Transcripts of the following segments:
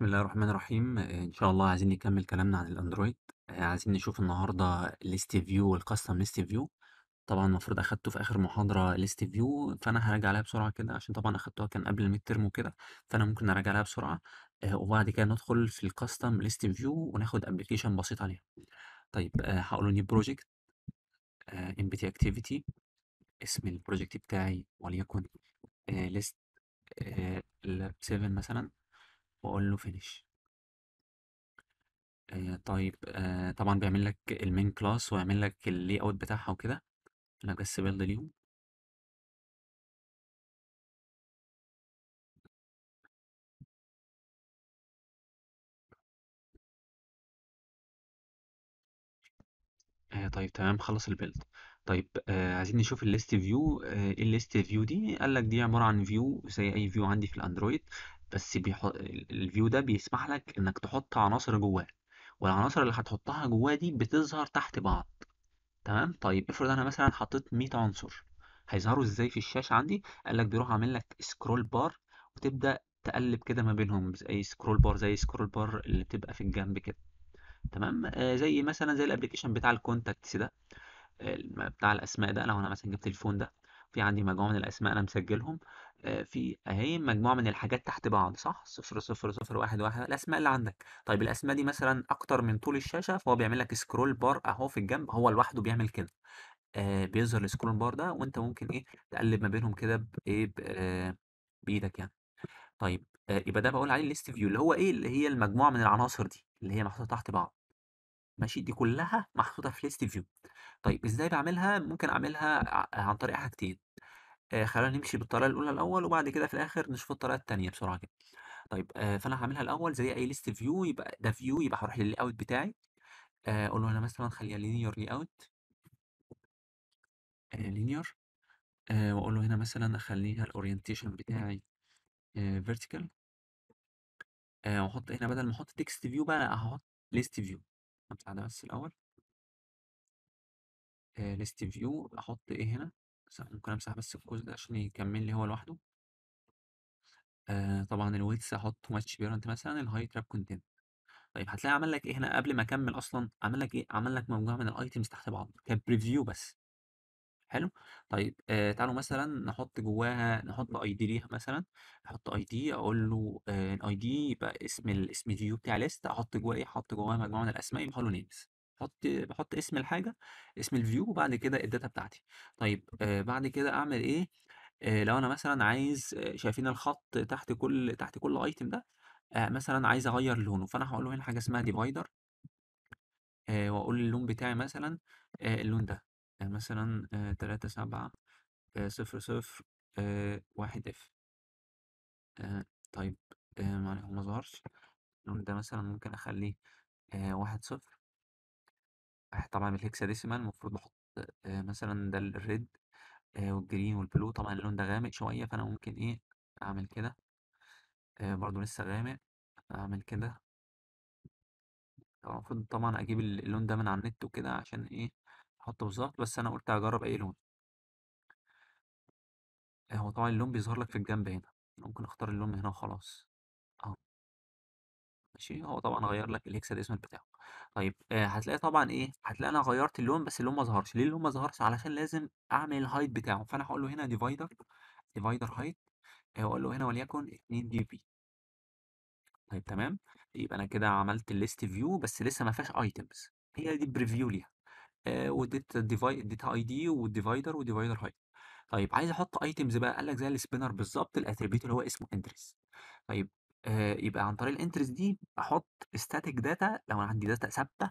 بسم الله الرحمن الرحيم آه، ان شاء الله عايزين نكمل كلامنا عن الاندرويد آه، عايزين نشوف النهارده الليست فيو والكاستم ليست فيو طبعا المفروض اخدته في اخر محاضره ليست فيو فانا هراجع عليها بسرعه كده عشان طبعا اخدتها كان قبل الميد ترم وكده فانا ممكن اراجع عليها بسرعه آه، وبعد كده ندخل في الكاستم ليست فيو وناخد ابلكيشن بسيط عليها طيب هقولوا لي نيو بروجكت ام بي تي اكتيفيتي اسم البروجكت بتاعي وليكن ليست لاب 7 مثلا واقول له فينيش آه، طيب آه، طبعا بيعمل لك المين كلاس ويعمل لك اللي اوت بتاعها وكده انا بس بيلد ليهم آه، طيب تمام خلص البيلد طيب آه عايزين نشوف الليست فيو آه إيه الليست فيو دي قال لك دي عباره عن فيو زي اي فيو عندي في الاندرويد بس بيحط الفيو ده بيسمح لك انك تحط عناصر جواه والعناصر اللي هتحطها جواه دي بتظهر تحت بعض تمام طيب افرض انا مثلا حطيت 100 عنصر هيظهروا ازاي في الشاشه عندي قال لك بيروح عامل لك سكرول بار وتبدا تقلب كده ما بينهم زي سكرول بار زي سكرول بار اللي بتبقى في الجنب كده تمام آه زي مثلا زي الابلكيشن بتاع الكونتاكتس ده آه بتاع الاسماء ده لو انا مثلا جبت الفون ده في عندي مجموعة من الأسماء أنا مسجلهم آه، في أهي مجموعة من الحاجات تحت بعض صح؟ صفر صفر صفر واحد واحد الأسماء اللي عندك طيب الأسماء دي مثلا أكتر من طول الشاشة فهو بيعمل لك سكرول بار أهو في الجنب هو لوحده بيعمل كده آه بيظهر السكرول بار ده وأنت ممكن إيه تقلب ما بينهم كده بإيه آه بإيدك يعني طيب آه يبقى ده بقول عليه الليست فيو اللي هو إيه اللي هي المجموعة من العناصر دي اللي هي محطوطة تحت بعض ماشي دي كلها محطوطة في ليست فيو طيب إزاي بعملها ممكن أعملها عن طريق حاجتين، خلّينا نمشي بالطريقة الأولى الأول، وبعد كده في الآخر نشوف الطريقة الثانيه بسرعة كده. طيب فأنا هعملها الأول زي أي ليست فيو يبقى ده فيو يبقى هروح هاروح اوت بتاعي، أقول له أنا مثلًا خلّيها لينير لي اوت لينير وأقول له هنا مثلًا أخلّيها الاورينتيشن بتاعي فيرتيكال وأحط هنا بدل ما أحط تكست فيو بقى هحط ليست فيو view. واحدة بس الأول. ليست آه، فيو أحط إيه هنا، ممكن أمسح بس الكوز ده عشان يكمل لي هو لوحده. آه طبعًا الويتس أحط ماتش بيرنت مثلًا الهاي تراب كونتنت طيب هتلاقي عمل لك إيه هنا قبل ما أكمل أصلًا، عمل لك إيه، عمل لك مجموعة من الايتيمز تحت بعض كبريفيو بس. حلو؟ طيب آه تعالوا مثلًا نحط جواها نحط اي دي ليها مثلًا، أحط دي أقول له آه دي يبقى اسم الاسم اسم بتاع ليست أحط جواه إيه، أحط جواه مجموعة من الأسماء يبقى له names. بحط بحط اسم الحاجة، اسم الفيو وبعد كده الداتا بتاعتي. طيب آآ آه، بعد كده أعمل إيه، آآ آه، لو أنا مثلًا عايز آه، شايفين الخط تحت كل تحت كل ايتم ده، آآ مثلًا عايز أغيّر لونه، فأنا هقول له هنا حاجة اسمها ديفايدر آآ وأقول اللون بتاعي مثلًا آآ اللون ده، مثلًا آآ 3، 7 آآ 0، 0 آآ 1، F. آآ طيب آآ ما هو ما ظهرش، اللون ده مثلًا ممكن أخلّيه آآ 1، 0 آه، طبعًا الhexadecimal المفروض بحط آه، مثلًا ده الريد آه، والجرين والبلو طبعًا اللون ده غامق شوية، فأنا ممكن إيه، أعمل كده برضو لسه غامق، أعمل كده. المفروض طبعًا أجيب اللون ده من على النت وكده عشان إيه، أحطه بالظبط بس أنا قُلت اجرب أي لون. هو طبعًا اللون بيظهر لك في الجنب هنا، ممكن أختار اللون من هنا وخلاص. ماشي، هو طبعًا غيّر لك الhexadecimal بتاعه. طيب هتلاقي طبعًا إيه، هتلاقي أنا غيّرت اللون بس اللون ما ظهرش، ليه اللون ما ظهرش؟ علشان لازم أعمل الهايت بتاعه، فأنا هقول له هنا ديفايدر ديفايدر هايت وأقول له هنا وليكن 2 دي في طيب تمام، يبقى أنا كده عملت الليست فيو بس لسه ما فيهاش ايتمز هي دي بريفيو ليها. وديت ديفايد ديتا اي دي والديفايدر وديفايدر هايت طيب عايز أحط ايتمز بقى، قال لك زي السبينر بالظبط الاتريبيوت اللي هو اسمه اندريس طيب آه، يبقى عن طريق الانترست دي احط static data لو أنا عندي data ثابتة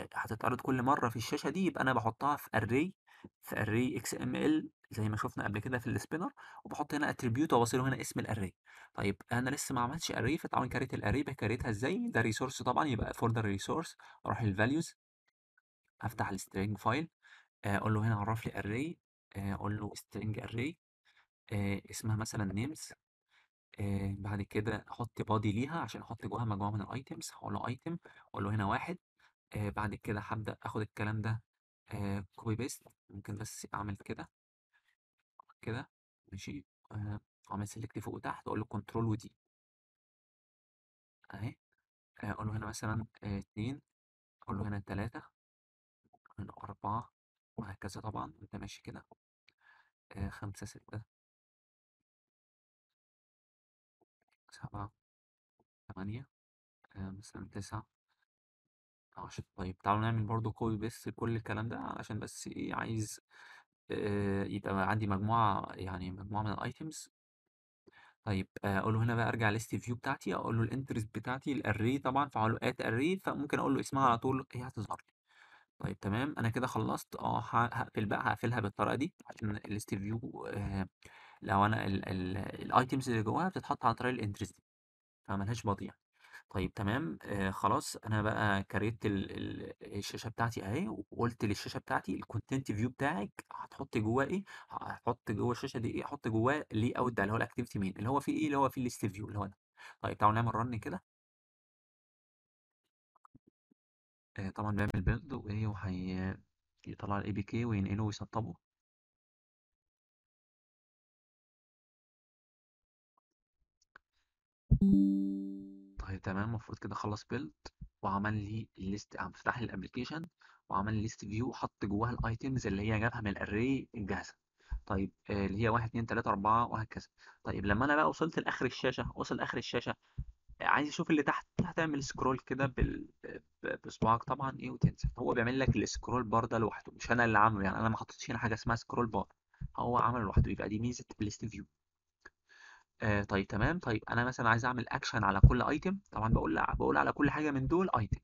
آه، هتتعرض كل مرة في الشاشة دي، يبقى أنا بحطها في array في array XML زي ما شُفنا قبل كده في السبينر وبحط هنا attribute وباصِله هنا اسم الاري طيب أنا لسه ما عملتش array فتعالوا نكريت الاري بكريتها إزاي؟ ده resource طبعًا يبقى folder resource أروح للفاليوز أفتح السترينج file آه، أقول له هنا عرّف لي array أقول له string array اسمها مثلًا names. آه، بعد كده احط بادي ليها عشان احط جواها مجموعه من الايتيمز هقول له ايتم اقول له هنا واحد آه، بعد كده هبدا اخد الكلام ده كوبي آه، بيست ممكن بس اعمل كده كده ماشي اعمل سيلكت فوق وتحت اقول له كنترول ودي اهي اقول له هنا مثلا اتنين اقول له هنا تلاته هنا اربعه وهكذا طبعا انت ماشي كده خمسه سته سبعة ثمانية آه، مثلًا تسعة عشرة طيب تعالوا نعمل برضو كوبي بس لكل الكلام ده علشان بس إيه، عايز آه، يبقى عندي مجموعة يعني مجموعة من الitems طيب آه، أقول له هنا بقى أرجع ليست فيو بتاعتي أقول له الانترست بتاعتي الاري طبعًا فهاقول له add array فممكن أقول له اسمها على طول هي هتظهر لي. طيب تمام أنا كده خلصت آه هقفل بقى هقفلها بالطريقة دي عشان الlist view لو أنا ال ال اللي جواها بتتحط على طريق الentries دي، فما لهاش يعني. طيب تمام، آه خلاص أنا بقى كريت الـ الـ الشاشة بتاعتي أهي، وقُلت للشاشة بتاعتي الكونتنت فيو بتاعِك هتحط جواه إيه، هحط جوه الشاشة دي إيه، احط جواه لي اوت ده اللي هو الاكتيفيتي مين اللي هو فيه إيه، اللي هو فيه الليست فيو اللي هو ده. طيب تعالوا نعمل رن كده. آه، طبعًا بيعمل بيلد وإيه، وهي يطلّع كي وينقله ويسطّبه. طيب تمام المفروض كده خلص بيلد وعمل لي الليست عم فتح لي الابلكيشن وعمل لي ليست فيو وحط جواها الايتمز اللي هي جابها من الاري الجاهزه طيب آه، اللي هي 1 2 3 4 وهكذا طيب لما انا بقى وصلت لاخر الشاشه وصل لاخر الشاشه آه، عايز اشوف اللي تحت هتعمل سكرول كده بال... بصباعك طبعا ايه وتنزل هو بيعمل لك السكرول بار ده لوحده مش انا اللي عامله يعني انا ما حطيتش هنا حاجه اسمها سكرول بار هو عمل لوحده يبقى دي ميزه ليست فيو آه طيب تمام طيب انا مثلا عايز اعمل اكشن على كل ايتم طبعا بقول بقول على كل حاجه من دول ايتم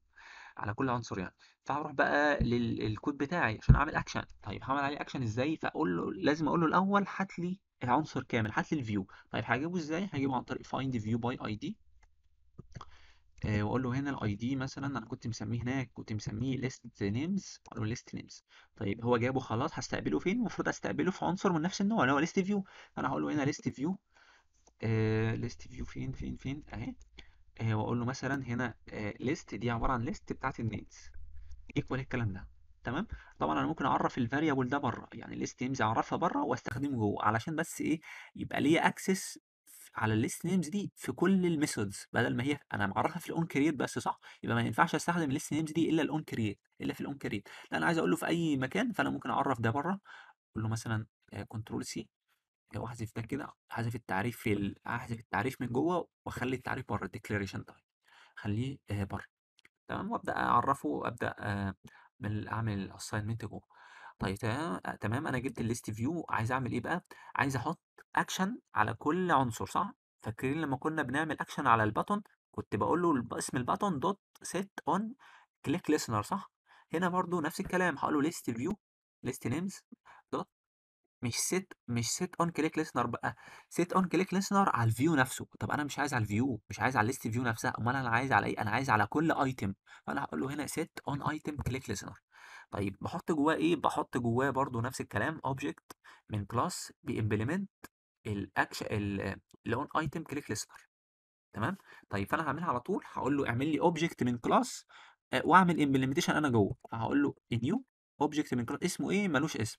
على كل عنصر يعني فهروح بقى للكود بتاعي عشان اعمل اكشن طيب هعمل عليه اكشن ازاي فاقول له لازم اقول له الاول هات لي العنصر كامل هات لي الفيو طيب هجيبه ازاي هجيبه عن طريق فايند فيو باي اي دي واقول له هنا الاي دي مثلا انا كنت مسميه هناك كنت مسميه ليست نيمز اقول له ليست نيمز طيب هو جابه خلاص هستقبله فين المفروض استقبله في عنصر من نفس النوع اللي هو ليست فيو فانا هقول له هنا ليست فيو ليست آه، فيو فين فين فين اهي آه، واقول له مثلا هنا ليست آه، دي عباره عن ليست بتاعت النيمز ايكوال الكلام ده تمام طبعا انا ممكن اعرف الفاريبل ده بره يعني ليست نيمز اعرفها بره واستخدمه جوه علشان بس ايه يبقى ليا اكسس على الليست نيمز دي في كل الميثودز بدل ما هي انا معرفها في الاون كرييت بس صح يبقى ما ينفعش استخدم الليست نيمز دي الا الاون كرييت الا في الاون كرييت لا انا عايز اقول له في اي مكان فانا ممكن اعرف ده بره اقول له مثلا كنترول سي لو احذف ده كده، احذف التعريف ال احذف التعريف من جوّه واخلّي التعريف برّه ديكلاريشن type خليه آه، برّه، تمام، وابدأ أعرّفه وابدا من آه، أعمل اساينمنت جوّه. طيب تمام آه، تمام أنا جِبت الليست فيو عايز أعمل إيه بقى؟ عايز أحُط اكشن على كل عنصر صح؟ فاكرين لمّا كنّا بنعمل اكشن على الباتون كنت بقول له اسم الباتون دوت سيت اون كليك لسنر صح؟ هنا برضو نفس الكلام هقول له ليست فيو ليست نيمز مش سيت مش سيت اون كليك ليسنر بقى سيت اون كليك ليسنر على الفيو نفسه طب انا مش عايز على الفيو مش عايز على الليست فيو نفسها امال انا عايز على ايه انا عايز على كل ايتم فانا هقول له هنا سيت اون ايتم كليك ليسنر طيب بحط جواه ايه بحط جواه برضو نفس الكلام اوبجكت من كلاس بيمبلمنت الاكشن الاون ايتم كليك ليسنر تمام طيب فانا هعملها على طول هقول له اعمل لي اوبجكت من كلاس آه، واعمل امبلمنتيشن انا جوه هقول له نيو اوبجكت من كلاس اسمه ايه ملوش اسم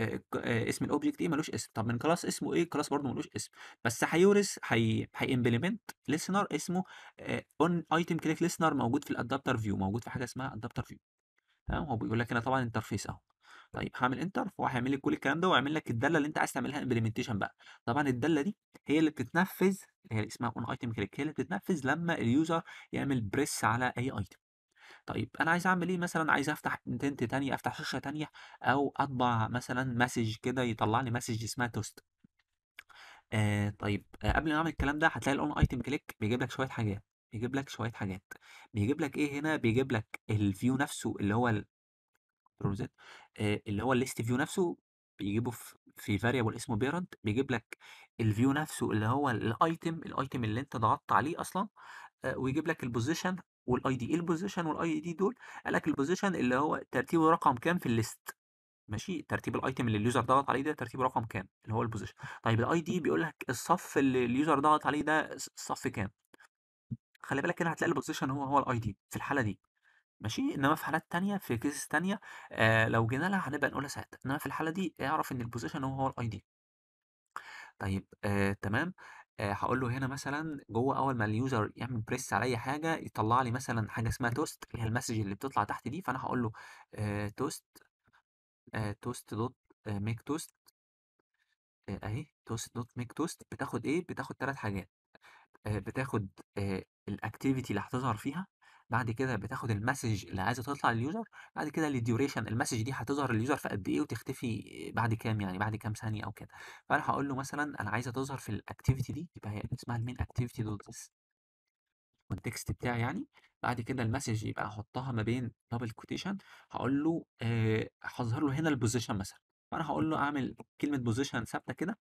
آه، آه، اسم الاوبجكت إيه ملوش اسم، طب من كلاس اسمه إيه، كلاس برضه ملوش اسم، بس هيورث هي امبلمنت لسنر اسمه اون ايتم كليك لسنر موجود في الادابتر فيو موجود في حاجة اسمها ادابتر فيو تمام، هو بيقول لك هنا طبعًا انترفيس أهو، طيب هعمل انتر هو هيعمل لي كل الكلام ده ويعمل لك الدالة اللي أنت عايز تعملها امبلمنتيشن بقى، طبعًا الدالة دي هي اللي بتتنفذ هي اسمها اون ايتم كليك هي اللي بتتنفذ لما اليوزر يعمل بريس على أي ايتم طيب أنا عايز أعمل إيه مثلًا عايز أفتح انتنت تانية، أفتح شاشة تانية، أو أطبع مثلًا مسج كده يطلّع لي مسج اسمها توست آه طيب قبل ما أعمل الكلام ده هتلاقي الاون ايتم كليك بيجيب لك شوية حاجات، بيجيب لك شوية حاجات، بيجيب لك إيه هنا بيجيب لك الفيو نفسه اللي هو ال آه اللي هو الليست فيو نفسه بيجيبه في في فاريبل اسمه بيرنت بيجيب لك الفيو نفسه اللي هو الايتم الايتم اللي أنت ضغطت عليه أصلًا، ويجيب لك البوزيشن والاي دي ايه البوزيشن والاي دي دول قال لك البوزيشن اللي هو ترتيبه رقم كام في الليست ماشي ترتيب الايتم اللي اليوزر ضغط عليه ده ترتيب رقم كام اللي هو البوزيشن طيب الاي دي بيقول لك الصف اللي اليوزر ضغط عليه ده الصف كام خلي بالك هنا هتلاقي البوزيشن هو هو الاي دي في الحاله دي ماشي انما في حالات تانية في كيسز تانية آه لو جينا لها هنبقى نقولها ساعتها انما في الحاله دي اعرف ان البوزيشن هو هو الاي دي طيب آه تمام هقول آه، له هنا مثلًا جوّه أول ما اليوزر يعمل بريس على أي حاجة يطلّع لي مثلًا حاجة اسمها توست اللي هي المسج اللي بتطلع تحت دي، فأنا هقول له توست توست دوت ميك توست أهي توست دوت ميك توست بتاخد إيه، بتاخد ثلاث حاجات، آه، بتاخد آه، الاكتيفيتي اللي هتظهر فيها بعد كده بتاخد المسج اللي عايزة تطلع لليوزر، بعد كده الديوريشن المسج دي هتظهر لليوزر في قد إيه وتختفي بعد كام يعني بعد كام ثانية أو كده، فأنا هقول له مثلًا أنا عايزه تظهر في الاكتيفيتي دي يبقى هي اسمها المين اكتيفيتي دوت اس والتكست بتاعي يعني، بعد كده المسج يبقى احطها ما بين دبل كوتيشن هقول له أه هظهر له هنا البوزيشن مثلًا، فأنا هقول له أعمل كلمة بوزيشن ثابتة كده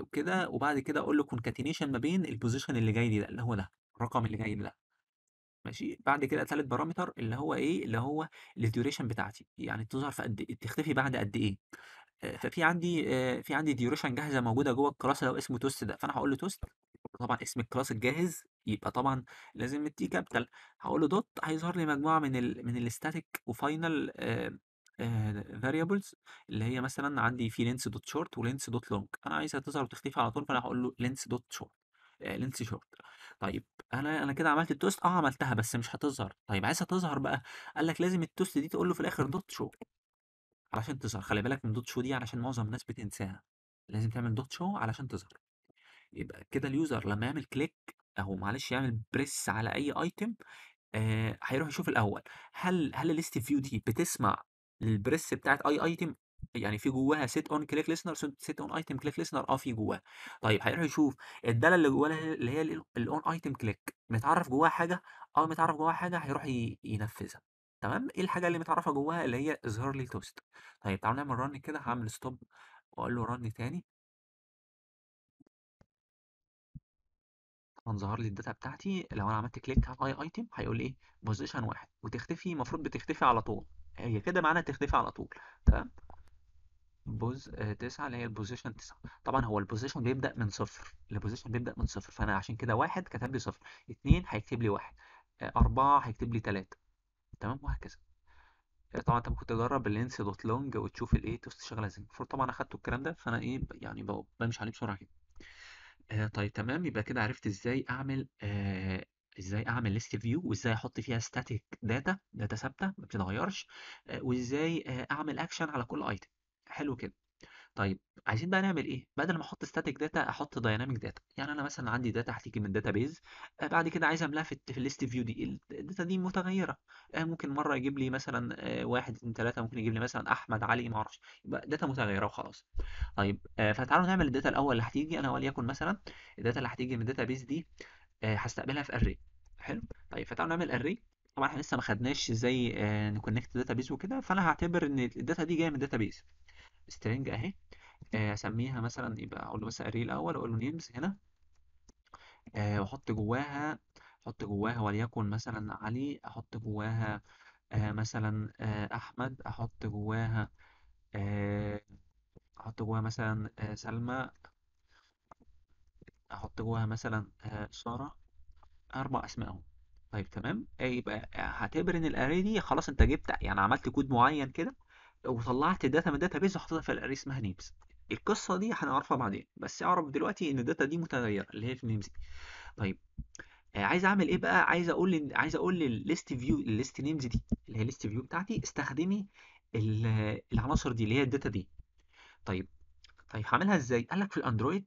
وكده وبعد كده أقول له كونكاتينيشن ما بين البوزيشن اللي جاي ده اللي هو ده، الرقم اللي جاي ده. ماشي بعد كده ثالث بارامتر اللي هو ايه اللي هو الديوريشن بتاعتي يعني تظهر في قد إيه؟ تختفي بعد قد ايه آه، ففي عندي آه، في عندي ديوريشن جاهزه موجوده جوه الكلاس لو اسمه توست ده فانا هقول له توست طبعا اسم الكلاس الجاهز يبقى طبعا لازم التي كابيتال هقول له دوت هيظهر لي مجموعه من الـ من الاستاتيك وفاينل فاريبلز اللي هي مثلا عندي في لينس دوت شورت ولينس دوت لونج انا عايزها تظهر وتختفي على طول فانا هقول له لينس دوت شورت لينس شورت طيب انا انا كده عملت التوست اه عملتها بس مش هتظهر طيب عايزها تظهر بقى قال لك لازم التوست دي تقول له في الاخر دوت شو علشان تظهر خلي بالك من دوت شو دي علشان معظم الناس بتنساها لازم تعمل دوت شو علشان تظهر يبقى كده اليوزر لما يعمل كليك او معلش يعمل بريس على اي ايتم آه هيروح يشوف الاول هل هل الليست فيو دي بتسمع للبريس بتاعت اي ايتم يعني في جواها سيت اون كليك ليسنر سيت اون ايتم كليك ليسنر اه في جواها طيب هيروح يشوف الداله اللي جواها اللي هي الاون ايتم كليك متعرف جواها حاجه اه متعرف جواها حاجه هيروح ينفذها تمام ايه الحاجه اللي متعرفه جواها اللي هي اظهر لي توست طيب تعالوا نعمل رن كده هعمل ستوب واقول له رن تاني هنظهر لي الداتا بتاعتي لو انا عملت كليك على اي ايتم هيقول لي ايه بوزيشن واحد وتختفي المفروض بتختفي على طول هي كده معناها تختفي على طول تمام بوز تسعة اللي هي البوزيشن تسعة طبعا هو البوزيشن بيبدأ من صفر البوزيشن بيبدأ من صفر فأنا عشان كده واحد كتب لي صفر اثنين هيكتب لي واحد آه، أربعة هيكتب لي ثلاثه تمام وهكذا آه، طبعا انت ممكن تجرب اللينس دوت لونج وتشوف الايه توست شغاله ازاي المفروض طبعا اخدت الكلام ده فانا ايه يعني بمشي عليه بسرعه كده آه طيب تمام يبقى كده عرفت ازاي اعمل آه ازاي اعمل ليست فيو وازاي احط فيها ستاتيك داتا داتا ثابته ما بتتغيرش آه وازاي آه اعمل اكشن على كل ايتم حلو كده طيب عايزين بقى نعمل ايه بدل ما احط ستاتيك داتا احط دايناميك داتا يعني انا مثلا عندي داتا هتيجي من داتابيز آه، بعد كده عايز املاها في الليست فيو دي الداتا دي متغيره آه، ممكن مره يجيب لي مثلا آه، واحد اثنين ثلاثه ممكن يجيب لي مثلا احمد علي ما اعرفش يبقى داتا متغيره وخلاص طيب فتعالوا نعمل الداتا الاول اللي هتيجي انا وليكن مثلا الداتا اللي هتيجي من الداتابيز دي هستقبلها في اري حلو طيب فتعالوا نعمل اري طبعا احنا لسه ما خدناش ازاي نكونكت داتابيز وكده فانا هعتبر ان الداتا دي جايه من داتابيز string اهي اسميها آه، مثلا يبقى اقول له مثلا array الاول واقول له names هنا آه، واحط جواها احط جواها وليكن مثلا علي احط جواها آه، مثلا احمد احط جواها احط جواها مثلا سلمى احط جواها مثلا ساره اربع اسماء اهو طيب تمام يبقى هعتبر ان الاري دي خلاص انت جبت يعني عملت كود معين كده وطلعت الداتا من بيز وحطيتها في الاري اسمها نيمز القصه دي هنعرفها بعدين بس اعرف دلوقتي ان الداتا دي متغيره اللي هي في نيمز طيب آه، عايز اعمل ايه بقى عايز اقول لي عايز اقول للليست فيو الليست نيمز دي اللي هي الليست فيو بتاعتي استخدمي العناصر دي اللي هي الداتا دي طيب طيب هعملها ازاي قال لك في الاندرويد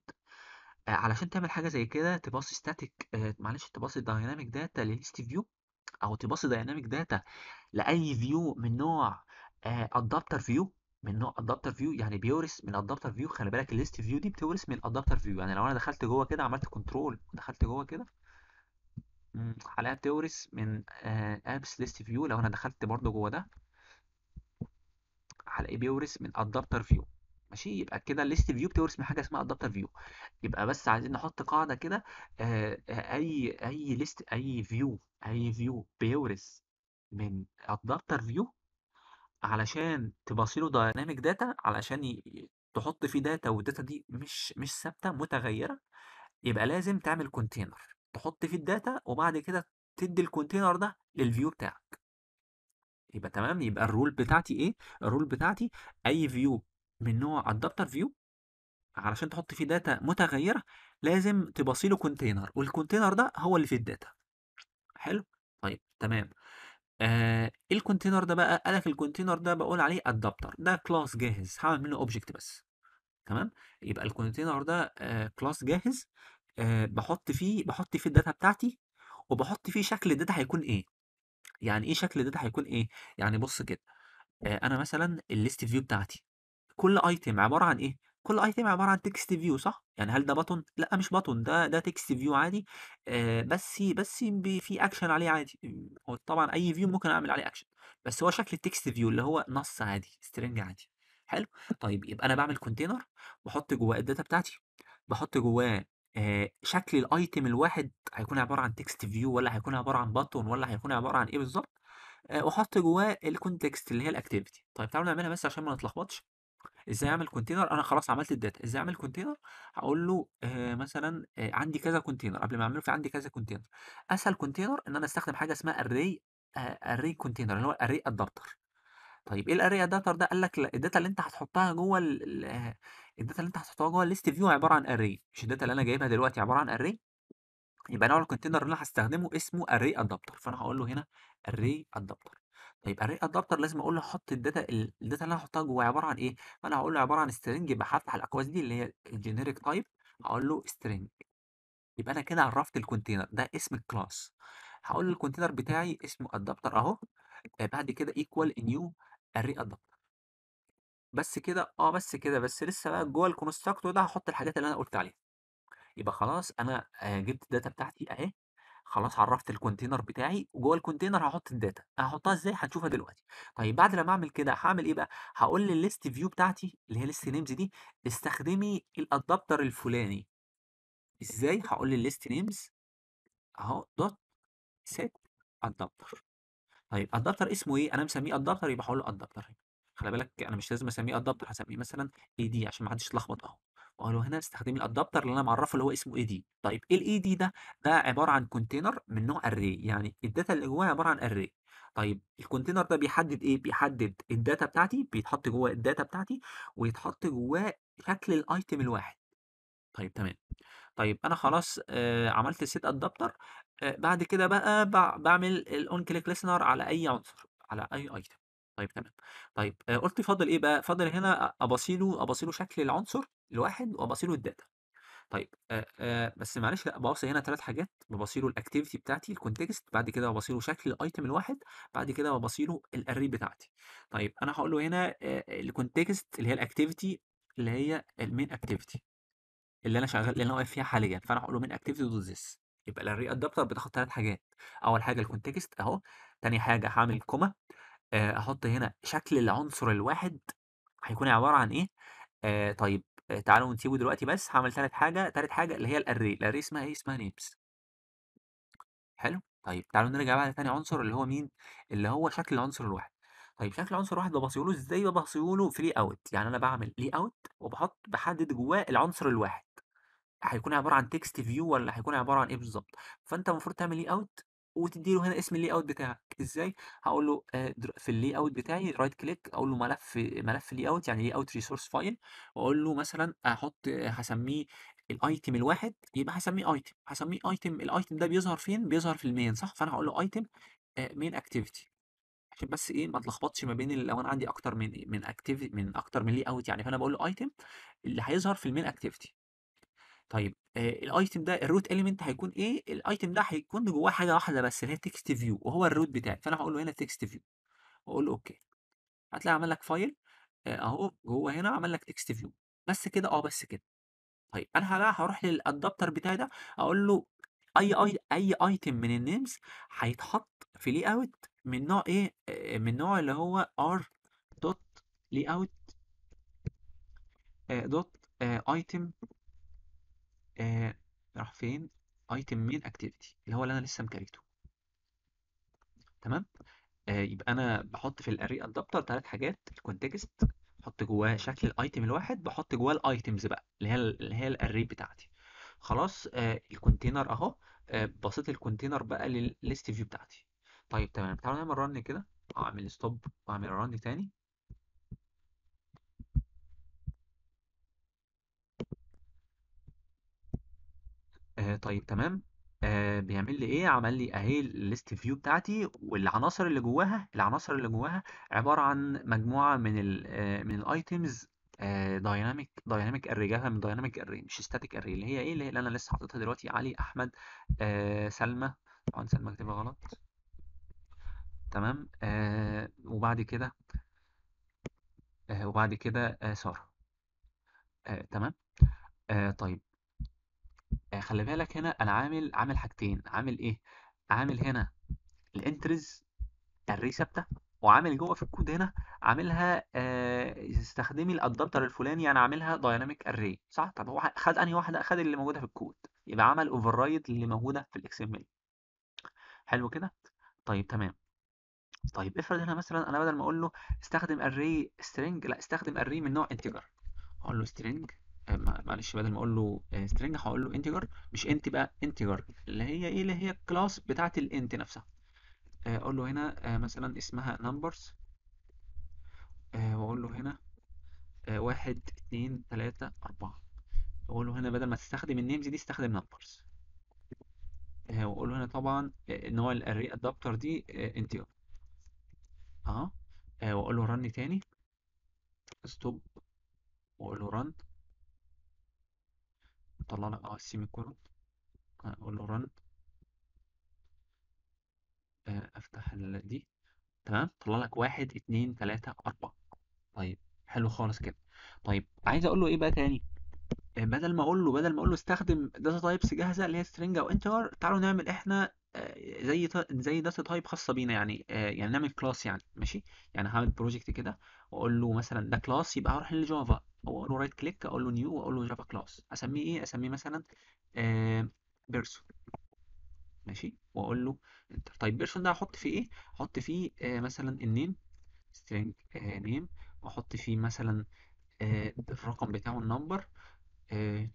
آه، علشان تعمل حاجه زي كده تباصي ستاتيك آه، معلش تباصي دايناميك داتا للليست فيو او تباصي دايناميك داتا لاي فيو من نوع ادابتر آه، فيو من نوع ادابتر فيو يعني بيورث من ادابتر فيو خلي بالك الليست فيو دي بتورث من ادابتر فيو يعني لو انا دخلت جوه كده عملت كنترول ودخلت جوه كده هلاقيها بتورث من ابس ليست فيو لو انا دخلت برده جوه ده هلاقيه بيورث من ادابتر فيو ماشي يبقى كده الليست فيو بتورث من حاجه اسمها ادابتر فيو يبقى بس عايزين نحط قاعده كده آه، آه، اي اي ليست اي فيو اي فيو بيورث من ادابتر فيو علشان تبصّي له دايناميك داتا علشان تحُط فيه داتا والداتا دي مش مش ثابتة متغيّرة، يبقى لازم تعمل كونتينر تحُط فيه الداتا وبعد كده تدّي الكونتينر ده للفيو بتاعك. يبقى تمام، يبقى الرول بتاعتي إيه؟ الرول بتاعتي أي فيو من نوع ادابتر فيو علشان تحُط فيه داتا متغيّرة لازم تبصّي له كونتينر والكونتينر ده هو اللي فيه الداتا حلو؟ طيب تمام. آه الكونتينر ده بقى انا في الكونتينر ده بقول عليه ادابتر ده كلاس جاهز هعمل منه اوبجكت بس تمام يبقى الكونتينر ده كلاس آه جاهز آه بحط فيه بحط فيه الداتا بتاعتي وبحط فيه شكل الداتا هيكون ايه يعني ايه شكل الداتا هيكون ايه يعني بص كده آه انا مثلا الليست فيو بتاعتي كل ايتم عباره عن ايه كل ايتم عباره عن تكست فيو صح يعني هل ده بطن لا مش بطن ده ده تكست فيو عادي آه بس بس في اكشن عليه عادي هو طبعا اي فيو ممكن اعمل عليه اكشن بس هو شكل التكست فيو اللي هو نص عادي سترنج عادي حلو طيب يبقى انا بعمل كونتينر بحط جواه الداتا بتاعتي بحط جواه آه شكل الايتم الواحد هيكون عباره عن تكست فيو ولا هيكون عباره عن بطن ولا هيكون عباره عن ايه بالظبط آه، واحط جواه الكونتكست اللي هي الاكتيفيتي طيب تعالوا نعملها بس عشان ما نتلخبطش إزاي أعمل كونتينر؟ أنا خلاص عملت الداتا، إزاي أعمل كونتينر؟ هقول له آه مثلًا آه عندي كذا كونتينر، قبل ما أعمله في عندي كذا كونتينر، أسهل كونتينر إن أنا أستخدم حاجة اسمها array آآ آه، array container اللي هو array adapter. طيب إيه الاري adapter ده؟ قال لك الداتا اللي أنت هتحطها جوه الداتا آه، اللي أنت هتحطها جوه الليست فيو عبارة عن array، مش الداتا اللي أنا جايبها دلوقتي عبارة عن array، يبقى نوع الكونتينر اللي أنا هستخدمه اسمه array adapter، فأنا هقول له هنا array adapter. طيب الريت ادابتر لازم اقول له احط الداتا الداتا اللي أنا هحطها جوه عبارة عن إيه، فأنا هقول له عبارة عن string يبقى هفتح الأقواس دي اللي هي الجينيريك type هقول له string يبقى أنا كده عرفت الكونتينر ده اسم الclass هاقول الكونتينر بتاعي اسمه adapter أهو آه، بعد كده ايكوال new array adapter بس كده آه بس كده بس لسه بقى جوه الكونستراكتور ده هحط الحاجات اللي أنا قُلت عليها، يبقى خلاص أنا آه، جِبت الداتا بتاعتي أهي خلاص عرفت الكونتينر بتاعي وجوه الكونتينر هحط الداتا هحطها ازاي هنشوفها دلوقتي طيب بعد لما اعمل كده هعمل ايه بقى هقول للليست فيو بتاعتي اللي هي ليست نيمز دي استخدمي الادابتر الفلاني ازاي هقول للليست نيمز اهو دوت سيت ادابتر طيب ادابتر اسمه ايه انا مسميه ادابتر يبقى هقول له ادابتر خلي بالك انا مش لازم اسميه ادابتر هسميه مثلا اي دي عشان ما حدش يتلخبط اهو آه، هو هنا استخدمي الادابتر اللي انا معرفه اللي هو اسمه اي دي طيب ايه الاي دي ده ده عباره عن كونتينر من نوع اري يعني الداتا اللي جواه عباره عن اري طيب الكونتينر ده بيحدد ايه بيحدد الداتا بتاعتي بيتحط جوه الداتا بتاعتي ويتحط جواه شكل الايتم الواحد طيب تمام طيب انا خلاص آه عملت سيت ادابتر آه بعد كده بقى بعمل الاون كليك ليسنر على اي عنصر على اي ايتم طيب تمام طيب آه قلت فاضل ايه بقى فاضل هنا ابصيله ابصيله شكل العنصر وابصي له الداتا طيب آآ آآ بس معلش لا بوصي هنا ثلاث حاجات له الاكتيفيتي بتاعتي الكونتكست بعد كده له شكل الايتم الواحد بعد كده له الاري بتاعتي طيب انا هقول له هنا الكونتكست اللي هي الاكتيفيتي اللي هي المين اكتيفيتي اللي انا شغال اللي انا واقف فيها حاليا فانا هقول له مين اكتيفيتي دوت ذس يبقى الاري ادابتر بتاخد ثلاث حاجات اول حاجه الكونتكست اهو ثاني حاجه هعمل كوما احط هنا شكل العنصر الواحد هيكون عباره عن ايه آه طيب آه، تعالوا نسيبه دلوقتي بس هعمل ثالث حاجة ثالث حاجة اللي هي الأري الأري اسمها إيه اسمها نيمز حلو طيب تعالوا نرجع بقى لثاني عنصر اللي هو مين اللي هو شكل العنصر الواحد طيب شكل العنصر الواحد ببصيله ازاي في فري اوت يعني انا بعمل لي اوت وبحط بحدد جواه العنصر الواحد هيكون عباره عن تكست فيو ولا هيكون عباره عن ايه بالظبط فانت المفروض تعمل لي اوت وتدي له هنا اسم اللاي اوت بتاعك ازاي هقول له آه، في اللاي اوت بتاعي رايت كليك اقول له ملف ملف اللي اوت يعني لاي اوت ريسورس فايل واقول له مثلا احط هسميه الايتم الواحد يبقى هسميه ايتم هسميه ايتم الايتم ده بيظهر فين بيظهر في المين صح فانا هقول له ايتم مين اكتيفيتي عشان بس ايه ما تلخبطش ما بين لو انا عندي اكتر من من اكتيفيتي من اكتر من لي اوت يعني فانا بقول له ايتم اللي هيظهر في المين اكتيفيتي طيب آآ الأيتم ده الروت element هيكون إيه، الأيتم ده هيكون جواه حاجة واحدة بس اللي هي text view وهو الروت بتاعي، فأنا هقول له هنا text view وأقول له أوكي. هتلاقي عمل لك file أهو جوه هنا عمل لك text view بس كده، آه بس كده. طيب أنا بقى هروح للادابتر بتاعي ده أقول له أي أي أي item من النيمز هيتحط في layout من نوع إيه، من نوع اللي هو ار دوت لي اوت دوت ايتم آه راح فين ايتم مين اكتيفيتي اللي هو اللي انا لسه مكريته تمام آه يبقى انا بحط في الاري ادابتر ثلاث حاجات الكونتكست بحط جواه شكل الايتم الواحد بحط جواه الايتمز بقى اللي هي اللي هي الاري بتاعتي خلاص آه الكونتينر اهو آه بسيط الكونتينر بقى للليست فيو بتاعتي طيب تمام تعالوا نعمل رن كده اعمل ستوب واعمل رن تاني آه طيب تمام آه بيعمل لي إيه؟ عمل لي أهي الليست فيو بتاعتي والعناصر اللي جواها العناصر اللي جواها عبارة عن مجموعة من الـ آه من الأيتيمز دايناميك دايناميك اري جابها من دايناميك اري مش ستاتيك اري اللي هي ايه اللي انا لسه حاططها دلوقتي علي احمد آه سلمى طبعا سلمى كاتبها غلط تمام آه وبعد كده آه وبعد كده آه سارة آه تمام آه طيب آه، خلي بالك هنا انا عامل عامل حاجتين عامل ايه عامل هنا الانترز الري ثابته وعامل جوه في الكود هنا عاملها آه، استخدمي الادابتر الفلاني يعني عاملها دايناميك اري صح طب هو خد انهي واحده خد اللي موجوده في الكود يبقى عمل اوفررايد اللي موجوده في الاكس ام ال حلو كده طيب تمام طيب افرض هنا مثلا انا بدل ما اقول له استخدم اري سترينج لا استخدم اري من نوع انتجر اقول له سترينج آه، معلش بدل ما اقول له آه، string هقول له integer مش انت بقى integer اللي هي ايه اللي هي الكلاس بتاعه الانت نفسها آه، اقول له هنا مثلا اسمها numbers واقول له هنا واحد اتنين تلاتة اربعة اقول له هنا بدل ما تستخدم النيمز دي استخدم numbers واقول له هنا طبعا ان هو الاري ادابتر دي انتجر اه واقول له رن تاني ستوب واقول له رن هتطلع لك اه السيمي كولون هقول آه، له رن آه، افتح دي تمام طلع لك واحد اتنين تلاتة اربعة طيب حلو خالص كده طيب عايز اقول له ايه بقى تاني آه، بدل ما اقول له بدل ما اقول له استخدم داتا تايبس جاهزه اللي هي سترينج او انتر تعالوا نعمل احنا زي زي داتا تايب خاصه بينا يعني يعني نعمل كلاس يعني ماشي يعني هعمل بروجكت كده واقول له مثلا ده كلاس يبقى هروح للجافا او اقول له رايت كليك اقول له نيو واقول له جافا كلاس اسميه ايه اسميه مثلا بيرسون آه، ماشي واقول له انتر طيب بيرسون ده هحط فيه ايه احط فيه آه، مثلا النيم سترينج نيم واحط فيه مثلا آه، الرقم بتاعه النمبر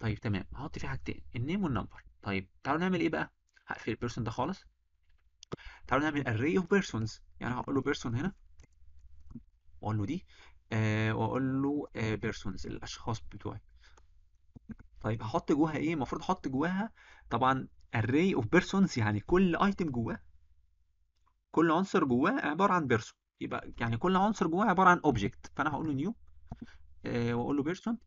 طيب تمام هحط فيه حاجتين النيم والنمبر طيب تعالوا نعمل ايه بقى هقفل البيرسون ده خالص تعالوا نعمل array of persons يعني هقول له بيرسون هنا واقول له دي آه، واقول له بيرسونز آه، الاشخاص بتوعي طيب هحط جواها ايه المفروض احط جواها طبعا array of persons يعني كل ايتم جواه كل عنصر جواه عباره عن بيرسون يبقى يعني كل عنصر جواه عباره عن اوبجكت فانا هقول له نيو آه، واقول له بيرسون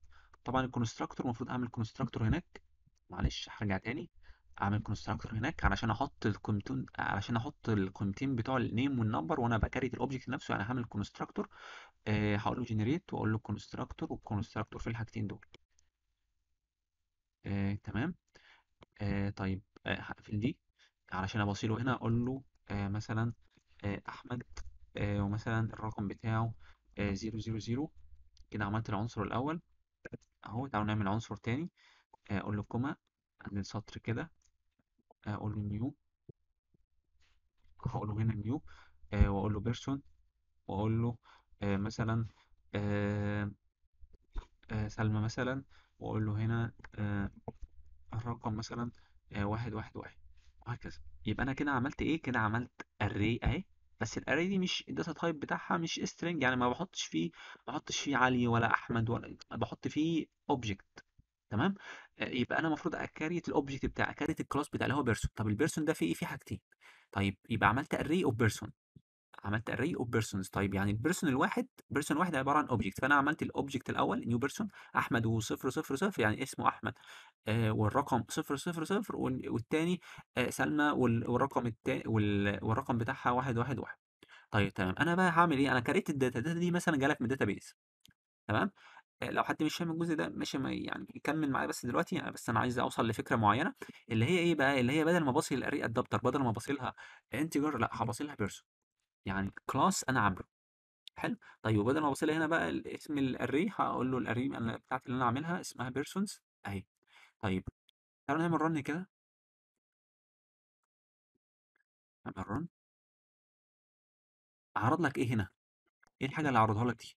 طبعا الكونستراكتور المفروض اعمل كونستراكتور هناك معلش هرجع تاني اعمل كونستراكتور هناك علشان احط الكومتون علشان احط الكومتين بتوع النيم والنمبر وانا بكريت الاوبجكت نفسه يعني هعمل كونستراكتور آه، هقول له جنريت واقول له كونستراكتور والكونستراكتور في الحاجتين دول آه تمام آه طيب هقفل آه، دي علشان ابصيله هنا اقول له آه، مثلا احمد ومثلا الرقم بتاعه زيرو زيرو كده عملت العنصر الاول اهو تعالوا نعمل عنصر تاني اقول له كوما عند سطر كده اقول له نيو هقول له هنا نيو واقول له بيرسون واقول له آه، مثلا آه، آه، سلمى مثلا وأقول له هنا الرقم مثلا واحد واحد واحد وهكذا يبقى أنا كده عملت إيه كده عملت أري أهي بس الاري دي مش الداتا تايب بتاعها مش string يعني ما بحطش فيه ما بحطش فيه علي ولا احمد ولا بحط فيه object تمام يبقى انا المفروض اكريت الاوبجكت بتاع اكريت الكلاس بتاع اللي هو بيرسون طب البيرسون ده فيه ايه فيه حاجتين طيب يبقى عملت array of person عملت array of persons طيب يعني البيرسون الواحد بيرسون واحد عباره عن اوبجكت فانا عملت الاوبجكت الاول نيو بيرسون احمد و000 يعني اسمه احمد آه، والرقم 000 والثاني آه، سلمى والرقم الثاني والرقم بتاعها 111 طيب تمام انا بقى هعمل ايه انا كريت الداتا الداتا دي مثلا جالك من داتابيس بيز تمام آه، لو حد مش فاهم الجزء ده ماشي يعني يكمل معايا بس دلوقتي يعني بس انا عايز اوصل لفكره معينه اللي هي ايه بقى اللي هي بدل ما باصي للاري ادابتر بدل ما باصي لها انتجر لا هباصي لها بيرسون يعني class أنا عامله. حلو، طيب وبدل ما أبص هنا بقى الاسم الاري هقول له الاري أنا بتاعتي اللي أنا عاملها اسمها persons أهي. طيب تعالوا نعمل run كده. نعمل run. عرض لك إيه هنا؟ إيه الحاجة اللي عرضها لك دي؟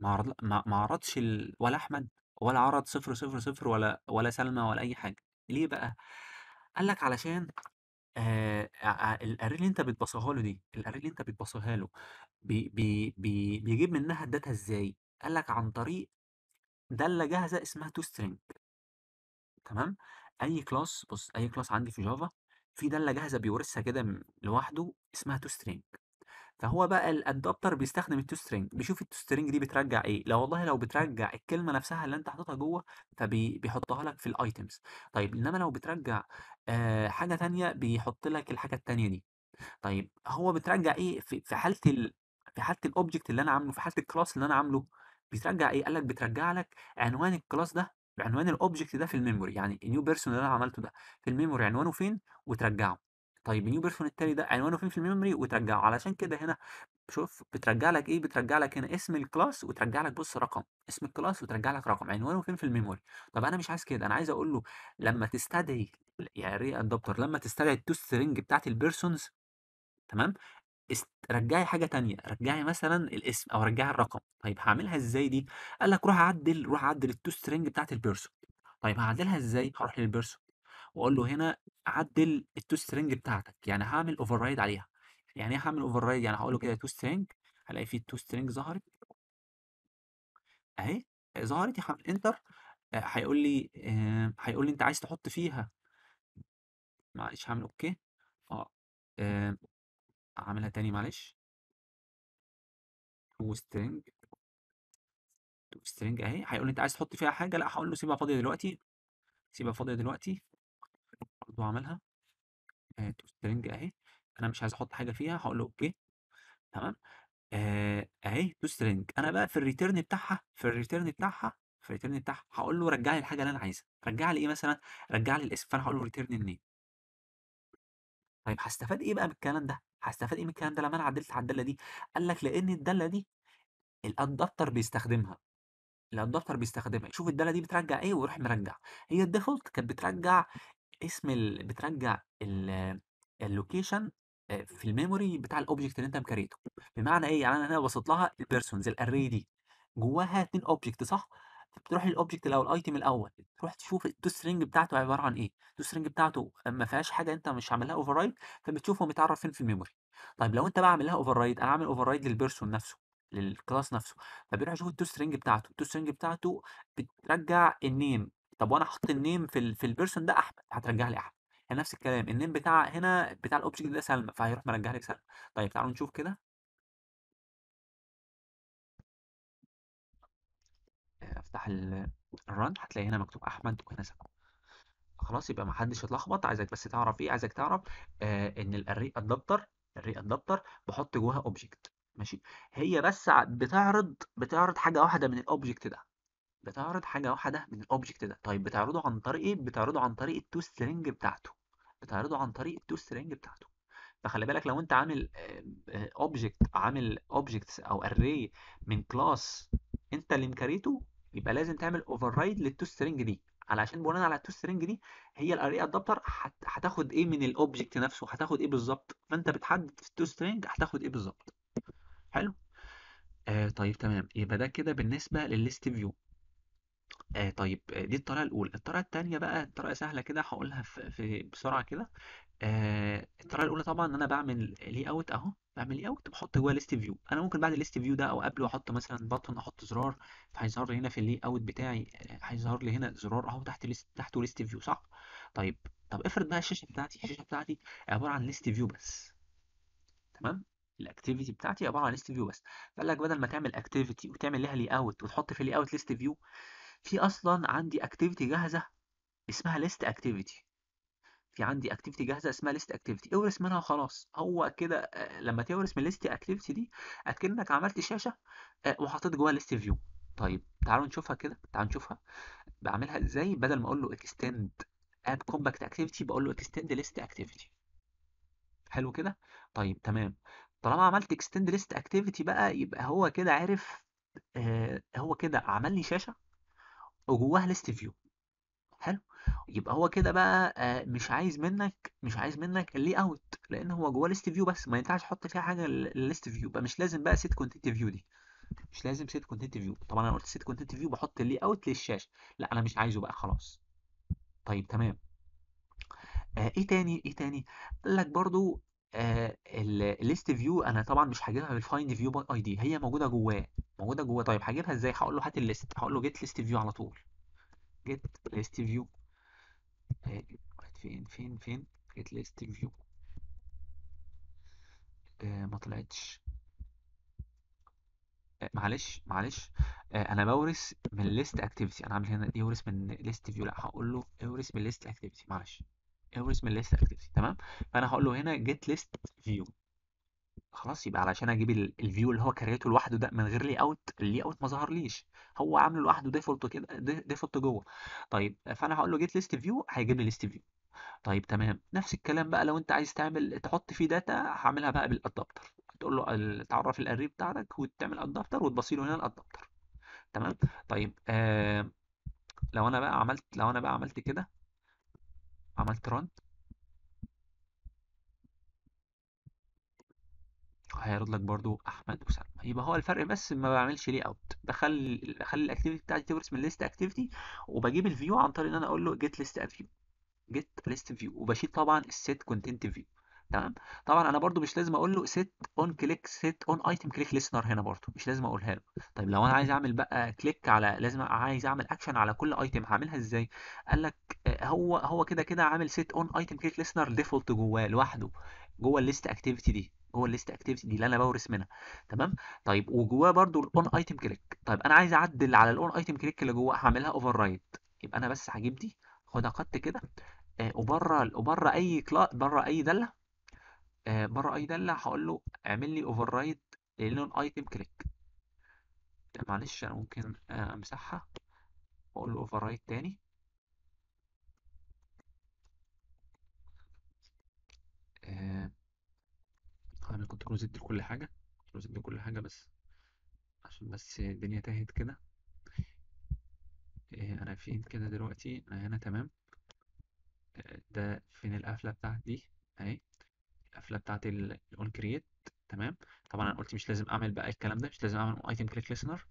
ما عرض ما عرضش ال ولا أحمد ولا عرض 0000 ولا ولا سلمى ولا أي حاجة. ليه بقى؟ قال لك علشان آآ اللي أنت بتبصها له دي، الاري اللي أنت بتبصها له بي بي بي بيجيب منها الداتا إزاي؟ قال لك عن طريق دالة جاهزة اسمها toString. تمام؟ أي class بُص، أي كلاس عندي في Java في دالة جاهزة بيورثها كده لوحده اسمها toString. فهو بقى الادابتر بيستخدم التو سترينج بيشوف التو سترينج دي بترجع ايه لو والله لو بترجع الكلمه نفسها اللي انت حاططها جوه فبيحطها لك في الايتمز طيب انما لو بترجع آه حاجه ثانيه بيحط لك الحاجه الثانيه دي طيب هو بترجع ايه في, في حاله ال... في حاله الاوبجكت اللي انا عامله في حاله الكلاس اللي انا عامله بترجع ايه قال لك بترجع لك عنوان الكلاس ده بعنوان الاوبجكت ده في الميموري يعني النيو بيرسون اللي انا عملته ده في الميموري عنوانه فين وترجعه طيب النيو بيرسون التالي ده عنوانه فين في الميموري وترجعه علشان كده هنا شوف بترجع لك ايه بترجع لك هنا اسم الكلاس وترجع لك بص رقم اسم الكلاس وترجع لك رقم عنوانه فين في الميموري طب انا مش عايز كده انا عايز اقول له لما تستدعي يعني ري ادابتر لما تستدعي التو سترينج بتاعت البيرسونز تمام رجعي حاجه ثانيه رجعي مثلا الاسم او رجعي الرقم طيب هعملها ازاي دي قال لك روح عدل روح عدل التو سترينج بتاعت البيرسون طيب هعدلها ازاي هروح للبيرسون واقول له هنا عدّل التو string بتاعتك، يعني هعمل اوفر رايد عليها، يعني إيه هعمل اوفر رايد يعني هقول له كده تو string هلاقي في تو string ظهرت أهي ظهرت هعمل انتر آه، هيقول لي آه، هيقول لي أنت عايز تحط فيها معلش هعمل أوكي آه، آآ آه، تاني معلش. تو toString أهي، هيقول لي أنت عايز تحط فيها حاجة لأ هقول له سيبها فاضية دلوقتي، سيبها فاضية دلوقتي. برضه عملها آآ toString أهي، أنا مش عايز أحُط حاجة فيها، هقول له أوكي تمام، اهي تو toString أنا بقى في الريترن بتاعها في الريترن بتاعها في الريترن بتاعها هقول له رجّع لي الحاجة اللي أنا عايزها، رجّع لي إيه مثلًا، رجّع لي الاسم، فأنا هقول له ريترن النيم طيب هستفاد إيه بقى من الكلام ده، هاستفاد إيه من الكلام ده هستفاد ايه أنا عدّلت على الدالة دي، قال لك لإن الدالة دي الادابتر بيستخدمها، الادابتر بيستخدمها، يشوف الدالة دي بترجّع إيه ويروح مرجع هي الديفولت كانت بترجّع اسم ال بترجّع ال آه، في الميموري بتاع الاوبجكت اللي أنت مكريته، بمعنى إيه؟ يعني أنا هنا لها البيرسونز الاري دي جواها اتنين اوبجكت صح؟ فبتروح للاوبجكت الاول الايتم الأول، تروح تشوف الtoString بتاعته عبارة عن إيه، الtoString بتاعته ما فيهاش حاجة أنت مش عامل لها اوفر فبتشوف هو متعرّف فين في الميموري طيب لو أنت بقى عامل لها override أنا عامل اوفر override للبيرسون نفسه، للكلاس نفسه، فبيروح يشوف الtoString بتاعته، الtoString بتاعته بترجّع النيم طب وانا حاطط النيم في الـ في البيرسون ده احمد هترجع لي احمد هي يعني نفس الكلام النيم بتاع هنا بتاع الاوبجكت ده سلمى فهيروح مرجع لك سلمى طيب تعالوا نشوف كده آه، افتح الران هتلاقي هنا مكتوب احمد وهنا سلمى خلاص يبقى ما حدش يتلخبط عايزك بس تعرف ايه عايزك تعرف آه ان الري ادابتر الري ادابتر بحط جواها اوبجكت ماشي هي بس بتعرض بتعرض حاجه واحده من الاوبجكت ده بتعرض حاجة واحدة من الأوبجكت ده طيب بتعرضه عن طريق إيه؟ بتعرضه عن طريق التو سترينج بتاعته بتعرضه عن طريق التو سترينج بتاعته فخلي بالك لو أنت عامل أوبجكت آه، عامل أوبجكتس أو أري من كلاس أنت اللي مكريته يبقى لازم تعمل اوفررايد للتو سترينج دي علشان بناء على التو سترينج دي هي الاري ادابتر هتاخد ايه من الاوبجكت نفسه هتاخد ايه بالظبط فانت بتحدد في التو سترينج هتاخد ايه بالظبط حلو آه طيب تمام يبقى ده كده بالنسبه للليست فيو آه طيب آه، دي الطريقة الأولى الطريقة التانية بقى طريقة سهلة كده هقولها في بسرعة كده آه الطريقة الأولى طبعا إن أنا بعمل لي أوت أهو بعمل لي أوت بحط جواه ليست فيو أنا ممكن بعد الليست فيو ده أو قبله أحط مثلا بطن أحط زرار فهيظهر لي هنا في اللي أوت بتاعي آه، هيظهر لي هنا زرار أهو تحت ليست تحته ليست فيو صح؟ طيب طب افرض بقى الشاشة بتاعتي الشاشة بتاعتي عبارة عن ليست فيو بس تمام الاكتيفيتي بتاعتي عباره عن ليست فيو بس فقال لك بدل ما تعمل اكتيفيتي وتعمل لها لي اوت وتحط في لي اوت ليست فيو في اصلا عندي اكتيفيتي جاهزه اسمها ليست اكتيفيتي في عندي اكتيفيتي جاهزه اسمها ليست اكتيفيتي اورس منها وخلاص هو كده آه، لما تورث من ليست اكتيفيتي دي اكنك عملت شاشه آه، وحطيت جواها ليست فيو طيب تعالوا نشوفها كده تعالوا نشوفها بعملها ازاي بدل ما اقول له اكستند اب كومباكت اكتيفيتي بقول له اكستند ليست اكتيفيتي حلو كده طيب تمام طالما عملت اكستند ليست اكتيفيتي بقى يبقى هو كده عارف آه هو كده عمل لي شاشه وجواها ليست فيو حلو يبقى هو كده بقى آه، مش عايز منك مش عايز منك اللي اوت لان هو جواه ليست فيو بس ما ينفعش تحط فيها حاجه الليست فيو يبقى مش لازم بقى سيت كونتنت فيو دي مش لازم سيت كونتنت فيو طبعا انا قلت سيت كونتنت فيو بحط اللي اوت للشاشه لا انا مش عايزه بقى خلاص طيب تمام آه ايه تاني ايه تاني قال لك برضو آه الليست فيو انا طبعا مش هجيبها بالفايند فيو باي اي دي هي موجوده جواه موجوده جوه طيب هجيبها ازاي هقول له هات الليست هقول له جيت ليست فيو على طول جيت ليست فيو فين فين فين جيت ليست فيو ما طلعتش آه، معلش معلش آه، انا بورث من ليست اكتيفيتي انا عامل هنا يورث من ليست فيو لا هقول له اورث من ليست اكتيفيتي معلش اورث من ليست اكتيفيتي تمام فانا هقول له هنا جيت ليست فيو خلاص يبقى علشان اجيب الفيو اللي هو كريته لوحده ده من غير لي اوت اللي اوت ما ظهرليش هو عامله لوحده ديفولت كده ديفولت جوه طيب فانا هقول له جيت ليست فيو هيجيب لي ليست فيو طيب تمام نفس الكلام بقى لو انت عايز تعمل تحط فيه داتا هعملها بقى بالادابتر تقول له تعرف الاري بتاعتك وتعمل ادابتر وتبصيله له هنا الادابتر تمام طيب آه لو انا بقى عملت لو انا بقى عملت كده عملت ران هيعرض لك برضو احمد اسامه يبقى هو الفرق بس ما بعملش ليه اوت بخلي بخلي الاكتيفيتي بتاعتي تورث من ليست اكتيفيتي وبجيب الفيو عن طريق ان انا اقول له جيت ليست فيو جيت ليست فيو وبشيل طبعا السيت كونتنت فيو تمام طبعا انا برضو مش لازم اقول له سيت اون كليك سيت اون ايتم كليك ليسنر هنا برضو مش لازم اقولها له طيب لو انا عايز اعمل بقى كليك على لازم عايز اعمل اكشن على كل ايتم هعملها ازاي قال لك آه، هو هو كده كده عامل سيت اون ايتم كليك ليسنر ديفولت جواه لوحده جوه الليست اكتيفيتي دي هو الليست اكتيفيتي دي اللي انا بورث منها تمام طيب وجواه برده الاون ايتم كليك طيب انا عايز اعدل على الاون ايتم كليك اللي جواه هعملها اوفر رايت يبقى انا بس هجيب دي خدها قط كده آه، وبره وبره اي كلا بره اي داله آه، بره اي داله هقول له اعمل لي اوفر رايت للون ايتم كليك معلش انا ممكن آه، امسحها واقول له اوفر رايت تاني آه انا كنت روزيت كل حاجه روزيت كل حاجه بس عشان بس الدنيا تاهت كده إيه انا فين كده دلوقتي انا هنا تمام ده فين القفله بتاعتي اهي القفله بتاعت الاون كرييت تمام طبعا انا قلت مش لازم اعمل بقى الكلام ده مش لازم اعمل ايتم كليك ليسنر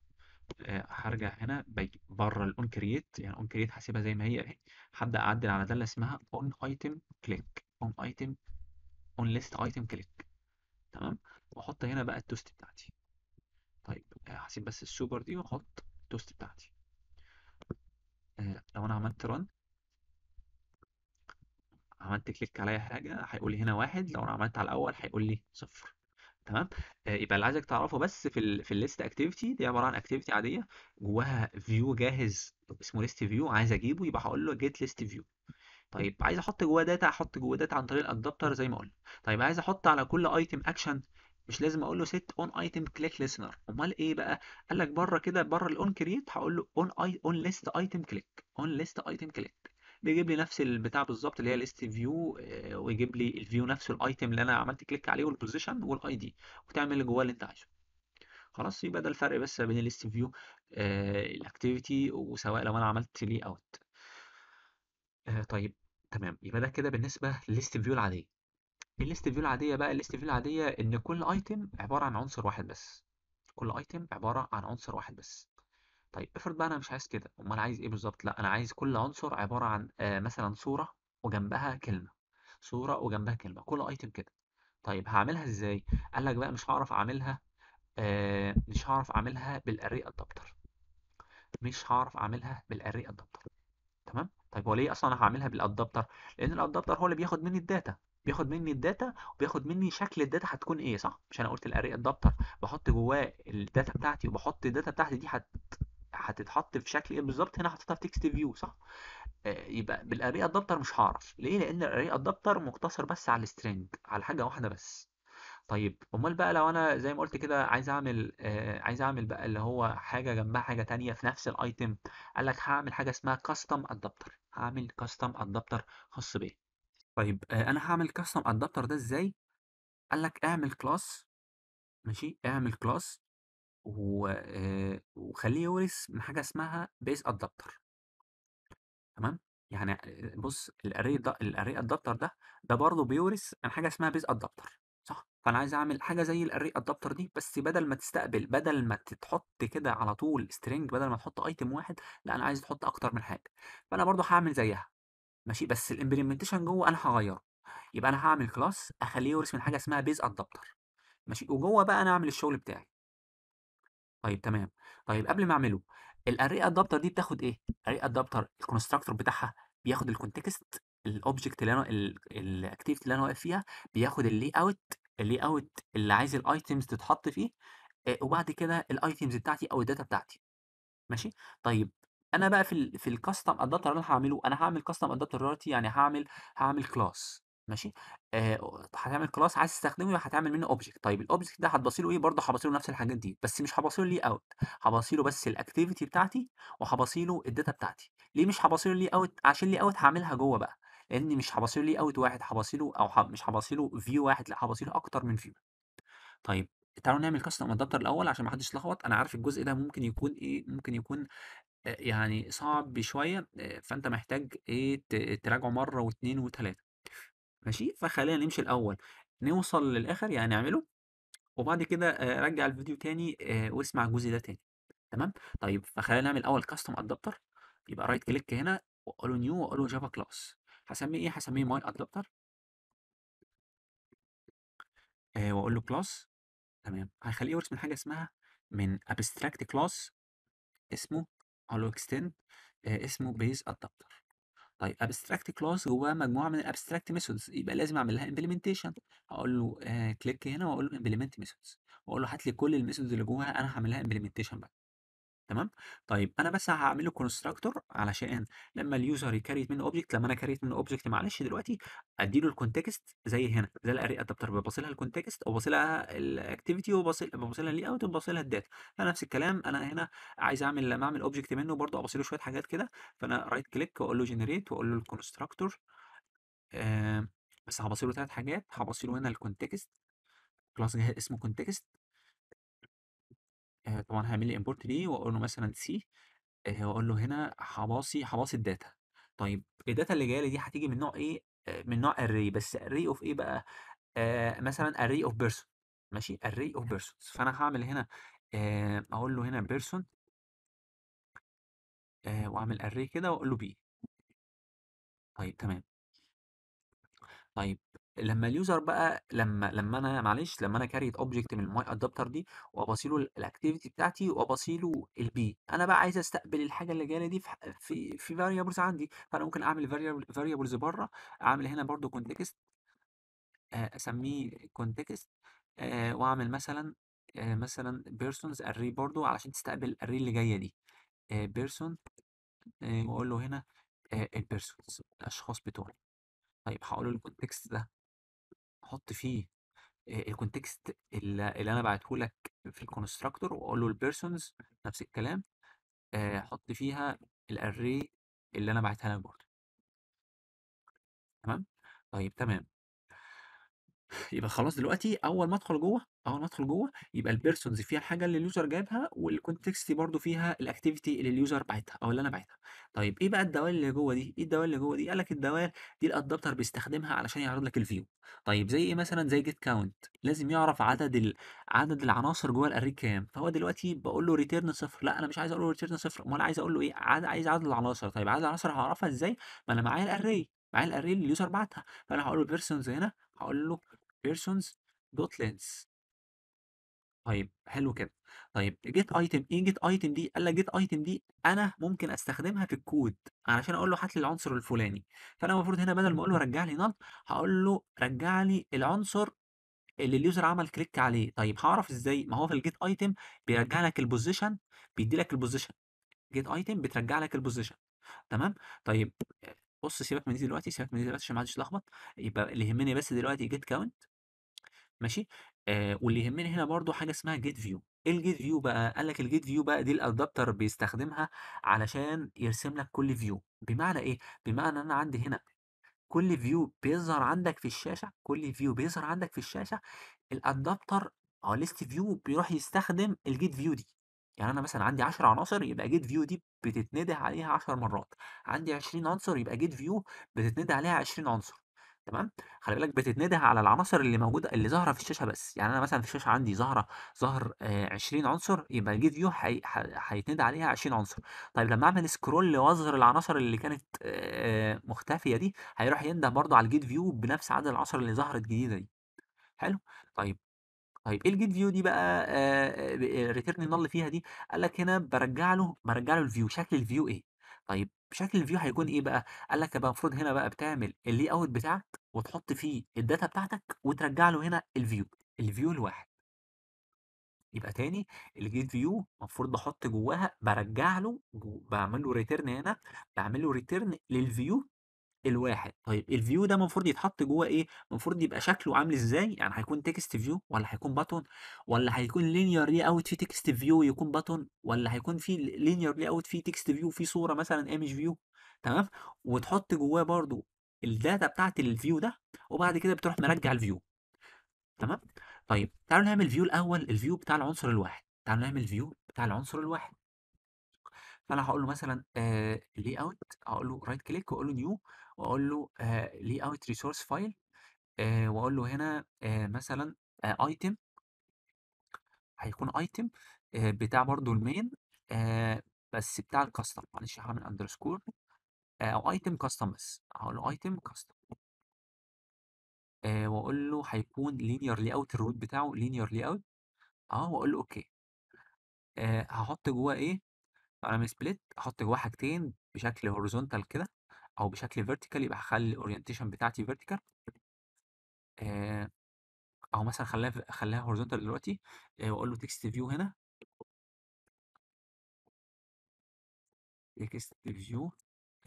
هرجع هنا بره الاون كرييت يعني اون كرييت هسيبها زي ما هي اهي هبدا اعدل على داله اسمها اون ايتم كليك اون ايتم اون ليست ايتم كليك تمام واحط هنا بقى التوست بتاعتي طيب آه، هسيب بس السوبر دي واحط التوست بتاعتي آه لو انا عملت رن عملت كليك على حاجه هيقول لي هنا واحد لو انا عملت على الاول هيقول لي صفر تمام آه يبقى اللي عايزك تعرفه بس في الـ في الليست اكتيفيتي دي عباره عن اكتيفيتي عاديه جواها فيو جاهز اسمه ليست فيو عايز اجيبه يبقى هقول له جيت ليست فيو طيب عايز احط جواه داتا احط جواه داتا عن طريق الادابتر زي ما قلنا طيب عايز احط على كل ايتم اكشن مش لازم اقول له سيت اون ايتم كليك ليسنر امال ايه بقى قال لك بره كده بره الاون كرييت هقول له اون اي اون ليست ايتم كليك اون ليست ايتم كليك بيجيب لي نفس البتاع بالظبط اللي هي ليست فيو آه، ويجيب لي الفيو نفسه الايتم اللي انا عملت كليك عليه والبوزيشن والاي دي وتعمل اللي جواه اللي انت عايزه خلاص يبقى ده الفرق بس بين الليست فيو الاكتيفيتي وسواء لو انا عملت لي اوت آه، طيب تمام يبقى ده كده بالنسبة للست فيو العادية الليست فيو العادية بقى الليست فيو العادية إن كل أيتم عبارة عن عنصر واحد بس كل أيتم عبارة عن عنصر واحد بس طيب افرض بقى أنا مش عايز كده أمال عايز إيه بالظبط لا أنا عايز كل عنصر عبارة عن آه، مثلا صورة وجنبها كلمة صورة وجنبها كلمة كل أيتم كده طيب هعملها إزاي قال لك بقى مش هعرف أعملها آه، مش هعرف أعملها بالأري أدابتر مش هعرف أعملها بالأري أدابتر تمام طيب هو ليه اصلا انا هعملها بالادابتر لان الادابتر هو اللي بياخد مني الداتا بياخد مني الداتا وبياخد مني شكل الداتا هتكون ايه صح مش انا قلت الاري ادابتر بحط جواه الداتا بتاعتي وبحط الداتا بتاعتي دي هت هتتحط في شكل ايه بالظبط هنا هحطها في تكست فيو صح آه، يبقى بالاري ادابتر مش هعرف ليه لان الاري ادابتر مقتصر بس على السترنج على حاجه واحده بس طيب امال بقى لو انا زي ما قلت كده عايز اعمل آه عايز اعمل بقى اللي هو حاجه جنبها حاجه تانية في نفس الايتم قال لك هعمل حاجه اسمها كاستم ادابتر هعمل كاستم ادابتر خاص بيا طيب آه، انا هعمل كاستم ادابتر ده ازاي قال لك اعمل كلاس ماشي اعمل كلاس آه، وخليه يورث من حاجه اسمها بيس ادابتر تمام يعني آه، بص الاري ده الاري ادابتر ده ده برضه بيورث من حاجه اسمها بيس ادابتر فانا عايز اعمل حاجه زي الاري ادابتر دي بس بدل ما تستقبل بدل ما تتحط كده على طول سترينج بدل ما تحط ايتم واحد لا انا عايز تحط اكتر من حاجه فانا برضو هعمل زيها ماشي بس الامبلمنتيشن جوه انا هغيره يبقى انا هعمل كلاس اخليه يرسم حاجه اسمها بيز ادابتر ماشي وجوه بقى انا اعمل الشغل بتاعي طيب تمام طيب قبل ما اعمله الاري ادابتر دي بتاخد ايه الاري ادابتر الكونستراكتور بتاعها بياخد الكونتكست الاوبجكت اللي انا الاكتيفيتي اللي انا واقف فيها بياخد اللي اوت اللاي اوت اللي عايز الايتيمز تتحط فيه وبعد كده الايتيمز بتاعتي او الداتا بتاعتي ماشي طيب انا بقى في الـ في الكاستم ادابتر اللي هعمله انا هعمل كاستم ادابتر يعني هعمل هعمل كلاس ماشي آه هتعمل كلاس عايز تستخدمه هتعمل منه اوبجكت طيب الاوبجكت ده هتبصيله ايه برضه هبصيله نفس الحاجات دي بس مش هبصيله لي اوت هبصيله بس الاكتيفيتي بتاعتي وهبصيله الداتا بتاعتي ليه مش هبصيله لي اوت عشان لي اوت هعملها جوه بقى اني مش حباصيله لي اوت واحد حباصيله او ح... مش حباصيله فيو واحد لا حباصيله اكتر من فيو طيب تعالوا نعمل كاستم ادابتر الاول عشان ما حدش يتلخبط انا عارف الجزء ده ممكن يكون ايه ممكن يكون يعني صعب شويه فانت محتاج ايه تراجعه مره واثنين وثلاثه ماشي فخلينا نمشي الاول نوصل للاخر يعني نعمله وبعد كده رجع الفيديو تاني واسمع الجزء ده تاني تمام طيب فخلينا نعمل اول كاستم ادابتر يبقى رايت كليك هنا واقول له نيو واقول له جافا كلاس هسميه ايه هسميه ماي ادابتر آه واقول له كلاس تمام هخليه يورث من حاجه اسمها من ابستراكت كلاس اسمه اقول له اكستند آه اسمه بيز ادابتر طيب ابستراكت كلاس جواه مجموعه من الابستراكت ميثودز يبقى لازم اعمل لها امبلمنتيشن هقول له آه كليك هنا واقول له امبلمنت ميثودز واقول له هات لي كل الميثودز اللي جواها انا هعمل لها امبلمنتيشن بقى تمام طيب انا بس هعمل له كونستراكتور علشان لما اليوزر يكريت منه اوبجكت لما انا كريت منه اوبجكت معلش دلوقتي ادي له الكونتكست زي هنا زي الاري ادابتر ببص لها الكونتكست او لها الاكتيفيتي وببص لها لي اوت وببص لها الداتا فنفس الكلام انا هنا عايز اعمل لما اعمل اوبجكت منه برضه ابص له شويه حاجات كده فانا رايت كليك واقول له جنريت واقول له الكونستراكتور آه، بس هبص له ثلاث حاجات هبص له هنا الكونتكست كلاس اسمه كونتكست آه، طبعًا هعمل لي امبورت ليه وأقول له مثلًا سي آه، وأقول له هنا حباصي حباصي الداتا طيب الداتا اللي جاية لي دي هتيجي من نوع إيه، آه، من نوع اري بس اري اوف إيه بقى، آه مثلًا اري اوف بيرسون ماشي، اري اوف بيرسون فأنا هعمل هنا آه أقول له هنا بيرسون آه وأعمل اري كده وأقول له بي طيب تمام. طيب لمّا اليوزر بقى لمّا لمّا أنا معلش، لمّا أنا كاريت اوبجكت من الماي ادابتر دي وابصيله له بتاعتي وابصيله له أنا بقى عايز أستقبل الحاجة اللي جاية دي في في في عندي، فأنا ممكن أعمل فاريبلز برّه، أعمل هنا برده context آه، أسمّيه context آه، وأعمل مثلًا آه، مثلًا persons array برده علشان تستقبل الاري اللي جاية دي، بيرسون وأقول له هنا البيرسونز الأشخاص بتوعي، طيب هقول له الكونتكست ده احط فيه الكونتكست اللي انا بعته لك في الكونستراكتور واقول له البيرسونز نفس الكلام آه، احط فيها الاري اللي انا بعتها لك برضه تمام طيب تمام يبقى خلاص دلوقتي أول ما أدخل جوه أول ما أدخل جوه يبقى البيرسونز فيها الحاجة اللي اليوزر جايبها والكونتكست برضو فيها الأكتيفيتي اللي اليوزر باعتها أو اللي أنا باعتها طيب إيه بقى الدوال اللي جوه دي؟ إيه الدوال اللي جوه دي؟ قال لك الدوال دي الأدابتر بيستخدمها علشان يعرض لك الفيو طيب زي إيه مثلا زي جيت كاونت لازم يعرف عدد ال... عدد العناصر جوه الاري كام فهو دلوقتي بقول له ريتيرن صفر لا أنا مش عايز أقول له ريتيرن صفر أمال عايز أقول له إيه؟ عاد... عايز عدد العناصر طيب عدد العناصر هعرفها إزاي؟ ما أنا معايا الأري معايا الأري اللي اليوزر بعتها فأنا هقول له بيرسونز هنا هقول له persons دوت lens طيب حلو كده طيب جيت ايتم ايه جيت ايتم دي قال لك جيت ايتم دي انا ممكن استخدمها في الكود علشان اقول له هات لي العنصر الفلاني فانا المفروض هنا بدل ما اقول له رجع لي نال هقول له رجع لي العنصر اللي اليوزر عمل كليك عليه طيب هعرف ازاي ما هو في الجيت ايتم بيرجع لك البوزيشن بيدي لك البوزيشن جيت ايتم بترجع لك البوزيشن تمام طيب بص سيبك من دي دلوقتي سيبك من دي دلوقتي عشان ما حدش يتلخبط يبقى اللي يهمني بس دلوقتي جيت كاونت ماشي؟ آه واللي يهمني هنا برضه حاجة اسمها جيت فيو إيه الجيت فيو بقى؟ قال لك الجيت فيو بقى دي الادابتر بيستخدمها علشان يرسم لك كل فيو بمعنى إيه؟ بمعنى إن أنا عندي هنا كل فيو بيظهر عندك في الشاشة كل فيو بيظهر عندك في الشاشة الادابتر أو ليست فيو بيروح يستخدم الجيت فيو دي. يعني أنا مثلًا عندي 10 عناصر يبقى جيت فيو دي بتتنده عليها 10 مرات، عندي 20 عنصر يبقى جيت فيو بتتنده عليها 20 عنصر. تمام، خلي بالك بتتندهى على العناصر اللي موجودة اللي ظاهرة في الشاشة بس، يعني أنا مثلًا في الشاشة عندي ظاهرة ظاهر 20 عنصر يبقى الفيديو فيو ه هيتندى عليها 20 عنصر، طيب لمّا أعمل سكرول وأظهر العناصر اللي كانت مختفية دي، هيروح ينده برضه على الجي فيو بنفس عدد العناصر اللي ظهرت جديدة دي، حلو؟ طيب طيب إيه الجيت فيو دي بقى آه ريتيرن نل فيها دي، قال لك هنا برجع له برجع له الفيو شكل الفيو إيه. طيب شكل الفيو هيكون ايه بقى؟ قال لك يبقى المفروض هنا بقى بتعمل اللي اوت بتاعك وتحط فيه الداتا بتاعتك وترجع له هنا الفيو الفيو الواحد يبقى تاني الجيت فيو المفروض بحط جواها برجع له بعمل له ريتيرن هنا بعمل له ريتيرن للفيو الواحد طيب الفيو ده المفروض يتحط جوه ايه المفروض يبقى شكله عامل ازاي يعني هيكون تكست فيو ولا هيكون باتون ولا هيكون لينير لي اوت في تكست فيو يكون باتون ولا هيكون في لينير لي اوت في تكست فيو في صوره مثلا ايمج فيو تمام وتحط جواه برضو الداتا بتاعت الفيو ده وبعد كده بتروح مرجع الفيو تمام طيب تعالوا نعمل فيو الاول الفيو بتاع العنصر الواحد تعالوا نعمل فيو بتاع العنصر الواحد فانا هقول له مثلا لي آه، اوت هقول له رايت كليك واقول له نيو وأقول له لي layout resource file وأقول له هنا مثلًا ايتم item هيكون item بتاع برضه المين بس بتاع الكاستم معلش هاعمل underscore آآ أو item custom بس، هقول له item custom. وأقول له هيكون linear layout الروت بتاعه linear layout اه وأقول له أوكي. هحط جواه إيه؟ أنا سبليت احط جواه حاجتين بشكل horizontal كده. أو بشكل فيرتيكال يبقى هخلي الأورينتيشن بتاعتي فيرتيكال آه، أو مثلا خليها خليها هورزونتال دلوقتي آه، وأقول له تكست فيو هنا تكست فيو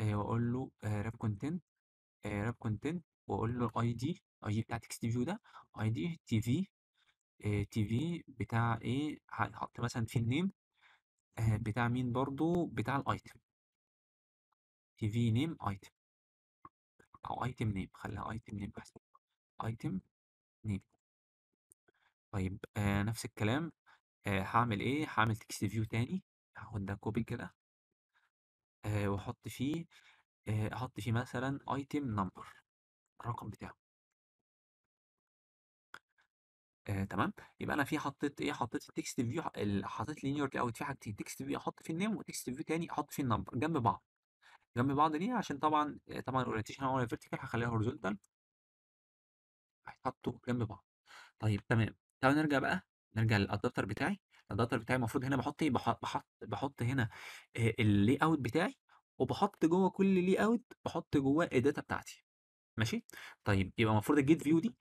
آه، وأقول له راب كونتنت راب كونتنت وأقول له الاي دي الاي دي بتاع تكست فيو ده اي دي تي في تي في بتاع إيه هحط مثلا في النيم بتاع مين برضو بتاع الايتم تي في نيم ايتم او ايتم نيم خليها ايتم نيم احسن ايتم نيم طيب آه نفس الكلام آه هعمل ايه هعمل تكست فيو تاني هاخد ده كوبي كده آه واحط فيه آه احط فيه مثلا ايتم نمبر الرقم بتاعه آه، تمام يبقى انا في حطيت ايه حطيت التكست فيو حطيت لينير اوت في حاجتين تكست فيو احط فيه النيم وتكست فيو تاني احط فيه النمبر جنب بعض جنب بعض ليه عشان طبعا طبعا الاورينتيشن هو الفيرتيكال هخليها هوريزونتال هيتحطوا جنب بعض طيب تمام تعالوا نرجع بقى نرجع للادابتر بتاعي الادابتر بتاعي المفروض هنا بحط ايه بحط بحط هنا اللي اوت بتاعي وبحط جوه كل لي اوت بحط جواه الداتا بتاعتي ماشي طيب يبقى المفروض الجيت فيو دي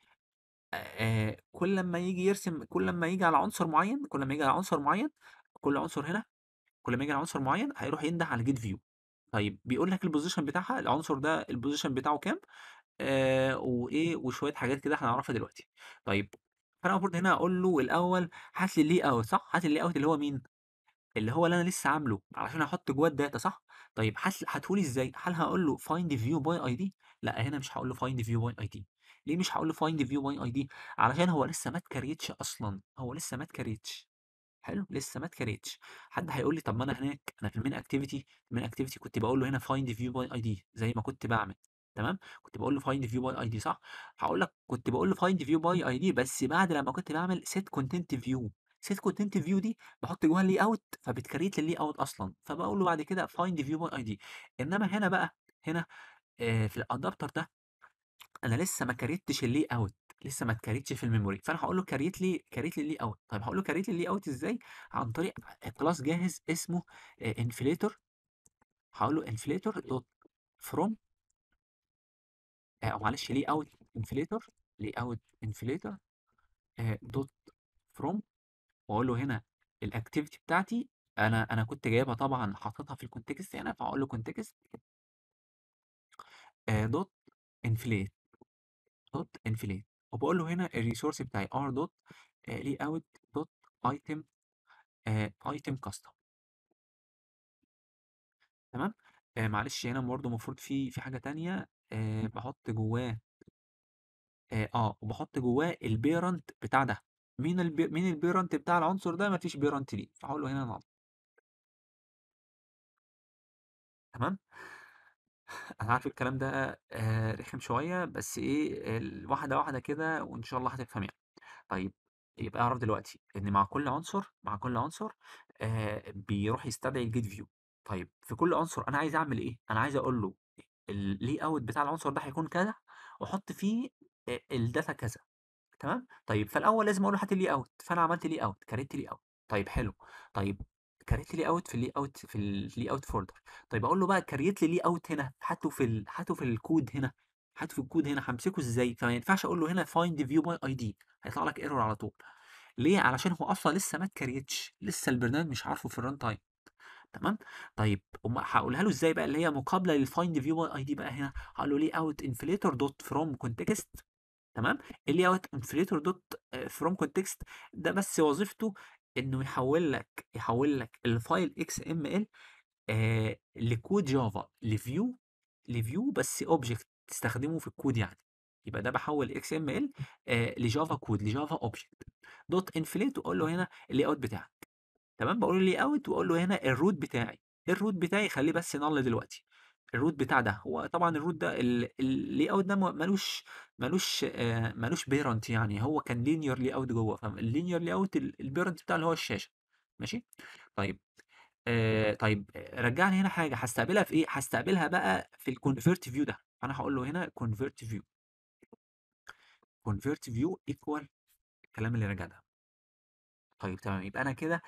كل لما يجي يرسم كل لما يجي على عنصر معين كل لما يجي على عنصر معين كل عنصر هنا كل ما يجي على عنصر معين هيروح ينده على الجيت فيو طيب بيقول لك البوزيشن بتاعها العنصر ده البوزيشن بتاعه كام آه وإيه وشوية حاجات كده هنعرفها دلوقتي. طيب فأنا المفروض هنا أقول له الأول هات لي اللي اوت صح؟ هات لي اللي اوت اللي هو مين؟ اللي هو اللي أنا لسه عامله علشان أحط جواه الداتا صح؟ طيب هات إزاي؟ هل هقول له فايند فيو باي اي دي لأ هنا مش هقول له فايند فيو باي اي دي ليه مش هقول له فايند فيو باي اي دي علشان هو لسه ما اتكريتش أصلًا، هو لسه ما اتكريتش. حلو لسه ما اتكريتش حد هيقول لي طب ما انا هناك انا في المين اكتيفيتي المين اكتيفيتي كنت بقول له هنا فايند فيو باي اي دي زي ما كنت بعمل تمام كنت بقول له فايند فيو باي اي دي صح هقول لك كنت بقول له فايند فيو باي اي دي بس بعد لما كنت بعمل سيت كونتنت فيو سيت كونتنت فيو دي بحط جواها لي اوت فبتكريت للي اوت اصلا فبقول له بعد كده فايند فيو باي اي دي انما هنا بقى هنا آه، في الادابتر ده انا لسه ما كريتش اللي اوت لسه ما اتكريتش في الميموري فانا هقول له كريت لي كريت لي اللي اوت طيب هقول له كريت لي اللي اوت ازاي عن طريق كلاس جاهز اسمه انفليتور آه، هقول له انفليتور دوت فروم او معلش لي اوت انفليتور لي اوت انفليتور دوت فروم واقول له هنا الاكتيفيتي بتاعتي انا انا كنت جايبها طبعا حاططها في الكونتكست هنا فهقول له كونتكست دوت انفليت دوت انفليت وبقول له هنا الريسورس بتاعي ار دوت لي اوت دوت ايتم ايتم كاستم تمام آه معلش هنا برضه المفروض في في حاجه تانية آه بحط جواه اه, آه وبحط جواه البيرنت بتاع ده مين البي... مين البيرنت بتاع العنصر ده مفيش بيرنت ليه فهقول له هنا نل تمام أنا عارف الكلام ده رخم شوية، بس إيه، واحدة، واحدة كده وإن شاء الله هتفهم يعني طيب، يبقى اعرف دلوقتي إن مع كل عنصر مع كل عنصر بيروح يستدعي الجيت فيو طيب، في كل عنصر أنا عايز أعمل إيه؟ أنا عايز أقول له اللي اوت بتاع العنصر ده هيكون كذا، وحُط فيه الداتا كذا، تمام؟ طيب، فالأول لازم أقول له هات اوت فأنا عملت layout، كريت اوت طيب حلو، طيب كريت لي اوت في اللي اوت في اللي اوت فولدر طيب اقول له بقى كريت لي لي اوت هنا هاته في حاطه هاته في الكود هنا هاته في الكود هنا همسكه ازاي فما ينفعش اقول له هنا فايند فيو باي اي دي هيطلع لك ايرور على طول ليه علشان هو اصلا لسه ما اتكريتش لسه البرنامج مش عارفه في الران تايم تمام طيب هقولها له ازاي بقى اللي هي مقابله للفايند فيو باي اي دي بقى هنا هقول له لي اوت انفليتر دوت فروم كونتكست تمام اللي اوت انفليتر دوت فروم كونتكست ده بس وظيفته انه يحول لك يحول لك الفايل اكس ام ال لكود جافا لفيو لفيو بس اوبجكت تستخدمه في الكود يعني يبقى ده بحول اكس ام ال لجافا كود لجافا اوبجكت دوت انفليت واقول له هنا اللي اوت بتاعك تمام بقول له اللي اوت واقول له هنا الروت بتاعي الروت بتاعي خليه بس نل دلوقتي الروت بتاع ده هو طبعا الروت ده اللي اوت ده ملوش ملوش آه ملوش بيرنت يعني هو كان لينير لي اوت جوه فاللينير لي اوت البيرنت بتاعه اللي هو الشاشه ماشي طيب آه طيب رجعني هنا حاجه هستقبلها في ايه هستقبلها بقى في الكونفيرت فيو ده فانا هقول له هنا كونفيرت فيو كونفيرت فيو ايكوال الكلام اللي رجع ده طيب تمام يبقى انا كده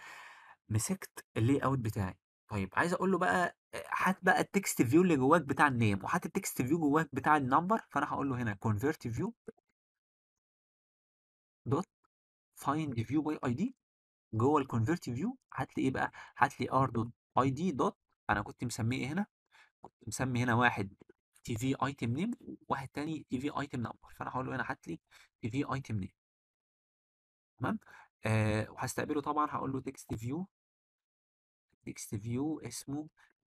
مسكت اللي اوت بتاعي طيب عايز أقول له بقى هات بقى التكست فيو اللي جواك بتاع النيم وهات التكست فيو جواك بتاع النمبر فأنا هقول له هنا فيو دوت فايند فيو باي اي دي جوه الكونفرت فيو هات لي إيه بقى؟ هات لي ار دوت اي دي دوت أنا كنت مسميه هنا كنت مسمي هنا واحد تي في ايتم نيم واحد تاني تي في ايتم نمبر فانا هقول له هنا هات لي تي في ايتم نيم تمام آه وهستقبله طبعا هقول له تكست فيو تكست فيو اسمه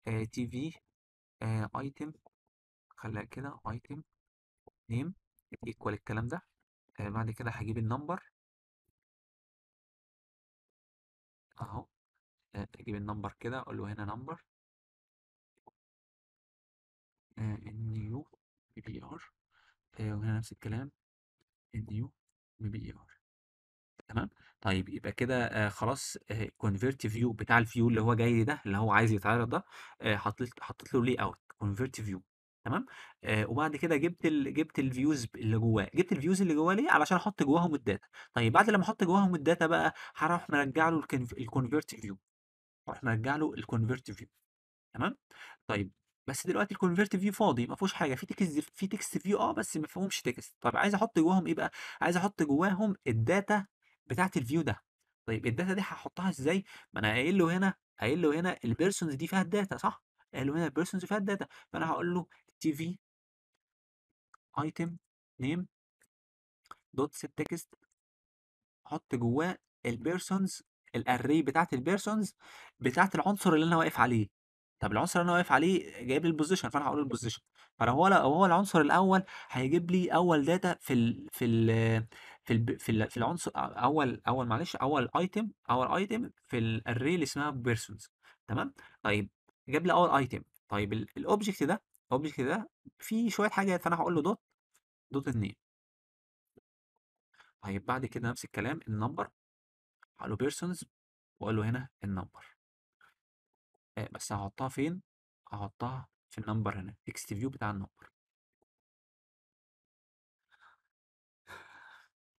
آه، تي في ايتم آه، خليها كده ايتم نيم ايكوال الكلام ده آه، بعد كده هجيب النمبر اهو اجيب النمبر كده اقول له هنا نمبر ان يو بي ار وهنا نفس الكلام ان يو بي ار تمام، طيب يبقى كده آه خلاص كونفرت آه فيو بتاع الفيو اللي هو جاي ده، اللي هو عايز يتعرض ده، آآ آه، حطيت حطيت له اوت كونفرت فيو تمام، آه وبعد كده جبت الـ جبت الفيوز اللي جواه، جبت الفيوز اللي جواه ليه؟ علشان أحط جواهم الdata، طيب بعد لمّا أحط جواهم الداتا طيب بعد لما احط جواهم الداتا بقي هروح مرجّع له الكونفرت فيو اروح مرجّع له الكونفرت فيو تمام، طيب بس دلوقتي الكونفرت فيو فاضي ما فيهوش حاجة، في تكست في تكست فيو آه، بس ما فيهمش تكست طب عايز أحط جواهم إيه بقى؟ عايز أحط جواهم الداتا بتاعت الفيو ده طيب الداتا دي هحطها ازاي ما انا قايل له هنا قايل له هنا البيرسونز دي فيها الداتا صح قايل له هنا البيرسونز فيها الداتا فانا هقول له تي في ايتم نيم دوت سيت تكست احط جواه البيرسونز الاري بتاعت البيرسونز بتاعت العنصر اللي انا واقف عليه طب العنصر اللي انا واقف عليه جايب لي البوزيشن فانا هقول له البوزيشن فلو هو هو العنصر الاول هيجيب لي اول داتا في الـ في الـ في الب... في, ال... في العنصر اول اول معلش اول ايتم اول ايتم في الاري اللي اسمها بيرسونز تمام طيب جاب لي اول ايتم طيب الاوبجكت ده الاوبجكت ده فيه شويه حاجات فانا هقول له دوت دوت اتنين طيب بعد كده نفس الكلام النمبر هقول له بيرسونز واقول له هنا النمبر آه، بس هحطها فين هحطها في النمبر هنا تكست فيو بتاع النمبر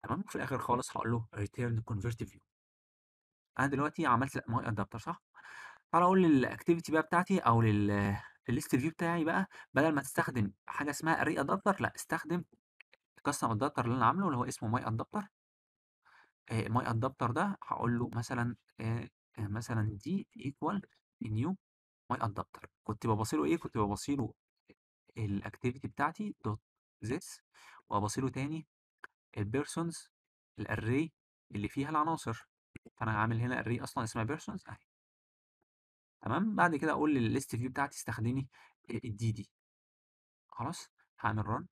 تمام؟ وفي الآخر خالص هقول له ريتيرن كونفرت فيو أنا دلوقتي عملت ماي adapter صح؟ تعالَ أقول للاكتيفيتي بقى بتاعتي أو للليست فيو بتاعي بقى بدل ما تستخدم حاجة اسمها ري ادابتر لأ استخدم الكاستم ادابتر اللي أنا عامله اللي هو اسمه ماي ادابتر ماي ادابتر ده هقول له مثلًا آه، آه، مثلًا دي ايكوال نيو ماي ادابتر كنت ببص له إيه؟ كنت ببص له الاكتيفيتي بتاعتي دوت ذس وابص له تاني البيرسونز الاري اللي فيها العناصر فانا هعمل هنا array اصلا اسمها بيرسونز اهي تمام بعد كده اقول للليست فيو بتاعتي استخدمي الدي دي خلاص هعمل run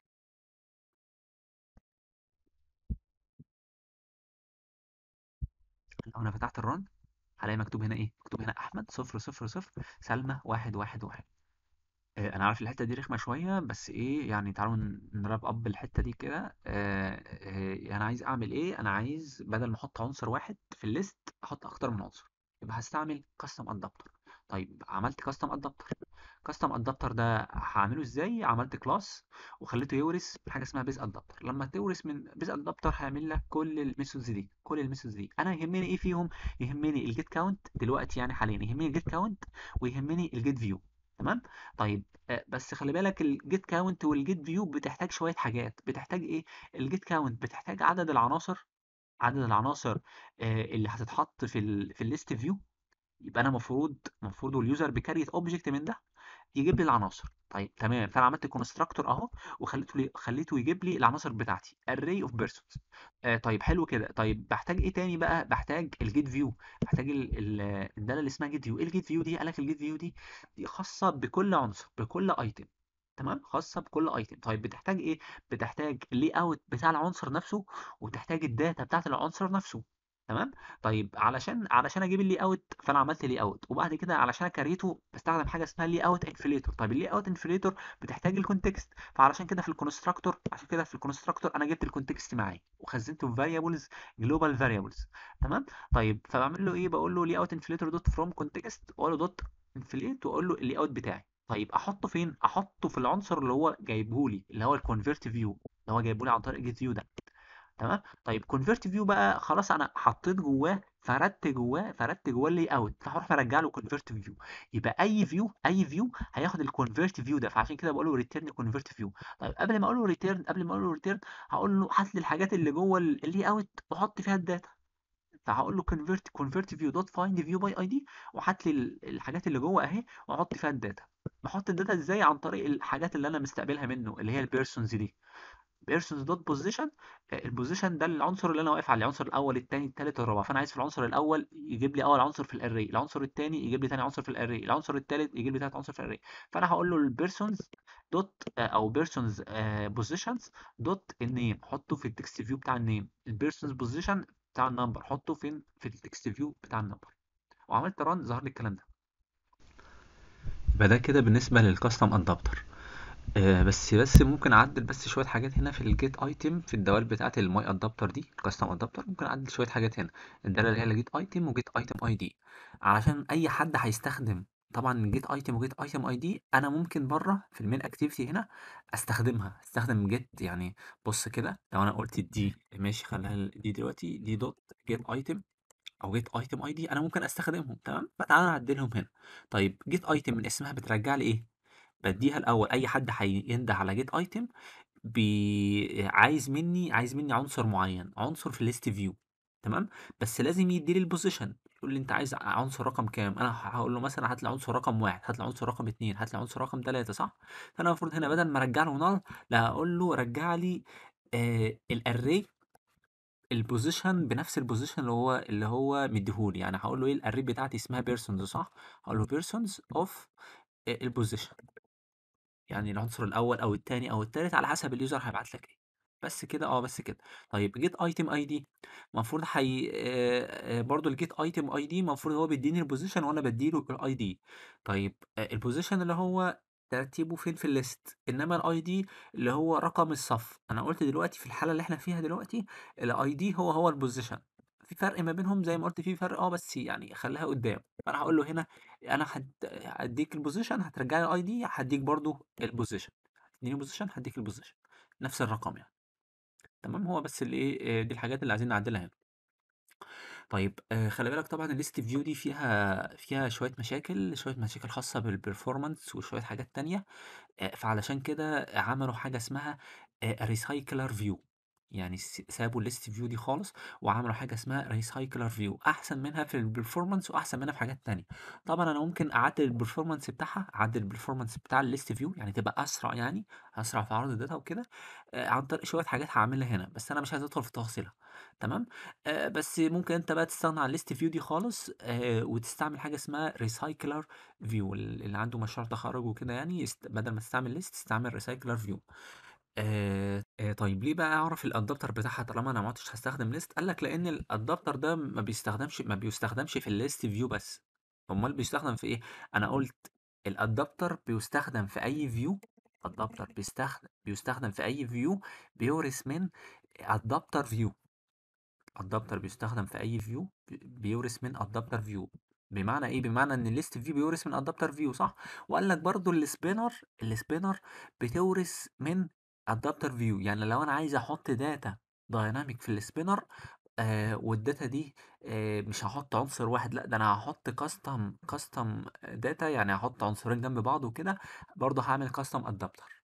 لو انا فتحت الرن هلاقي مكتوب هنا ايه مكتوب هنا احمد صفر صفر صفر سلمى واحد واحد واحد آه، انا عارف الحته دي رخمه شويه بس ايه يعني تعالوا نراب اب الحته دي كده آه، آه، انا عايز اعمل ايه انا عايز بدل ما احط عنصر واحد في الليست احط اكتر من عنصر يبقى هستعمل كاستم ادابتر طيب عملت كاستم ادابتر كاستم ادابتر ده هعمله ازاي عملت كلاس وخليته يورث حاجه اسمها بيز ادابتر لما تورث من بيز ادابتر هيعمل لك كل الميثودز دي كل الميثودز دي انا يهمني ايه فيهم يهمني الجيت كاونت دلوقتي يعني حاليا يهمني الجيت كاونت ويهمني الجيت فيو تمام طيب آه، بس خلي بالك الجيت كاونت والجيت فيو بتحتاج شويه حاجات بتحتاج ايه الجيت كاونت بتحتاج عدد العناصر عدد العناصر آه، اللي هتتحط في ال في الليست فيو يبقى انا المفروض المفروض واليوزر بكاريت اوبجكت من ده يجيب لي العناصر طيب تمام فانا عملت كونستراكتور اهو وخليته لي خليته يجيب لي العناصر بتاعتي array of persons آه طيب حلو كده طيب بحتاج ايه تاني بقى بحتاج الجيت فيو بحتاج الداله اللي اسمها جيت فيو ايه الجيت فيو دي قال لك الجيت فيو دي دي خاصه بكل عنصر بكل ايتم تمام خاصه بكل ايتم طيب بتحتاج ايه بتحتاج اللي اوت بتاع العنصر نفسه وتحتاج الداتا بتاعه العنصر نفسه تمام؟ طيب علشان علشان أجيب اللي اوت فأنا عملت لي اوت وبعد كده علشان أكريته بستخدم حاجة اسمها لي اوت انفليتور طيب اللي اوت انفليتور بتحتاج الكونتكست فعلشان كده في الكونستراكتور عشان كده في الكونستراكتور أنا جبت الكونتكست معايا وخزنته في فاريبلز جلوبال فاريبلز تمام؟ طيب فبعمل له إيه؟ بقول له لي اوت انفليتور دوت فروم كونتكست وأقول له دوت انفليت وأقول له اللي اوت بتاعي طيب احطه فين؟ احطه في العنصر اللي هو جايبه لي اللي هو الكونفيرت فيو اللي هو جايبه لي عن طريق جيت فيو ده تمام طيب كونفيرت فيو بقى خلاص انا حطيت جواه فردت جواه فردت جواه اللي اوت فهروح مرجع له كونفيرت فيو يبقى اي فيو اي فيو هياخد الكونفيرت فيو ده فعشان كده بقول له ريتيرن كونفيرت فيو طيب قبل ما اقول له ريتيرن قبل ما اقول له ريتيرن هقول له هات لي الحاجات اللي جوه اللي اوت وحط فيها الداتا فهقول له كونفيرت كونفيرت فيو دوت فايند فيو باي اي دي وهات لي الحاجات اللي جوه اهي واحط فيها الداتا بحط الداتا ازاي عن طريق الحاجات اللي انا مستقبلها منه اللي هي البيرسونز دي بيرسونز دوت بوزيشن البوزيشن ده العنصر اللي انا واقف عليه العنصر الاول الثاني الثالث الرابع فانا عايز في العنصر الاول يجيب لي اول عنصر في الاري العنصر الثاني يجيب لي ثاني عنصر في الاري العنصر الثالث يجيب لي ثالث عنصر في الاري فانا هقول له البيرسونز دوت آه، او بيرسونز بوزيشنز دوت النيم حطه في التكست فيو بتاع النيم البيرسونز بوزيشن بتاع النمبر حطه فين في التكست فيو بتاع النمبر وعملت ران ظهر لي الكلام ده يبقى ده كده بالنسبه للكاستم ادابتر آه، بس بس ممكن اعدل بس شويه حاجات هنا في الجيت ايتم في الدوال بتاعه الماي ادابتر دي الكاستم ادابتر ممكن اعدل شويه حاجات هنا الداله اللي هي جيت ايتم وجيت ايتم اي دي علشان اي حد هيستخدم طبعا جيت ايتم وجيت ايتم اي دي انا ممكن بره في المين اكتيفيتي هنا استخدمها استخدم جيت يعني بص كده لو انا قلت دي ماشي خليها دي دلوقتي دي دوت جيت ايتم او جيت ايتم اي دي انا ممكن استخدمهم تمام فتعالى نعدلهم هنا طيب جيت ايتم من اسمها بترجع لي ايه بديها الأول أي حد هينده على جيت ايتم عايز مني عايز مني عنصر معين عنصر في ليست فيو تمام بس لازم يديلي البوزيشن يقول لي انت عايز عنصر رقم كام انا هقول له مثلا هات لي عنصر رقم واحد هات لي عنصر رقم اثنين هات لي عنصر رقم ثلاثه صح فانا المفروض هنا بدل ما ارجع له نال لا هقول له رجع لي آه الاري البوزيشن بنفس البوزيشن اللي هو اللي هو مديهولي يعني هقول له ايه الاري بتاعتي اسمها بيرسونز صح هقول له بيرسونز اوف البوزيشن يعني العنصر الأول أو الثاني أو الثالث على حسب اليوزر هيبعت لك إيه. بس كده آه، بس كده. طيب جيت ايتم اي دي المفروض هي آآ، الجيت ايتم اي دي المفروض هو بيدّيني البوزيشن وأنا بديله له دي طيب البوزيشن اللي هو ترتيبه فين في الليست إنما الاي دي اللي هو رقم الصف. أنا قُلت دلوقتي في الحالة اللي إحنا فيها دلوقتي الاي دي هو، هو البوزيشن في فرق ما بينهم زي ما قُلت في فرق آه، بس يعني خلّيها قدّام. فأنا هقول له هنا أنا هديك البوزيشن هترجّع لي الاي دي هديك برضو البوزيشن هتدّيني البوزيشن هديك البوزيشن نفس الرقم يعني. تمام؟ هو بس الإيه، آه، دي الحاجات اللي عايزين نعدّلها هنا. يعني. طيب آه، خلي بالك طبعًا الليست فيو دي فيها فيها شوية مشاكل، شوية مشاكل خاصة بالبرفورمانس وشوية حاجات تانية، آه، فعلشان كده عملوا حاجة اسمها ريسايكلر فيو يعني سابوا الليست فيو دي خالص، وعملوا حاجة اسمها ريسايكلر فيو أحسن منها في البرفورمانس وأحسن منها في حاجات تانية. طبعًا أنا ممكن أعدل البرفورمانس بتاعها، أعدل البرفورمانس بتاع الليست فيو يعني تبقى أسرع يعني، أسرع في عرض الداتا وكده، آه، عن طريق شوية حاجات هعملها هنا، بس أنا مش عايز أدخل في تفاصيلها، تمام؟ آه، بس ممكن أنت بقى تستغنى عن الليست فيو دي خالص آه، وتستعمل حاجة اسمها ريسايكلر فيو اللي عنده مشروع تخرُّج وكده يعني يست بدل ما تستعمل ليست تستعمل ريسايكلر فيو آه،, آه طيب ليه بقى أعرف الادابتر بتاعها طالما أنا ما عُدتش هستخدم ليست قال لك لإن الادابتر ده ما بيستخدمش ما بيستخدمش في الليست فيو بس، امال بيستخدم في إيه؟ أنا قُلت الادابتر بيستخدم في أي فيو الادابتر بيستخدم بيستخدم في أي فيو بيورث من ادابتر فيو الادابتر بيستخدم في أي فيو بيورث من ادابتر فيو بمعنى إيه؟ بمعنى إن الليست فيو بيورث من ادابتر فيو صح؟ وقال لك برضه السبينر السبينر بتورث من ادابتر فيو يعني لو انا عايز احط داتا دايناميك في السبينر آه والداتا دي آه مش هحط عنصر واحد لا ده انا هحط كاستم كاستم داتا يعني هحط عنصرين جنب بعض وكده برضه هعمل كاستم ادابتر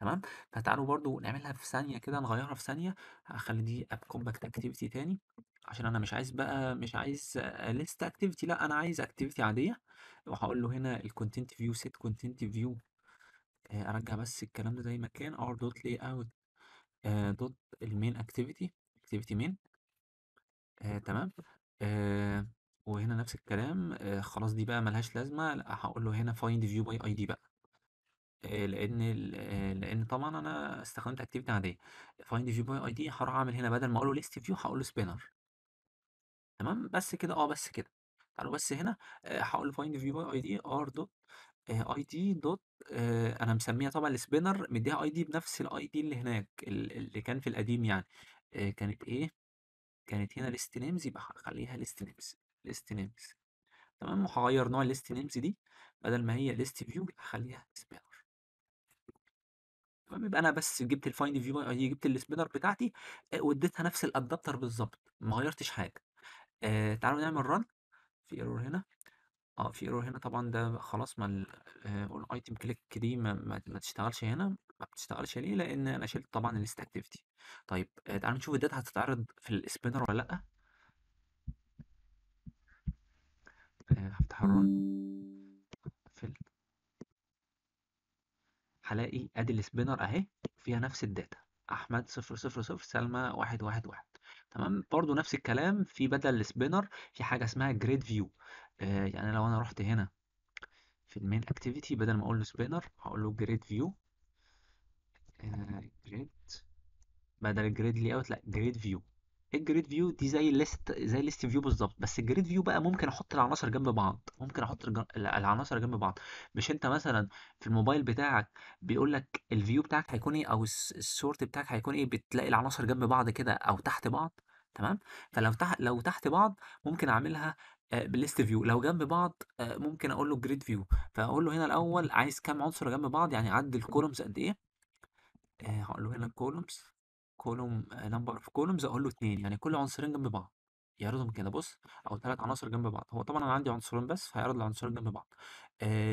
تمام فتعالوا برضو نعملها في ثانية كده نغيرها في ثانية هخلي دي اب كومباكت اكتيفيتي تاني عشان انا مش عايز بقى مش عايز ليست آه، اكتيفيتي لا انا عايز اكتيفيتي عادية وهقول له هنا الكونتنت فيو سيت كونتنت فيو آه، أرجّع بس الكلام ده زي ما كان ار دوت layout اوت آه، دوت المين activity اكتيفيتي آه، مين تمام، آه وهنا نفس الكلام آه خلاص دي بقى ملهاش لازمة، لأ له هنا find view by id بقى. لإن لإن طبعًا أنا استخدمت activity عادية، find view by id هروح أعمل هنا بدل ما أقول له list view هقول له سبينر تمام، بس كده، آه بس كده. تعالوا بس هنا هقول له له find view by id ار دوت اي دي دوت أنا مسميها طبعًا السبينر مدّيها اي دي بنفس الاي دي اللي هناك اللي كان في القديم يعني، آه كانت إيه، كانت هنا ليست نيمز يبقى هاخلّيها هخليها ليست نيمز ليست نيمز تمام وهغير نوع ليست نيمز دي بدل ما هي ليست فيو هخليها سبينر تمام، يبقى أنا بس جِبت الفايند فيو اي جِبت السبينر بتاعتي آه، وادّيتها نفس الادابتر بالظبط ما غيّرتش حاجة. آه تعالوا نعمل ران في ايرور هنا. آه، في ايرور هنا طبعًا ده خلاص ما ال آآ item click دي ما ما تشتغلش هنا، ما بتشتغلش ليه؟ لإن أنا شِلت طبعًا الليست اكتيفيتي طيب تعالوا آه، تعالَ نشوف الداتا هتتعرض في السبينر ولا لأ. آه، هفتح الرن الrun أقفل. آدي السبينر أهي فيها نفس الداتا، أحمد 000 1، 1، 111 تمام برضو نفس الكلام في بدل السبينر في حاجة اسمها جريد فيو آه يعني لو انا رحت هنا في المين اكتيفيتي بدل ما اقول له سبينر هقول له جريد فيو جريد بدل الجريد لي اوت لا جريد فيو الجريد فيو دي زي الليست زي الليست فيو بالظبط بس الجريد فيو بقى ممكن احط العناصر جنب بعض ممكن احط العناصر جنب بعض مش انت مثلا في الموبايل بتاعك بيقول لك الفيو بتاعك هيكون ايه او السورت بتاعك هيكون ايه بتلاقي العناصر جنب بعض كده او تحت بعض تمام فلو تحت لو تحت بعض ممكن اعملها آه، بالليست فيو لو جنب بعض آه، ممكن أقول له جريد فيو فأقول له هنا الأول عايز كام عنصر جنب بعض يعني عد الكولومز قد إيه آه، هقول له هنا كولومز كولوم نمبر اوف كولومز أقول له اثنين يعني كل عنصرين جنب بعض يعرضهم كده بُص أو ثلاث عناصر جنب بعض، هو طبعًا أنا عندي عنصرين بس هيعرض العنصرين جنب بعض.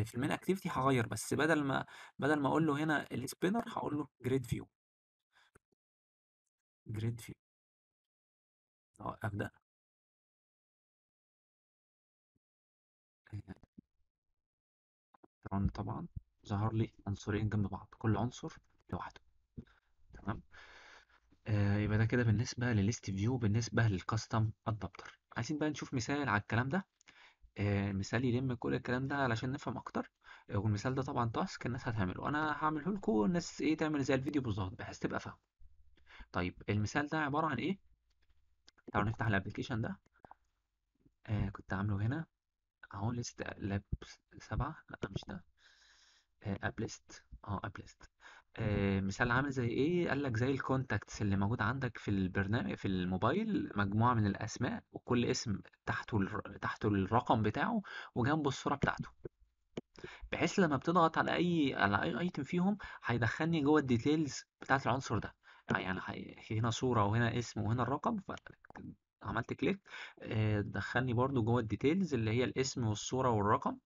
في المين اكتيفيتي هغير بس بدل ما بدل ما أقول له هنا السبينر هقول له جريد فيو جريد فيو آه أبدأ. الكترون طبعا ظهر لي عنصرين جنب بعض كل عنصر لوحده تمام آه يبقى ده كده بالنسبة للست فيو بالنسبة للكاستم ادابتر عايزين بقى نشوف مثال على الكلام ده آه مثال يلم كل الكلام ده علشان نفهم اكتر آه، والمثال ده طبعا تاسك الناس هتعمله انا هعمله لكم الناس ايه تعمل زي الفيديو بالظبط بحيث تبقى فاهم طيب المثال ده عبارة عن ايه لو نفتح الابلكيشن ده آه كنت عامله هنا اهو ليست لاب سبعة لا مش ده اب ليست اه اب ليست أه، آه، مثال عامل زي ايه قال لك زي الكونتاكتس اللي موجود عندك في البرنامج في الموبايل مجموعة من الاسماء وكل اسم تحته تحته الرقم بتاعه وجنبه الصورة بتاعته بحيث لما بتضغط على اي على اي ايتم فيهم هيدخلني جوه الديتيلز بتاعة العنصر ده يعني هنا صورة وهنا اسم وهنا الرقم عملت كليك آه، دخلني برضو جوه الديتيلز اللي هي الاسم والصورة والرقم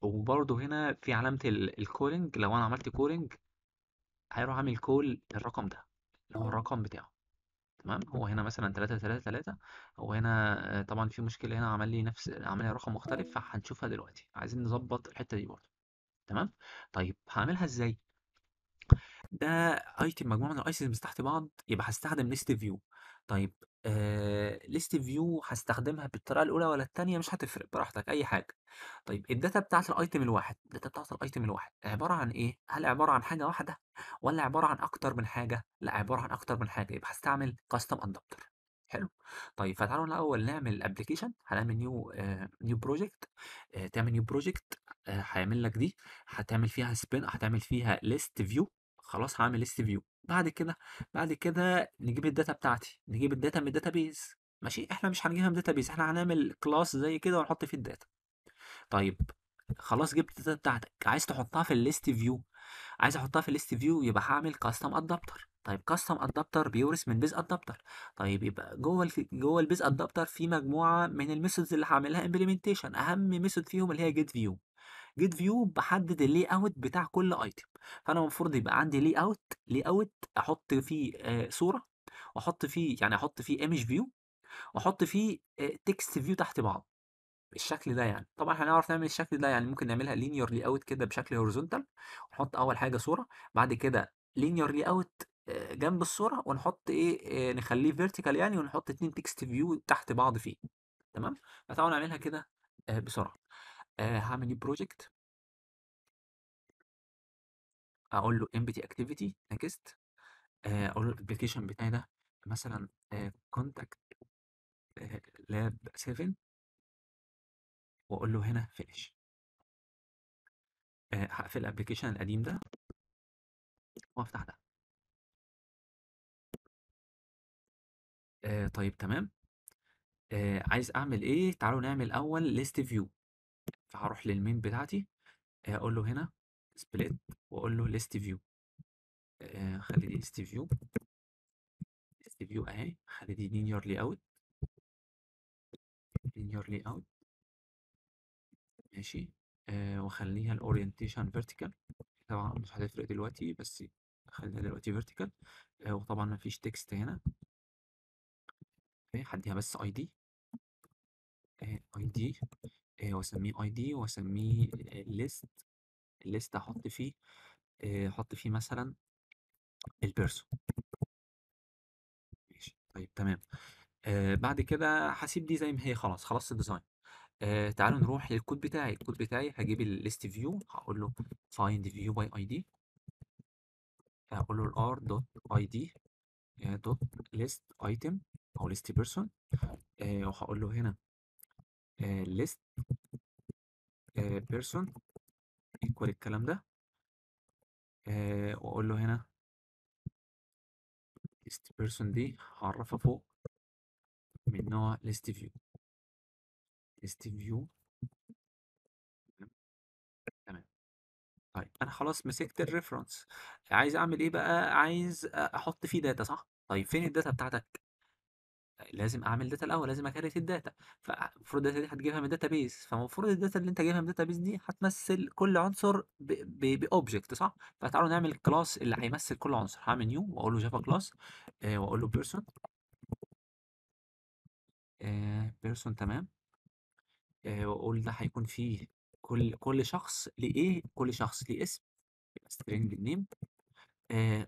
وبرضو هنا في علامة الكولينج لو انا عملت كولينج هيروح اعمل كول للرقم ده اللي هو اه. الرقم بتاعه تمام هو هنا مثلا 333 هو هنا آه، طبعا في مشكلة هنا عمل لي نفس عمل لي رقم مختلف فهنشوفها دلوقتي عايزين نظبط الحتة دي برضو تمام طيب هعملها ازاي ده ايتم مجموعه من الايتمز تحت بعض يبقى هستخدم ليست فيو طيب ليست فيو هستخدمها بالطريقة الأولى ولا الثانيه مش هتفرق براحتك أي حاجة. طيب الداتا بتاعة الitem الواحد، الdata بتاعة الايتم الواحد الداتا بتاعه الايتم الواحد عباره عن إيه؟ هل عبارة عن حاجة واحدة ولا عبارة عن أكتر من حاجة؟ لأ عبارة عن أكتر من حاجة يبقى هستعمل كاستم ادابتر حلو. طيب فتعالوا الأول نعمل application هنعمل نيو نيو بروجكت تعمل نيو بروجكت هيعمل لك دي هتعمل فيها سبين هتعمل فيها ليست فيو خلاص هعمل ليست فيو بعد كده بعد كده نجيب الداتا بتاعتي نجيب الداتا من بيز ماشي احنا مش هنجيبها من بيز احنا هنعمل كلاس زي كده ونحط فيه الداتا طيب خلاص جبت الداتا بتاعتك عايز تحطها في الليست فيو عايز احطها في الليست فيو يبقى هعمل كاستم ادابتر طيب كاستم ادابتر بيورث من بيز ادابتر طيب يبقى جوه ال جوه البيز ادابتر في مجموعه من الميثودز اللي هعملها امبلمنتيشن اهم ميثود فيهم اللي هي جيت فيو جيت فيو بحدد اللي اوت بتاع كل ايتم فانا المفروض يبقى عندي لي اوت لي اوت احط فيه آه، صوره واحط فيه يعني احط فيه ايمج فيو واحط فيه تكست آه، فيو تحت بعض بالشكل ده يعني طبعا هنعرف نعمل الشكل ده يعني ممكن نعملها لينير لي اوت كده بشكل هوريزونتال ونحط اول حاجه صوره بعد كده لينير لي اوت جنب الصوره ونحط ايه آه، نخليه فيرتيكال يعني ونحط اتنين تكست فيو تحت بعض فيه تمام فتعالوا نعملها كده بسرعه آه، هعمل ايه new project أقول له امبتي activity next آه، أقول له الابلكيشن بتاعي ده مثلًا كونتاكت آه، contact lab 7 وأقول له هنا finish. هقفل الابلكيشن القديم ده وأفتح ده. طيب تمام. عايز أعمل إيه؟ تعالوا نعمل اول list view. فهروح للمين بتاعتي آه، اقول له هنا سبليت واقول له ليست فيو آه، خلي دي ليست فيو ليست فيو اهي خلي دي لينير لي اوت لينير لي اوت ماشي آه وخليها الاورينتيشن فيرتيكال طبعا مش هتفرق دلوقتي بس خليها دلوقتي فيرتيكال آه وطبعا مفيش تكست هنا هديها بس اي دي اي دي آه، واسميه وأسمّيه ID وأسمّيه ليست list، أحُط فيه آه، أحُط فيه مثلًا البيرسون ماشي، طيب تمام. آه، بعد كده هسيب دي زي ما هي خلاص، خلصت الديزاين تعالوا نروح للكود بتاعي، الكود بتاعي هجيب الlist view هقول له find view by ID هقول له الار دوت اي دي دوت ليست item أو list person وهقول له هنا آه، list آه، person equal الكلام ده آه، واقول له هنا list person دي هعرفها فوق من نوع list view list view طيب انا خلاص مسكت الريفرنس عايز اعمل ايه بقى عايز احط فيه داتا صح طيب فين الداتا بتاعتك لازم اعمل داتا الاول لازم اكريت الداتا فالمفروض الداتا دي هتجيبها من داتا بيس فالمفروض الداتا اللي انت جايبها من داتا بيس دي هتمثل كل عنصر باوبجكت صح فتعالوا نعمل الكلاس اللي هيمثل كل عنصر هعمل نيو واقول له جافا آه، كلاس واقول له بيرسون بيرسون آه، تمام آه، واقول ده هيكون فيه كل كل شخص ليه كل شخص ليه اسم سترينج نيم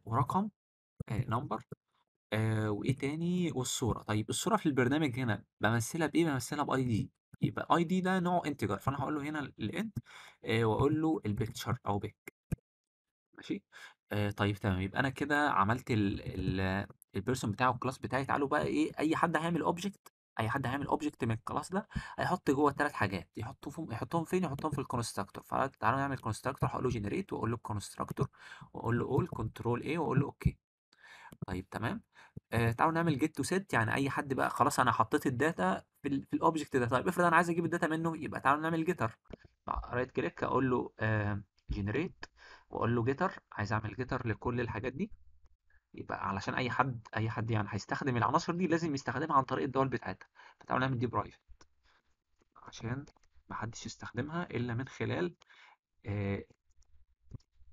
ورقم نمبر آه وإيه تاني؟ والصورة. طيب الصورة في البرنامج هنا بمثلها بإيه؟ بمثلها باي دي يبقى ID ده نوع انتجر فأنا هقول له هنا الانت آه وأقول له البيكتشر أو بيك ماشي؟ آه طيب تمام، يبقى أنا كده عملت البيرسون بتاعه الكلاس بتاعي، تعالوا بقى إيه، أي حد هيعمل object أي حد هيعمل object من الكلاس ده هيحُط جوّه ثلاث حاجات، يحطوا فيهم يحُطّهم فين؟ يحُطّهم في الكونستراكتور فتعالوا نعمل constructor، هقول له generate وأقول له كونستراكتور وأقول له all control A وأقول له اوكي طيب تمام. آه تعالوا نعمل جيت تو سيت يعني اي حد بقى خلاص انا حطيت الداتا في, الاوبجكت ده طيب افرض انا عايز اجيب الداتا منه يبقى تعالوا نعمل جيتر رايت كليك اقول له جنريت آه، واقول له جيتر عايز اعمل جيتر لكل الحاجات دي يبقى علشان اي حد اي حد يعني هيستخدم العناصر دي لازم يستخدمها عن طريق الدول بتاعتها فتعالوا نعمل دي برايفت عشان محدش يستخدمها الا من خلال آه،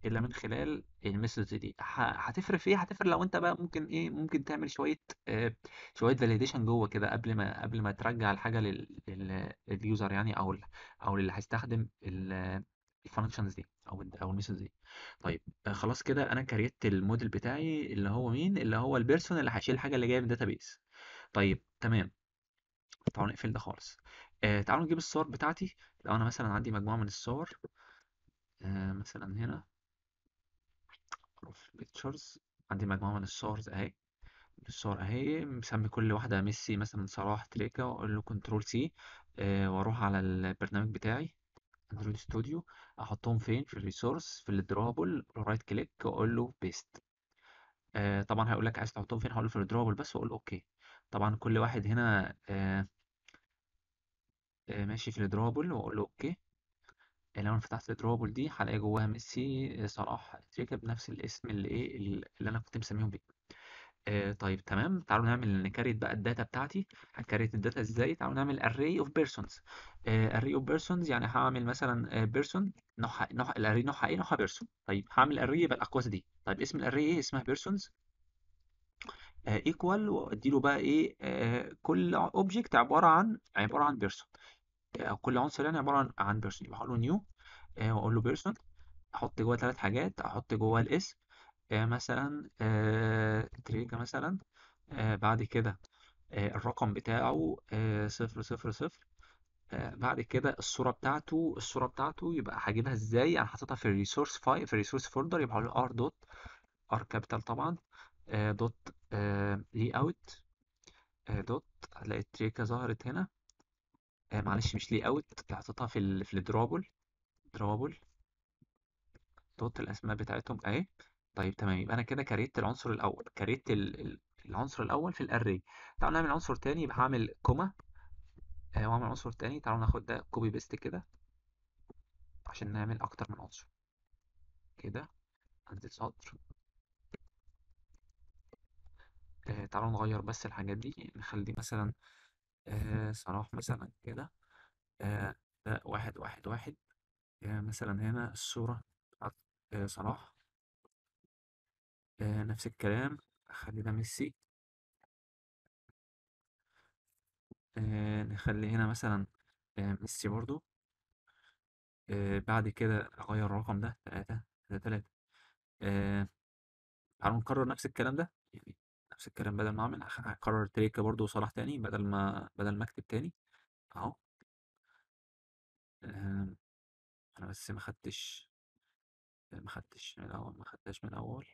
إلا من خلال الميثودز دي هتفرق في إيه؟ هتفرق لو أنت بقى ممكن إيه ممكن تعمل شوية آه، شوية فاليديشن جوه كده قبل ما قبل ما ترجع الحاجة لليوزر يعني أو أو اللي هيستخدم الفانكشنز دي أو أو الميثودز دي طيب آه، خلاص كده أنا كريت الموديل بتاعي اللي هو مين؟ اللي هو البيرسون اللي هيشيل الحاجة اللي جاية من الداتابيس طيب تمام تعالوا نقفل ده خالص آه تعالوا نجيب الصور بتاعتي لو انا مثلا عندي مجموعة من الصور آه مثلا هنا بيكتشرز عندي مجموعة من الصور أهي الصور أهي مسمي كل واحدة ميسي مثلا صلاح تريكا وأقول له كنترول سي آه، وأروح على البرنامج بتاعي اندرويد ستوديو احطهم فين في الريسورس في الدرابل رايت كليك واقول له بيست آه طبعا هيقول لك عايز تحطهم فين هقول له في الدرابل بس واقول اوكي طبعا كل واحد هنا آه, آه، ماشي في الدرابل واقول له اوكي لو انا فتحت دروبل دي هلاقي جواها ميسي صلاح تريكة بنفس الاسم اللي ايه اللي انا كنت مسميهم بيه آه طيب تمام تعالوا نعمل نكريت بقى الداتا بتاعتي هكريت الداتا ازاي تعالوا نعمل array of persons آه، array of persons يعني هعمل مثلا آه، person نوعها نوع الاري نوعها ايه نوعها person طيب هعمل array يبقى الاقواس دي طيب اسم الاري ايه اسمها persons ايكوال آه، وادي له بقى ايه آه كل اوبجكت عباره عن عباره عن بيرسون كل عنصر يعني عبارة عن بيرسون يبقى هقوله له آه، نيو واقول له بيرسون احط جواه ثلاث حاجات احط جواه الاسم آه، مثلا آه، تريجا مثلا بعد كده الرقم بتاعه صفر صفر صفر بعد كده الصورة بتاعته الصورة بتاعته يبقى هجيبها ازاي انا حاططها في الريسورس فاي في الريسورس فولدر يبقى هقول ار دوت ار كابيتال طبعا دوت لي اوت دوت هتلاقي التريكة ظهرت هنا آه معلش مش ليه اوت حطيتها في ال... في الدرابل درابل تحط الاسماء بتاعتهم اهي طيب تمام يبقى انا كده كريت العنصر الاول كريت ال... العنصر الاول في الاري تعالوا نعمل عنصر تاني يبقى هعمل كوما آه واعمل عنصر تاني تعالوا ناخد ده كوبي بيست كده عشان نعمل اكتر من عنصر كده انزل سطر آه تعالوا نغير بس الحاجات دي نخلي مثلا آه، صلاح مثلا كده آه، ده واحد واحد واحد آه، مثلا هنا الصورة بتاعت صلاح نفس الكلام خلي ده ميسي نخلي هنا مثلا ميسي برضو بعد كده أغير الرقم ده تلاتة تلاتة تلاتة هنكرر نفس الكلام ده يعني نفس الكلام بدل ما اعمل هخ- هكرر تريكة برضه وصلاح تاني بدل ما بدل ما اكتب تاني اهو آمم، أنا بس ما خدتش ما خدتش من الأول ما خدتش من الأول.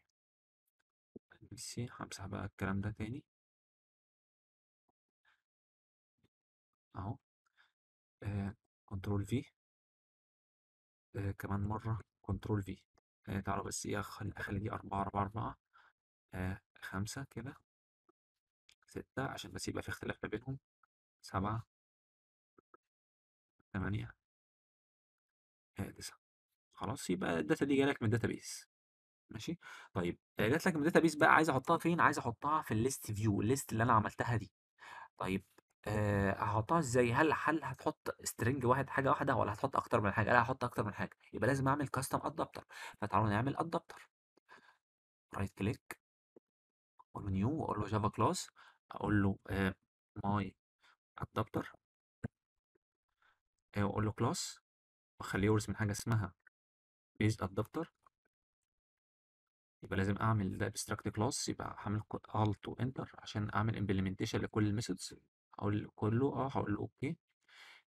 بس همسح بقى الكلام ده تاني. أهو. آآ آه، كنترول V. آه، كمان مرّة كنترول في آه. تعالوا بس إيه أخلي دي 4، 4، 4 4 4 آه. خمسة كده ستة عشان بس يبقى في اختلاف ما بينهم سبعة ثمانية تسعة خلاص يبقى الداتا دي جالك من بيس ماشي طيب آه، جات لك من بيس بقى عايز احطها فين عايز احطها في الليست فيو الليست اللي انا عملتها دي طيب أه ازاي هل هل هتحط سترينج واحد حاجه واحده ولا هتحط اكتر من حاجه لا هحط اكتر من حاجه يبقى لازم اعمل كاستم ادابتر فتعالوا نعمل ادابتر رايت كليك أقول له new وأقول له جافا كلاس أقول له ماي my adapter آه، وأقول له class وأخلّيه يرسم من حاجة اسمها base adapter يبقى لازم أعمل ده abstract class يبقى هعمل الت alt عشان أعمل implementation لكل الميثودز اقول كله آه هقول له اوكي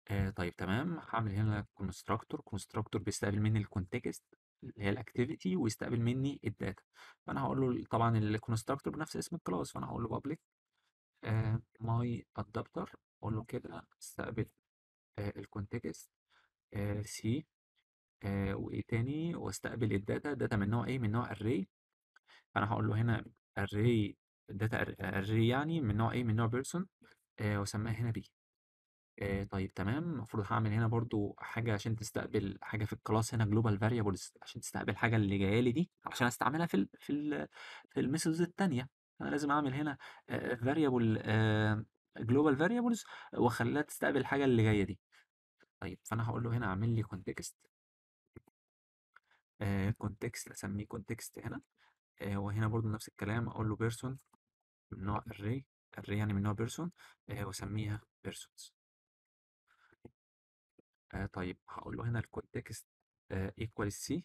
آه طيب تمام هعمل هنا constructor، constructor بيستقبل منّي الكونتكست اللي هي الاكتيفيتي ويستقبل مني الداتا فانا هقول له طبعا الكونستراكتور بنفس اسم الكلاس فانا هقول له بابليك ماي ادابتر اقول له كده استقبل آه، الكونتكست سي آه، آه، وايه تاني واستقبل الداتا داتا من نوع ايه من نوع array فانا هقول له هنا array داتا array يعني من نوع ايه من نوع person واسميها هنا بي آه طيب تمام، المفروض هعمل هنا برضو حاجة عشان تستقبل حاجة في الكلاس هنا global variables عشان تستقبل حاجة اللي جاية لي دي، عشان أستعملها في الـ في الـ في الميثودز التانية، انا لازم أعمل هنا فاريبل آه، variable فاريبلز آه، global variables وأخلّيها تستقبل الحاجة اللي جاية دي. طيب فأنا هقول له هنا اعمل لي context كونتكست آه، context أسميه context هنا، آه وهنا برضو نفس الكلام أقول له person من نوع array، array يعني من نوع person آه وأسميها persons. آه طيب هقوله له هنا الكونتكست آآ آه، equal C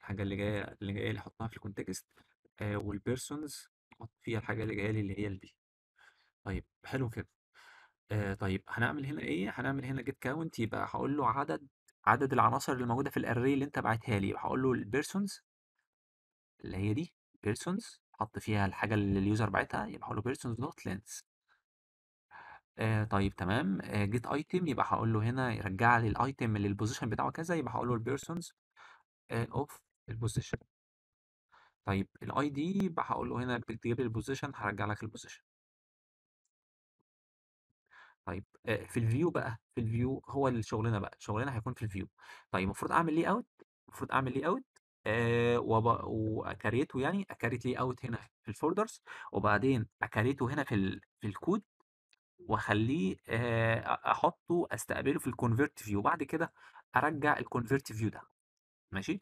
الحاجة اللي جاية اللي جاية اللي حطها في الكونتكست آه والبيرسونز حط فيها الحاجة اللي جاية لي اللي هي الB. طيب حلو كده. آه طيب هنعمل هنا إيه، هنعمل هنا get count يبقى هقول له عدد عدد العناصر اللي موجودة في الاري اللي أنت باعتها لي، هقول له البيرسونز اللي هي دي persons حط فيها الحاجة اللي اليوزر بعتها يبقى هقول له بيرسونز نوت length. آه، طيب تمام، آه، جيت ايتم يبقى هقول له هنا يرجّع لي الايتم اللي البوزيشن بتاعه كذا، يبقى هقول له البيرسونز اوف البوزيشن طيب طيب دي يبقى هقول له هنا بتجيب لي البوزيشن هرجع لك البوزيشن طيب آه، في الفيو بقى، في الفيو هو شغلنا بقى، شغلنا هيكون في الفيو طيب المفروض أعمل لي اوت المفروض أعمل لي اوت وكريته وأكريته يعني، أكريت اوت هنا في الفولدرز وبعدين أكريته هنا في الكود. واخليه أحطه أستقبله في الكونفرت فيو وبعد كده أرجّع الكونفرت فيو ده، ماشي؟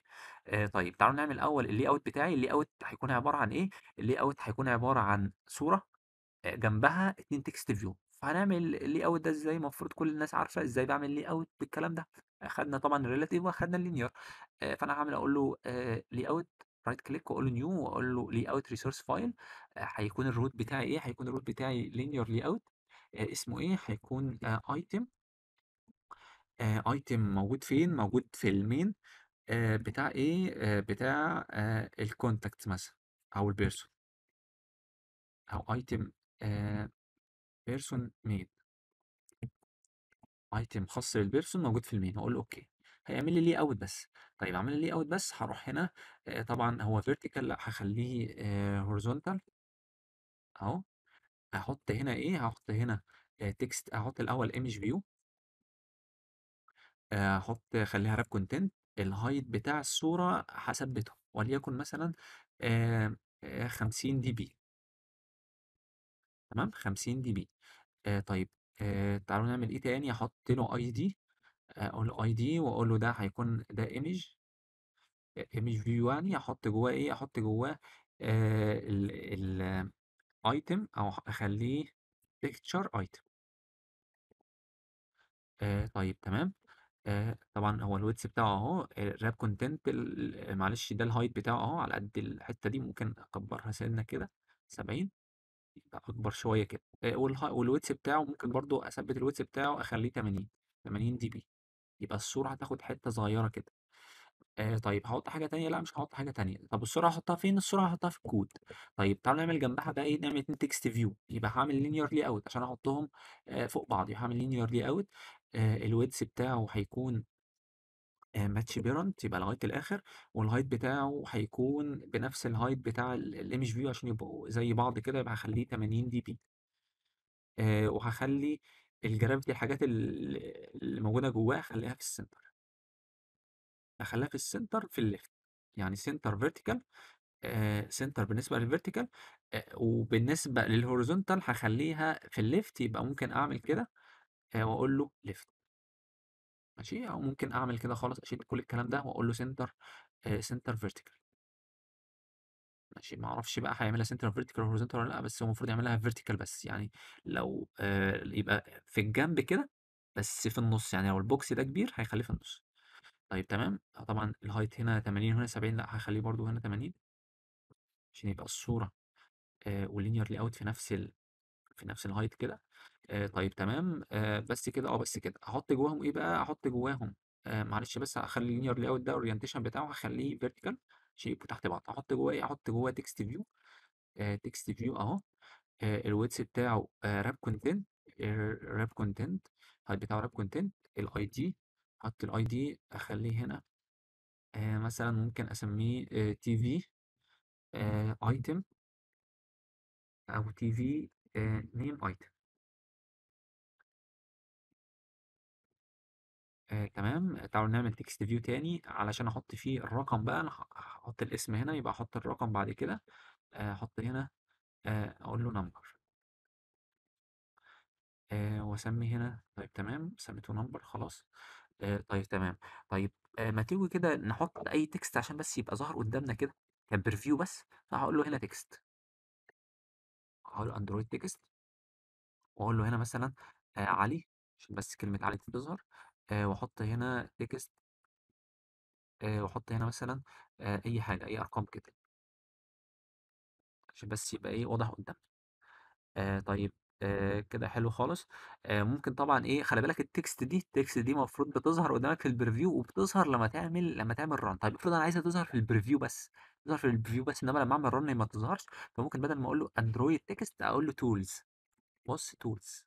طيب تعالوا نعمل الأول اوت بتاعي اللي اوت هيكون عبارة عن إيه، اللي اوت هيكون عبارة عن صورة جنبها 2 تكست فيو فهنعمل اللي اوت ده إزاي المفروض كل الناس عارفة إزاي بعمل لي اوت بالكلام ده، أخدنا طبعًا الريلاتيف وأخدنا اللينير فأنا هعمل أقول له لي اوت رايت كليك وأقول له نيو وأقول له لي اوت ريسورس فايل هيكون الروت بتاعي إيه، هيكون الروت بتاعي لي اوت آه، اسمه إيه؟ هيكون ايتم آه، آه، item موجود فين؟ موجود في المين بتاع إيه؟ بتاع الكونتاكت مثلا أو البيرسون أو item بيرسون مين ايتم خاص بالبيرسون موجود في المين هقول له اوكي هيعمل لي لي اوت بس طيب اعمل لي لي اوت بس هروح هنا طبعا هو فيرتيكال لا هخليه هوريزونتال اهو احط هنا إيه، هحط هنا تكست آه، احط الأول ايمج فيو احط خلّيها راب كونتنت الهايت بتاع الصورة هثبته وليكن مثلًا 50 دي بي تمام، 50 دي بي طيب آه، تعالوا نعمل إيه تاني، احط له اي آه، دي أقول له دي وأقول له ده هيكون ده ايمج ايمج فيو يعني احط جواه إيه، احط جواه آآ ال ال item أو أخليه picture item آه طيب تمام آه طبعا هو الويتس بتاعه اهو الراب كونتنت معلش ده الهايت بتاعه اهو على قد الحته دي ممكن اكبرها سنه كده 70 يبقى اكبر شويه كده آه والويتس بتاعه ممكن برضو اثبت الويتس بتاعه اخليه 80 80 دي بي يبقى الصوره هتاخد حته صغيره كده آه طيب هحط حاجة تانية، لأ مش هحط حاجة تانية، طَب السرعة هحطها فين؟ السرعة هحطها في الكود، طيب تعالَ نعمل جنبها بقى إيه، نعمل اتنين تكست فيو يبقى هاعمل لي اوت عشان أحُطّهم آه فوق بعض، يبقى هعمل linear اوت آه الwidth بتاعه هيكون ماتش بيرنت يبقى لغاية الآخر، والهايت بتاعه هيكون بنفس الهايت بتاع الايمج فيو عشان يبقوا زي بعض كده، يبقى هخليه 80 دي بي وهخلي الجرافيتي الحاجات اللي موجودة جواه اخليها في السنتر أخلّيها في السنتر في الليفت، يعني center vertical سنتر آه، center بالنسبة للفيرتيكال آه، وبالنسبة للهوريزونتال هخليها في الليفت يبقى ممكن أعمل كده آه، وأقول له ليفت ماشي، أو ممكن أعمل كده خالص أشيل كل الكلام ده وأقول له center سنتر center vertical. ماشي، ما أعرفش بقى هيعملها center vertical horizontal ولا لأ، بس هو المفروض يعملها vertical بس، يعني لو يبقى في الجنب كده بس في النُص، يعني لو البوكس ده كبير هيخلّيه في النُص. طيب تمام، آه طبعًا الهايت هنا 80 وهنا 70 لأ هخليه برضو هنا 80. عشان يبقى الصورة آآ لي اوت في نفس ال في نفس الهايت كده. آه طيب تمام، آه بس كده، آه بس كده. احط جواهم إيه بقى، احط جواهم آه معلش بس اخلي هاخلّي لي اوت ده الاورينتيشن بتاعه هخليه فيرتيكال عشان يبقوا تحت بعض. احط جواه إيه، احط جواه تكست فيو تكست فيو أهو، آه، الويتس بتاعه راب آه، كونتنت راب كونتنت wrap content الheight بتاعه wrap content أحط الأي دي أخليه هنا آه مثلا ممكن أسميه تي في ايتم أو تي في نيم ايتم آه، تمام تعالوا نعمل تكست فيو تاني علشان احط فيه الرقم بقى انا هحط الاسم هنا يبقى احط الرقم بعد كده احط هنا آه، اقول له نمبر آه، واسمي هنا طيب تمام سميته نمبر خلاص آه، طيب تمام. طيب آه، ما تيجي كده نحُط أي تكست عشان بس يبقى ظاهر قدّامنا كده كبرفيو بس، فهقول له هنا تكست هقول له اندرويد تكست وأقول له هنا مثلًا آه علي، عشان بس كلمة علي تظهر آه وأحُط هنا تكست آه وأحُط هنا مثلًا آه أي حاجة، أي أرقام كده. عشان بس يبقى إيه، واضح قدّامنا. آه طيب آه، كده حلو خالص، آه، ممكن طبعًا إيه، خلي بالك التكست دي التكست دي المفروض بتظهر قدامك في البريفيو وبتظهر لمّا تعمل لمّا تعمل ران طيب افرض أنا عايزها تظهر في البريفيو بس، تظهر في البريفيو بس، إنّما لمّا أعمل ران ما تظهرش، فممكن بدل ما أقول له اندرويد تكست أقول له تولز بُص تولز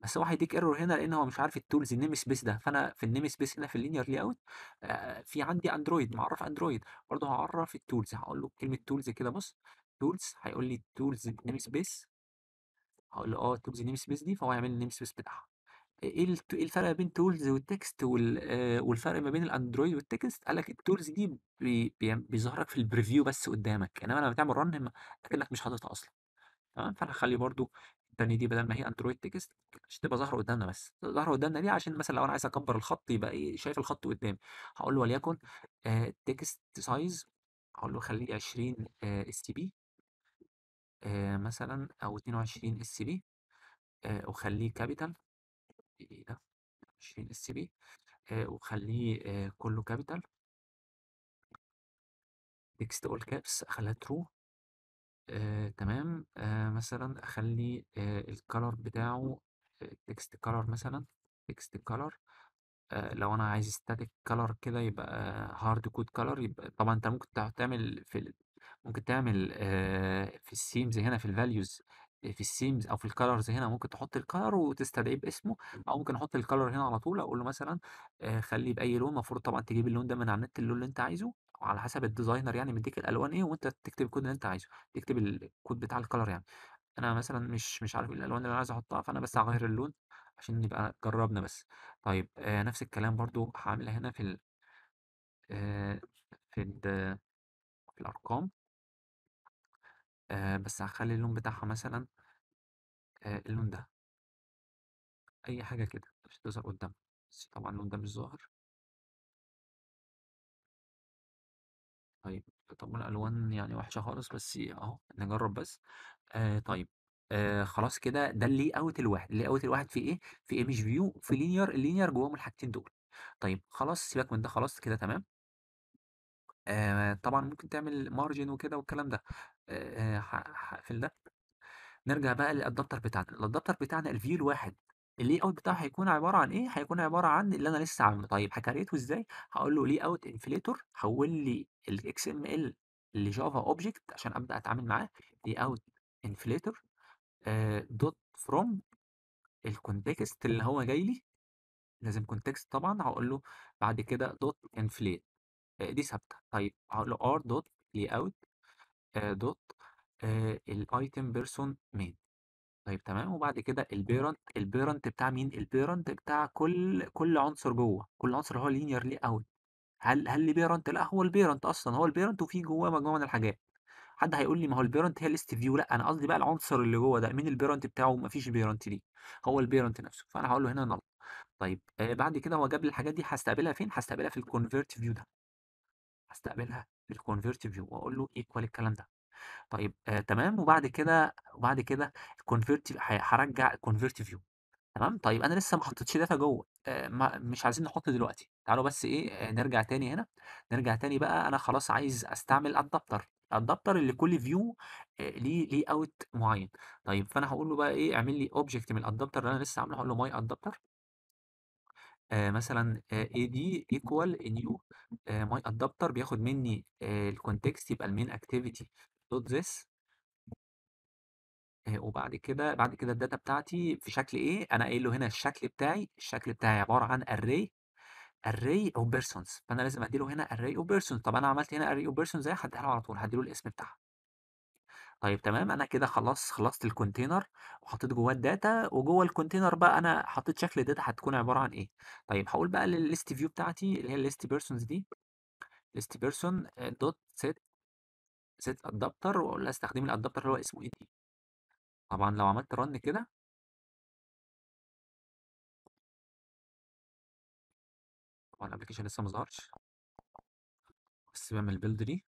بس هو هيديك ايرور هنا لإن هو مش عارف التولز النيم سبيس ده، فأنا في النيم سبيس هنا في اللينير لي اوت في عندي اندرويد معرّف اندرويد برضه هعرف التولز هقول له كلمة تولز كده بُص تولز هيقول لي تولز نيم سبيس هقول له اه التولز نيم سبيس دي فهو هيعمل لي النيم سبيس بتاعها إيه, ايه الفرق بين تولز والتكست آه، والفرق ما بين الاندرويد والتكست قال لك التولز دي بيظهر لك بيظهرك في البريفيو بس قدامك انما لما بتعمل رن اكنك مش حاططها اصلا تمام فانا هخلي برضو التانية دي بدل ما هي اندرويد تكست عشان تبقى ظاهره قدامنا بس ظاهره قدامنا ليه عشان مثلا لو انا عايز اكبر الخط يبقى ايه شايف الخط قدامي هقول له وليكن آه، تكست سايز هقول له خليه 20 اس تي بي آه، مثلا او اتنين وعشرين اس بي آه، وخليه كابيتال ايه ده 20 اس بي آه، وخليه كله كابيتال تكست اول كابس اخليها ترو آه، تمام آه، مثلا اخلي آه، الكالر بتاعه آه، تكست كالر مثلا تكست كالر آه، لو انا عايز استاتيك كالر كده يبقى هارد كود كالر يبقى طبعا انت ممكن تعمل في ممكن تعمل في السيمز هنا في الفاليوز في السيمز أو في الكالرز هنا ممكن تحط الكالر وتستدعيه باسمه، أو ممكن أحط الكالر هنا على طول أقول له مثلًا خلّيه بأي لون، المفروض طبعًا تجيب اللون ده من على النت اللون اللي أنت عايزه وعلى حسب الديزاينر يعني مدّيك الألوان إيه وأنت تكتب الكود اللي أنت عايزه، تكتب الكود بتاع الكالر يعني. أنا مثلًا مش مش عارف إيه الألوان اللي أنا عايز أحطها فأنا بس هغير اللون عشان نبقى جرّبنا بس. طيب آه نفس الكلام برضه هعملها هنا في ال آه في في الأرقام. آه بس هخلي اللون بتاعها مثلًا آه اللون ده. أي حاجة كده مش هتظهر قدام بس طبعًا اللون ده مش ظاهر. طيب، طب الألوان يعني وحشة خالص بس أهو نجرّب بس. آه طيب، آه خلاص كده ده اللي اوت الواحد، اللي اوت الواحد فيه إيه؟ فيه ايمج فيو وفيه لينير اللينير جواهم الحاجتين دول. طيب خلاص سيبك من ده خلاص كده تمام. آه طبعًا ممكن تعمل مارجن وكده والكلام ده. هقفل ده، نرجع بقى للادابتر بتاعنا، الادابتر بتاعنا الView الواحد اللي اوت بتاعه هيكون عبارة عن إيه، هيكون عبارة عن اللي أنا لسه عامله، طيب هكريته إزاي، هقول له لي اوت انفليتور حوّل لي الXML لJava object عشان أبدأ أتعامل معاه لي اوت انفليتور دوت فروم الكونتكست اللي هو جاي لي، لازم context طبعًا، هقول له بعد كده دوت انفليت دي ثابتة، طيب هقول له دوت لي اوت آه، دوت الايتم بيرسون مين. طيب تمام، وبعد كده البيرنت البيرنت بتاع مين؟ البيرنت بتاع كل كل عنصر جوّه، كل عنصر هو linear لي out هل هل ليه بيرنت لأ، هو البيرنت أصلًا هو البيرنت وفي جوّاه مجموعة من الحاجات. حد هيقول لي: "ما هو البيرنت هي ليست فيو لأ، أنا قصدي بقى العنصر اللي جوّه ده، مين البيرنت بتاعه؟ ما فيش ليه، هو البيرنت نفسه، فأنا هقول له هنا نل طيب آه بعد كده هو جاب لي الحاجات دي هستقبلها فين؟ هستقبلها في الكونفرت فيو ده. هستقبلها الكونفيرت فيو واقول له ايكوال الكلام ده طيب آه تمام وبعد كده وبعد كده الكونفيرت هرجع الكونفيرت فيو تمام طيب انا لسه ما حطيتش داتا جوه آه ما مش عايزين نحط دلوقتي تعالوا بس ايه آه نرجع تاني هنا نرجع تاني بقى انا خلاص عايز استعمل ادابتر الادابتر اللي كل فيو آه، ليه ليه اوت معين طيب فانا هقول له بقى ايه اعمل لي اوبجكت من الادابتر اللي انا لسه عامله هقول له ماي ادابتر آه مثلًا آه AD equal new آه my adapter بياخد منّي آه الcontext يبقى المين activity dot this آه، وبعد كده بعد كده الداتا بتاعتي في شكل إيه، أنا قايل له هنا الشكل بتاعي، الشكل بتاعي عبارة عن array array persons فأنا لازم أدّي له هنا array persons طَب أنا عملت هنا array وpersons إزاي هادّيها على طول، هديله الاسم بتاعها. طيب تمام، أنا كده خلاص خلصت الكونتينر وحطيت جواه الداتا، وجوه الكونتينر بقى أنا حطيت شكل الداتا هتكون عبارة عن إيه. طيب هقول بقى للليست فيو بتاعتي اللي هي الليست بيرسونز دي ليست بيرسون دوت سيت سيت ادابتر وأقول لها استخدمي الادابتر اللي هو اسمه إيه دي. طبعًا لو عملت رن كده طبعًا الأبلكيشن لسه ما ظهرش. بس بعمل بيلد دي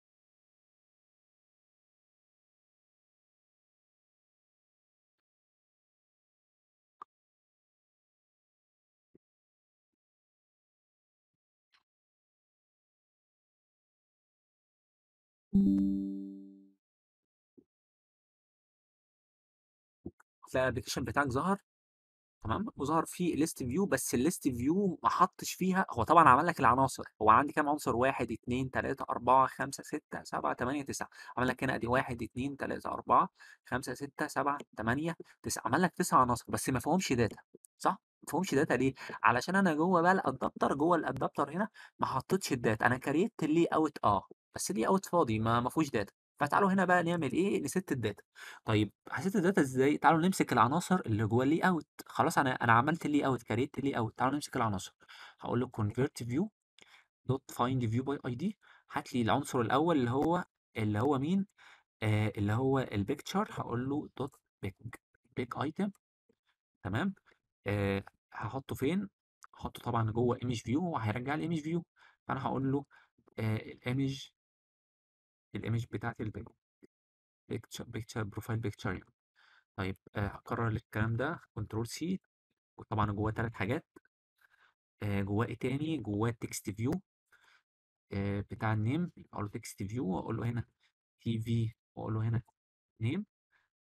الأبلكيشن بتاعك ظهر تمام، وظهر فيه ليست فيو بس الليست فيو ما حطّش فيها هو طبعًا عمل لك العناصر، هو عندي كام عنصر 1، 2، 3، 4، 5، 6، 7، 8، 9 عمل لك هنا أدي 1، 2، 3، 4، 5، 6، 7، 8، 9 عمل لك 9 عناصر بس ما فيهمش داتا صح؟ ما فيهمش داتا ليه؟ علشان أنا جوّه بقى الادابتر جوّه الادابتر هنا ما حطيتش الداتا أنا كريت created اوت آه. بس ليه اوت فاضي ما ما فيهوش داتا فتعالوا هنا بقى نعمل ايه نست الداتا طيب هست الداتا ازاي تعالوا نمسك العناصر اللي جوه اللي اوت خلاص انا انا عملت اللي اوت كريت اللي اوت تعالوا نمسك العناصر هقول له كونفرت فيو دوت فايند فيو باي اي دي هات لي العنصر الاول اللي هو اللي هو مين آه اللي هو البيكتشر هقول له دوت بيك بيك ايتم تمام آه هحطه فين هحطه طبعا جوه ايمج فيو وهيرجع لي ايمج فيو فانا هقول له آه الايمج الايمج بتاعت البيج بيكتشر بروفايل بيكتشر يعني طيب آه هكرر الكلام ده كنترول سي وطبعا جواه ثلاث حاجات آه جواه ايه تاني جواه تكست فيو آه بتاع النيم اقول له تكست فيو واقول له هنا تي في واقول له هنا نيم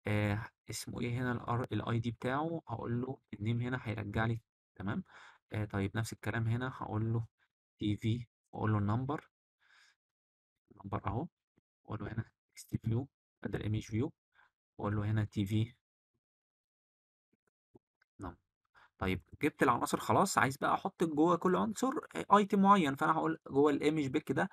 آه اسمه ايه هنا الاي دي بتاعه هقول له النيم هنا هيرجع لي تمام آه طيب نفس الكلام هنا هقول له تي في واقول له النمبر النمبر اهو واقول له هنا تي فيو ادي الايمج فيو واقول له هنا تي في نعم طيب جبت العناصر خلاص عايز بقى احط جوه كل عنصر ايتم آه، معين فانا هقول جوه الايميج بيك ده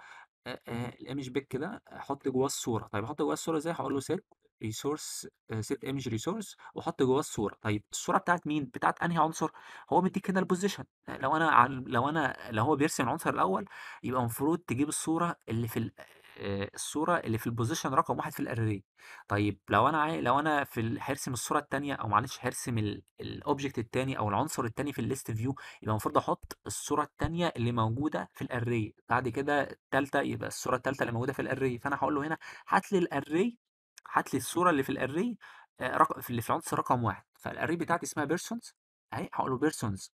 آه، آه، الايميج بيك ده احط جواه الصوره طيب احط جواه الصوره ازاي هقول له سيت ريسورس سيت ايمج ريسورس واحط جواه الصوره طيب الصوره بتاعت مين بتاعت انهي عنصر هو مديك هنا البوزيشن لو انا لو انا لو هو بيرسم العنصر الاول يبقى المفروض تجيب الصوره اللي في الصورة اللي في البوزيشن رقم واحد في الarray. طيب لو أنا عاي لو أنا في هرسم الصورة التانية أو معلش هرسم الاوبجكت الثاني التاني أو العنصر التاني في الليست فيو يبقى المفروض أحط الصورة التانية اللي موجودة في الarray، بعد كده التالتة يبقى الصورة التالتة اللي موجودة في الarray، فأنا هقول له هنا هات لي الarray هات لي الصورة اللي في الarray رق اللي في العنصر رقم واحد فالarray بتاعتي اسمها بيرسونز أهي هقول له بيرسونز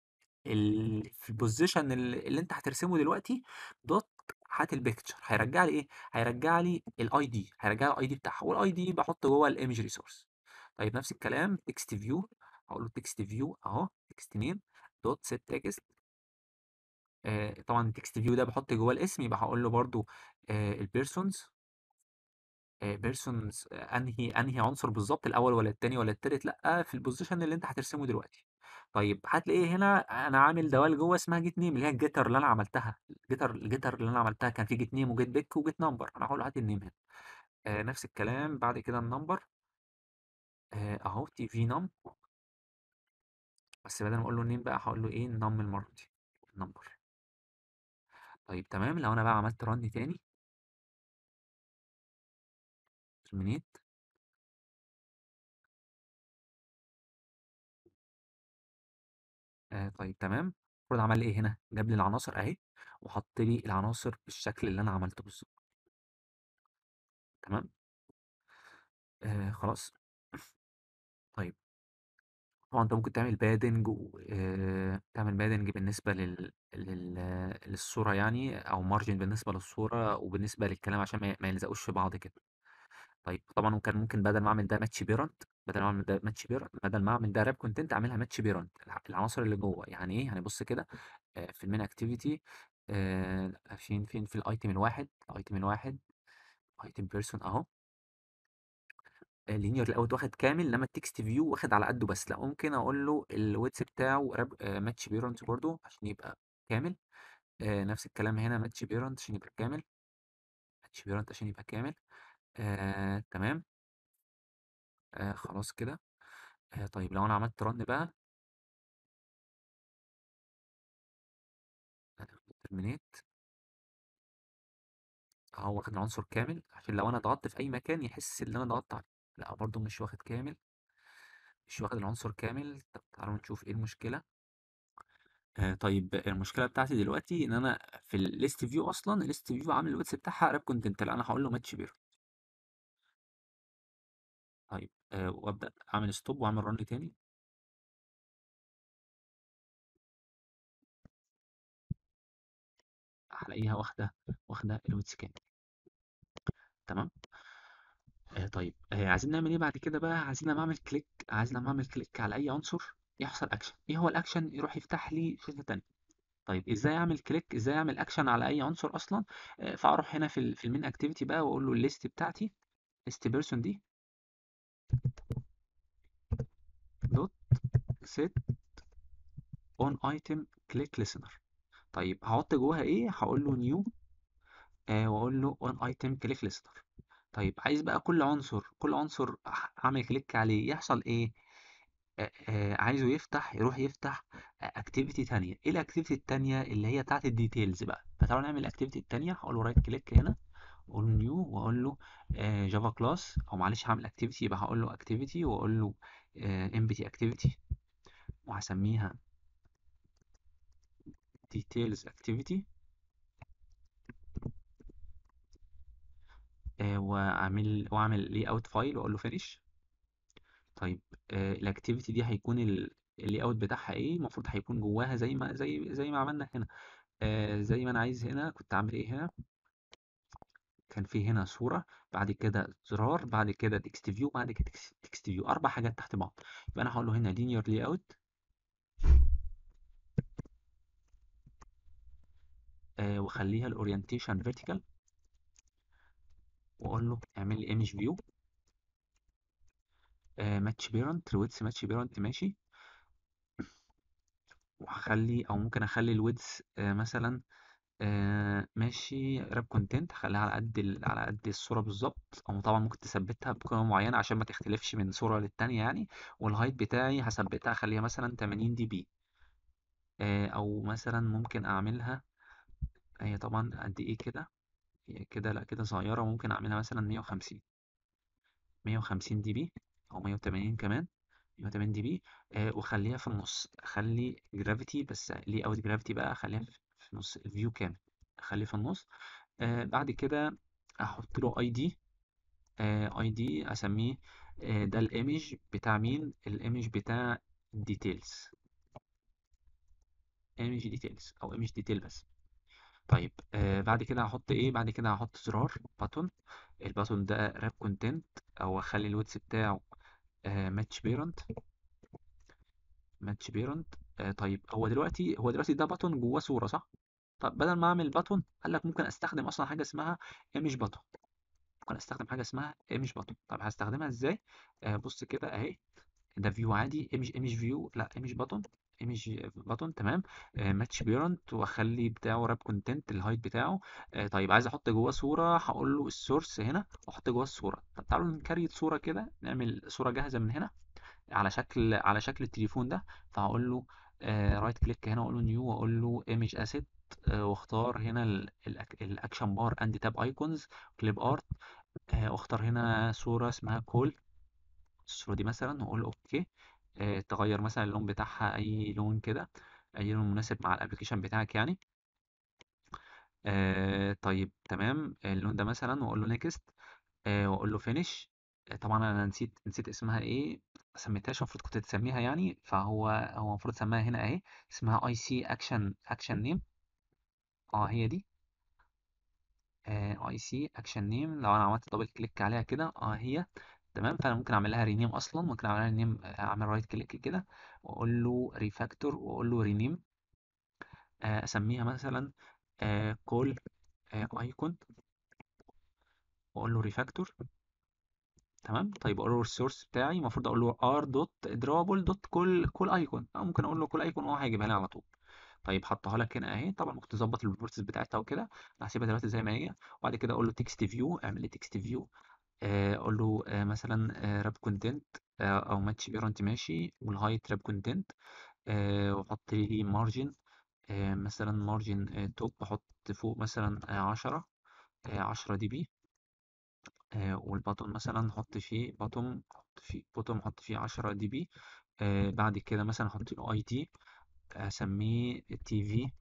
في البوزيشن اللي أنت هترسمه دلوقتي دوت هات البيكتشر هيرجع لي ايه؟ هيرجع لي الاي دي هيرجع لي الاي دي بتاعها والاي دي بحطه جوه الايمج ريسورس طيب نفس الكلام تكست فيو هقول له تكست فيو اهو تكست نيم دوت سيت تكست طبعا التكست فيو ده بحط جوه الاسم يبقى هقول له برده البيرسونز بيرسونز انهي انهي عنصر بالظبط الاول ولا الثاني ولا الثالث لا في البوزيشن اللي انت هترسمه دلوقتي طيب هتلاقي هنا أنا عامل دوال جوّه اسمها جيت نيم اللي هي الجيتر اللي أنا عملتها، الجيتر الجيتر اللي أنا عملتها كان في جيت نيم وجيت بيك وجيت نمبر أنا هقول له هات النيم هنا، آه نفس الكلام بعد كده النمبر آآ آه، أهو نم بس بدل ما أقول له النيم بقى هقول له إيه النم المرّة دي نمبر طيب تمام، لو أنا بقى عملت رن تاني ترمينيت آه طيب تمام، المفروض عمل لي إيه هنا؟ جاب لي العناصر أهي وحط لي العناصر بالشكل اللي أنا عملته بالظبط تمام؟ آه خلاص. طيب. طبعًا أنت ممكن تعمل و... آه... تعمل بادنج بالنسبة لل لل للصورة يعني أو مارجن بالنسبة للصورة وبالنسبة للكلام عشان ما ي ما يلزقوش في بعض كده. طيب طبعًا وكان كان ممكن بدل ما أعمل ده ماتش بيرنت بدل ما أعمل ده ماتش بيرنت بدل ما أعمل ده راب كونتنت أعملها ماتش بيرنت العناصر اللي جوّه، يعني إيه؟ يعني كده في المين اكتيفيتي فين فين في الايتم الواحد، الايتم الواحد ايتم بيرسون أهو. لينير الاوت واخد كامل، إنما التكست فيو واخد على قدّه بس، لأ ممكن أقول له الويتس بتاعه ماتش بيرنت برده عشان يبقى كامل، نفس الكلام هنا ماتش بيرنت عشان يبقى كامل، ماتش بيرنت عشان يبقى كامل. آه، تمام. آه، خلاص كده. آه، طيب لو أنا عملت رن بقى آه، terminate. آه، واخد العنصر كامل، عشان لو أنا ضغطت في أي مكان يحس إن أنا ضغطت عليه. لأ، برضه مش واخد كامل. مش واخد العنصر كامل. طب تعالوا نشوف إيه المشكلة. آه طيب المشكلة بتاعتي دلوقتي إن أنا في الليست فيو أصلًا الليست فيو عامل الويتس بتاعها grab كونتنت لأ، أنا هقول له ماتش بيرو طيب آه، وأبدأ أعمل ستوب وأعمل رن تاني؟ هلاقيها واخدة واخدة الويتس سكان تمام؟ آه طيب آه عايزين نعمل إيه بعد كده بقى؟ عايزين لمّا أعمل كليك عايز لمّا أعمل كليك على أي عنصر يحصل اكشن إيه هو الاكشن يروح يفتح لي شاشة تانية. طيب إزاي أعمل كليك إزاي أعمل اكشن على أي عنصر أصلًا؟ آه، فأروح هنا في المين اكتيفيتي بقى وأقول له الليست بتاعتي ليست بيرسون دي دوت set on item click listener طيب هحط جواها ايه هقول له new آه واقول له on item click listener طيب عايز بقى كل عنصر كل عنصر اعمل كليك عليه يحصل ايه آه آه عايزه يفتح يروح يفتح اكتيفيتي تانية ايه الاكتيفيتي التانية اللي هي بتاعت الديتيلز بقى فتعالوا نعمل الاكتيفيتي التانية هقول له رايت كليك هنا اقول له نيو واقول له جافا آه، كلاس او معلش هعمل اكتيفيتي يبقى هقول له اكتيفيتي واقول له امبتي آه، اكتيفيتي وهسميها details activity آه، واعمل واعمل لي اوت فايل واقول له فينيش طيب الاكتيفيتي دي هيكون اللي اوت بتاعها ايه المفروض هيكون جواها زي ما زي زي ما عملنا هنا زي ما انا عايز هنا كنت عامل ايه هنا كان في هنا صورة بعد كده زرار بعد كده تكست فيو بعد كده تكست فيو أربع حاجات تحت بعض يبقى أنا هقول له هنا linear layout اوت آه، وخليها الاورينتيشن فيرتيكال واقول له اعمل لي ايمج فيو ماتش بيرنت ويدث ماتش بيرنت ماشي وهخلي او ممكن اخلي الويدث آه مثلا آه، ماشي راب كونتنت خليها على قد على قد الصورة بالظبط او طبعا ممكن تثبتها بقيمة معينة عشان ما تختلفش من صورة للتانية يعني والهايت بتاعي هثبتها اخليها مثلا 80 دي بي او مثلا ممكن اعملها هي طبعا قد ايه كده كده لا كده صغيرة ممكن اعملها مثلا 150 150 دي بي او 180 كمان 180 دي بي واخليها وخليها في النص اخلي جرافيتي بس ليه اوت جرافيتي بقى اخليها في في النص الفيو كامل اخليه في النص آه بعد كده احط له اي دي اي دي اسميه آه ده الايمج بتاع مين الايمج بتاع ديتيلز ايمج ديتيلز او ايمج ديتيل بس طيب آه بعد كده هحط ايه بعد كده هحط زرار باتون الباتون ده راب كونتنت او اخلي الويتس بتاعه آه ماتش بيرنت ماتش بيرنت آه طيب هو دلوقتي هو دلوقتي ده باتون جواه صوره صح طب بدل ما اعمل باتون قال لك ممكن استخدم اصلا حاجه اسمها ايمج باتون ممكن استخدم حاجه اسمها ايمج باتون طب هستخدمها ازاي آه بص كده اهي ده فيو عادي ايمج ايمج فيو لا ايمج باتون ايمج باتون تمام ماتش آه، بيرنت واخلي بتاعه راب كونتنت الهايت بتاعه آه طيب عايز احط جواه صوره هقول له السورس هنا واحط جواه الصوره طب تعالوا نكريت صوره كده نعمل صوره جاهزه من هنا على شكل على شكل التليفون ده فهقول له رايت آه، كليك هنا واقول له نيو واقول له ايمج اسيت آه، واختار هنا الاكشن بار اند تاب ايكونز كليب ارت آه، واختار هنا صورة اسمها كول الصورة دي مثلا واقول اوكي آه، تغير مثلا اللون بتاعها اي لون كده اي لون مناسب مع الابلكيشن بتاعك يعني طيب تمام اللون ده مثلا واقول له نيكست واقول له فينيش طبعا انا نسيت نسيت اسمها ايه سميتهاش المفروض كنت تسميها يعني فهو هو المفروض سماها هنا اهي اسمها اي سي اكشن اكشن نيم اه هي دي اي سي اكشن نيم لو انا عملت دبل كليك عليها كده اه هي تمام فانا ممكن اعمل لها رينيم اصلا ممكن اعمل لها رينيم آه، اعمل رايت كليك كده واقول له ريفاكتور واقول له رينيم آه اسميها مثلا كول آه، ايكون آه، واقول له ريفاكتور تمام طيب اقول له السورس بتاعي المفروض اقول له ار دوت درابل دوت كل كل ايكون او ممكن اقول له كل ايكون وهو هيجيبها لي على طول طيب حطها لك هنا اهي طبعا ممكن تظبط البروسيس بتاعتها وكده انا هسيبها دلوقتي زي ما هي وبعد كده اقول له تكست فيو اعمل لي تكست فيو آه، اقول له آه، مثلا راب آه، كونتنت او ماتش بيرنت ماشي والهايت راب كونتنت واحط لي مارجن مثلا مارجن توب احط فوق مثلا عشرة عشرة دي بي والباتوم مثلا احط فيه باتوم احط فيه باطن احط فيه عشرة دي بي بعد كده مثلا احط له اي دي هسميه تي في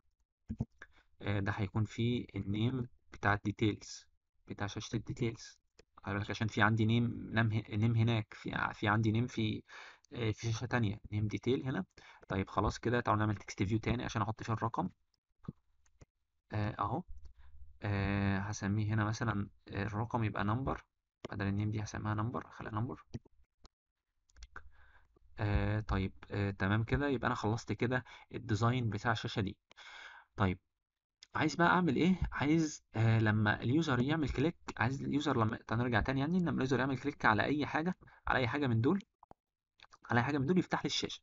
آه، ده هيكون فيه النيم بتاع الديتيلز بتاع شاشة الديتيلز عشان في عندي نيم نيم هناك في في عندي نيم في آه، في شاشة تانية نيم ديتيل هنا طيب خلاص كده تعالوا نعمل تكست فيو تاني عشان احط فيه الرقم آه، اهو هسميه هنا مثلا الرقم يبقى نمبر بدل النيم دي هسميها نمبر خليها نمبر آه طيب آه تمام كده يبقى انا خلصت كده الديزاين بتاع الشاشة دي طيب عايز بقى اعمل ايه عايز آه لما اليوزر يعمل كليك عايز اليوزر لما نرجع تاني يعني لما اليوزر يعمل كليك على اي حاجة على اي حاجة من دول على اي حاجة من دول يفتح لي الشاشة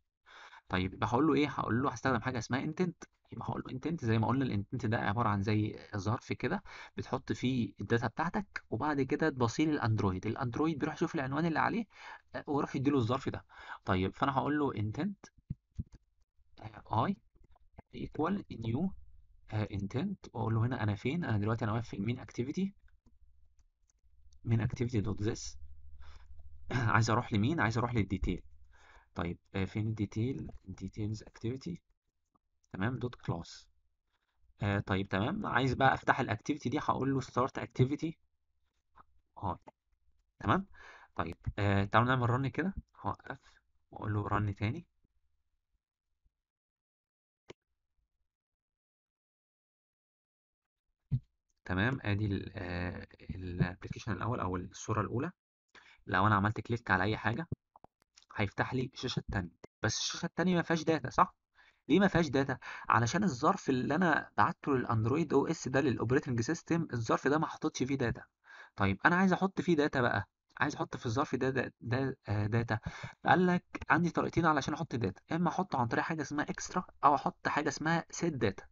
طيب بقول له ايه هقول له هستخدم حاجة اسمها انتنت ما هو الانتنت زي ما قلنا الانتنت ده عباره عن زي ظرف كده بتحط فيه الداتا بتاعتك وبعد كده تبصيل الاندرويد الاندرويد بيروح يشوف العنوان اللي عليه آه، ويروح يديله الظرف ده طيب فانا هقول له انتنت اي ايكوال نيو انتنت واقول له هنا انا فين انا دلوقتي انا واقف في المين اكتيفيتي من اكتيفيتي دوت ذس عايز اروح لمين عايز اروح للديتيل طيب آه، فين الديتيل ديتيلز اكتيفيتي تمام دوت كلاس آه طيب تمام عايز بقى افتح الاكتيفيتي دي هقول له ستارت اكتيفيتي اه تمام طيب آه تعالوا نعمل رن كده هوقف واقول له رن تاني تمام ادي الابلكيشن آه، الاول او الصوره الاولى لو انا عملت كليك على اي حاجه هيفتح لي الشاشه التانية بس الشاشه التانية ما فيهاش داتا صح ليه ما فيهاش داتا علشان الظرف اللي انا بعته للاندرويد او اس ده للاوبريتنج سيستم الظرف ده ما حطيتش فيه داتا طيب انا عايز احط فيه داتا بقى عايز احط في الظرف ده ده دا آه، داتا قال لك عندي طريقتين علشان احط داتا اما احط عن طريق حاجه اسمها اكسترا او احط حاجه اسمها سيت داتا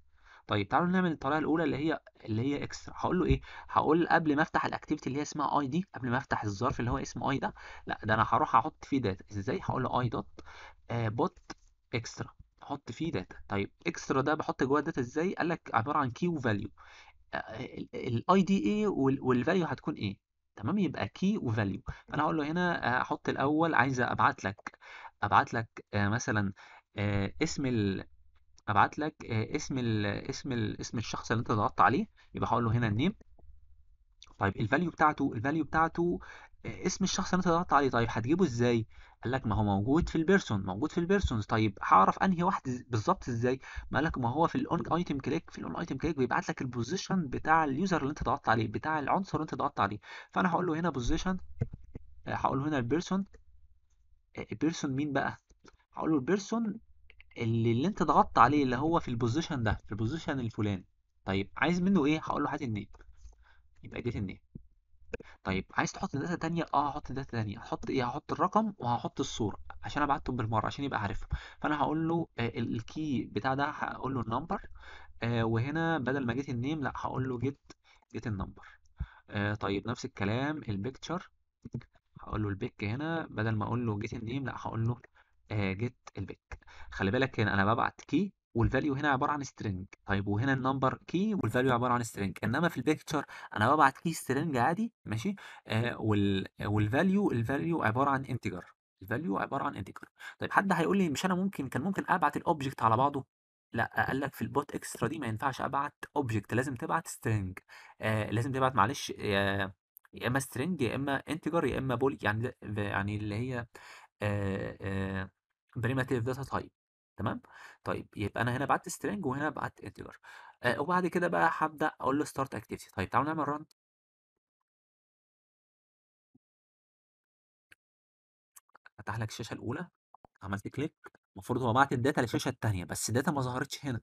طيب تعالوا نعمل الطريقه الاولى اللي هي اللي هي اكسترا هقول له ايه هقول قبل ما افتح الاكتيفيتي اللي هي اسمها اي دي قبل ما افتح الظرف اللي هو اسمه اي ده لا ده انا هروح احط فيه داتا ازاي هقول له اي دوت بوت اكسترا بحط فيه داتا طيب اكسترا ده بحط جواه الداتا ازاي قال لك عباره عن كي وفاليو الاي دي ايه والفاليو هتكون ايه تمام يبقى كي وفاليو فانا هقول له هنا احط آه، الاول عايز ابعت لك ابعت لك آه، مثلا آه، اسم ال ابعت لك اسم ال اسم ال اسم الشخص اللي انت ضغطت عليه يبقى هقول له هنا النيم طيب الفاليو بتاعته الفاليو بتاعته اسم الشخص اللي انت ضغطت عليه طيب هتجيبه ازاي قال لك ما هو موجود في البيرسون موجود في البيرسونز طيب هعرف انهي واحد بالظبط ازاي ما قال لك ما هو في الاون ايتم كليك في الاون ايتم كليك بيبعت لك البوزيشن بتاع اليوزر اللي انت ضغطت عليه بتاع العنصر اللي انت ضغطت عليه فانا هقول له هنا بوزيشن آه، هقول له هنا البيرسون آه، البيرسون مين بقى هقول له البيرسون اللي, اللي انت ضغطت عليه اللي هو في البوزيشن ده في البوزيشن الفلاني طيب عايز منه ايه هقول له هات النيم يبقى جيت النيم طيب عايز تحط داتا تانية اه هحط داتا تانية هحط ايه هحط الرقم وهحط الصورة عشان ابعتهم بالمرة عشان يبقى عارفهم فانا هقول له آه الكي بتاع ده هقول له النمبر آه وهنا بدل ما جيت النيم لا هقول له جيت جيت النمبر آه طيب نفس الكلام البيكتشر هقول له البيك هنا بدل ما اقول له جيت النيم لا هقول له جيت آه، البيك خلي بالك هنا انا ببعت كي والفاليو هنا عباره عن سترنج طيب وهنا النمبر كي والفاليو عباره عن سترنج انما في البيكتشر انا ببعت كي سترنج عادي ماشي آه وال والفاليو الفاليو عباره عن انتجر الفاليو عباره عن انتجر طيب حد هيقول لي مش انا ممكن كان ممكن ابعت الاوبجكت على بعضه لا قال لك في البوت اكسترا دي ما ينفعش ابعت اوبجكت لازم تبعت سترنج آه لازم تبعت معلش يا اما سترنج يا اما انتجر يا اما بول يعني يعني اللي هي بريماتيف داتا تايب تمام طيب يبقى انا هنا بعت سترينج وهنا بعت انتجر آه وبعد كده بقى هبدا اقول له ستارت اكتيفيتي طيب تعالوا نعمل ران فتح لك الشاشه الاولى عملت كليك المفروض هو بعت الداتا للشاشة التانية، بس الداتا ما ظهرتش هنا،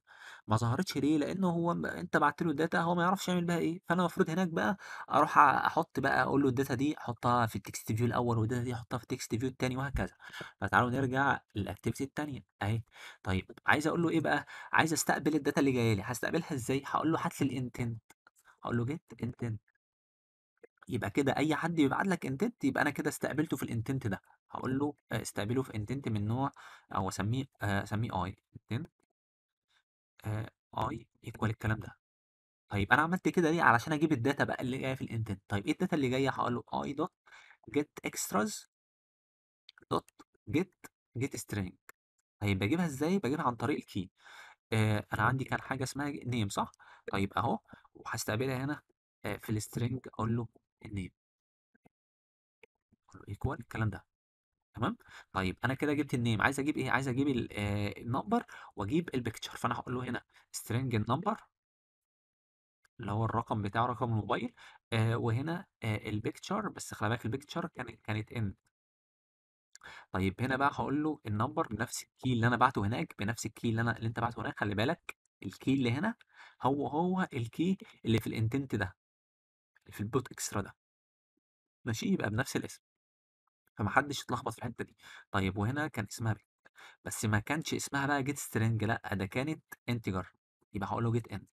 ما ظهرتش ليه؟ لأنه هو أنت بعت له الداتا هو ما يعرفش يعمل بيها إيه، فأنا المفروض هناك بقى أروح أحط بقى أقول له الداتا دي حُطّها في التكست فيو الأول، والداتا دي حُطّها في التكست فيو التاني وهكذا. فتعالوا نرجع للاكتيفيتي التانية أهي، طيب عايز أقول له إيه بقى؟ عايز أستقبل الداتا اللي جاية لي، هستقبلها إزاي؟ هقول له هات لي الانتنت هقول له جيت انتنت يبقى كده أي حد بيبعت لك انتنت يبقى أنا كده استقبلته في الانتنت ده هقول له استقبله في انتنت من نوع أو أسميه أسميه I انتنت I ايكوال الكلام ده طيب أنا عملت كده ليه علشان أجيب الداتا بقى اللي جاية في الانتنت طيب إيه الداتا اللي جاية هقول له اي دوت جيت اكستراز دوت جيت جيت string طيب بجيبها إزاي بجيبها عن طريق الكي أنا عندي كان حاجة اسمها نيم صح طيب أهو وهستقبلها هنا في السترينج اقول له النيم ايكوال الكلام ده تمام طيب انا كده جبت النيم عايز اجيب ايه عايز اجيب النمبر آه، واجيب البيكتشر فانا هقول له هنا سترينج النمبر اللي هو الرقم بتاعه رقم الموبايل آه وهنا آه البيكتشر بس خلي بالك البيكتشر كانت كانت ان طيب هنا بقى هقول له النمبر بنفس الكي اللي انا بعته هناك بنفس الكي اللي انا اللي انت بعته هناك خلي بالك الكي اللي هنا هو هو الكي اللي في الانتنت ده اللي في البوت اكسترا ده ماشي يبقى بنفس الاسم فمحدش يتلخبط في الحته دي طيب وهنا كان اسمها بيت بس ما كانش اسمها بقى جيت سترينج لا ده كانت انتجر يبقى هقول له جيت انت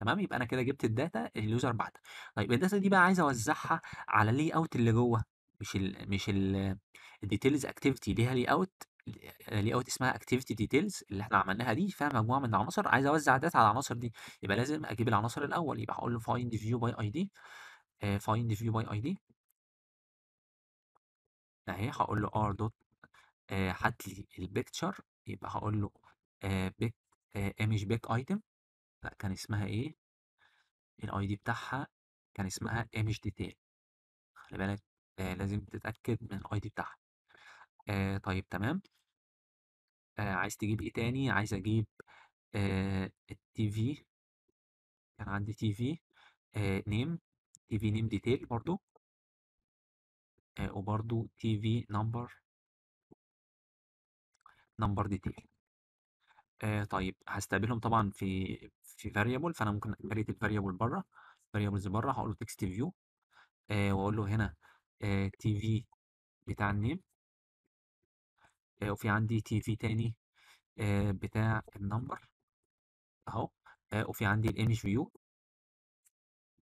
تمام يبقى انا كده جبت الداتا اليوزر بعتها طيب الداتا دي بقى عايز اوزعها على لي اوت اللي جوه مش الـ مش الديتيلز اكتيفيتي ليها لي اوت اللي اوت اسمها اكتيفيتي ديتيلز اللي إحنا عملناها دي فيها مجموعة من العناصر، عايز أوزّع data على العناصر دي، يبقى داتا أجيب العناصر الأول، يبقى هقول له فايند فيو باي اي دي فايند فيو باي اي دي أهي هقول له ار دوت هات لي البيكتشر يبقى هقول له بيك ايمج بيك ايتم لأ كان اسمها إيه؟ الاي دي بتاعها كان اسمها ايمج ديتيل خلي بالك لازم تتأكد من الاي دي بتاعها. آه طيب تمام. آه عايز تجيب إيه تاني؟ عايز أجيب التي في كان عندي TV تي name، TV name detail آه وبرضو تي TV number. number detail. آه طيب هستقبلهم طبعًا في في variable فأنا ممكن أريد الفاريبل برّه، variables برّه هقول له text view وأقول له هنا آآ TV بتاع النيم وفي عندي TV تاني بتاع النمبر أهو، وفي عندي الايمج فيو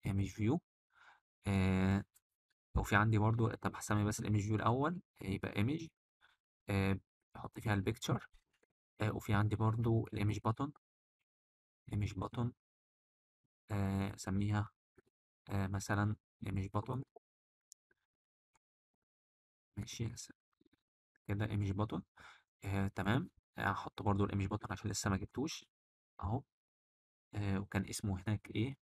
image view وفي عندي برضو طب هسمي بس الايمج view الأول، يبقى image احط فيها البيكتشر وفي عندي برضو الايمج button image button أسمّيها مثلًا image button ماشي هاس كده image button آه تمام هحط برضو الإيمج بوتن عشان لسه ما جبتوش اهو آه وكان اسمه هناك ايه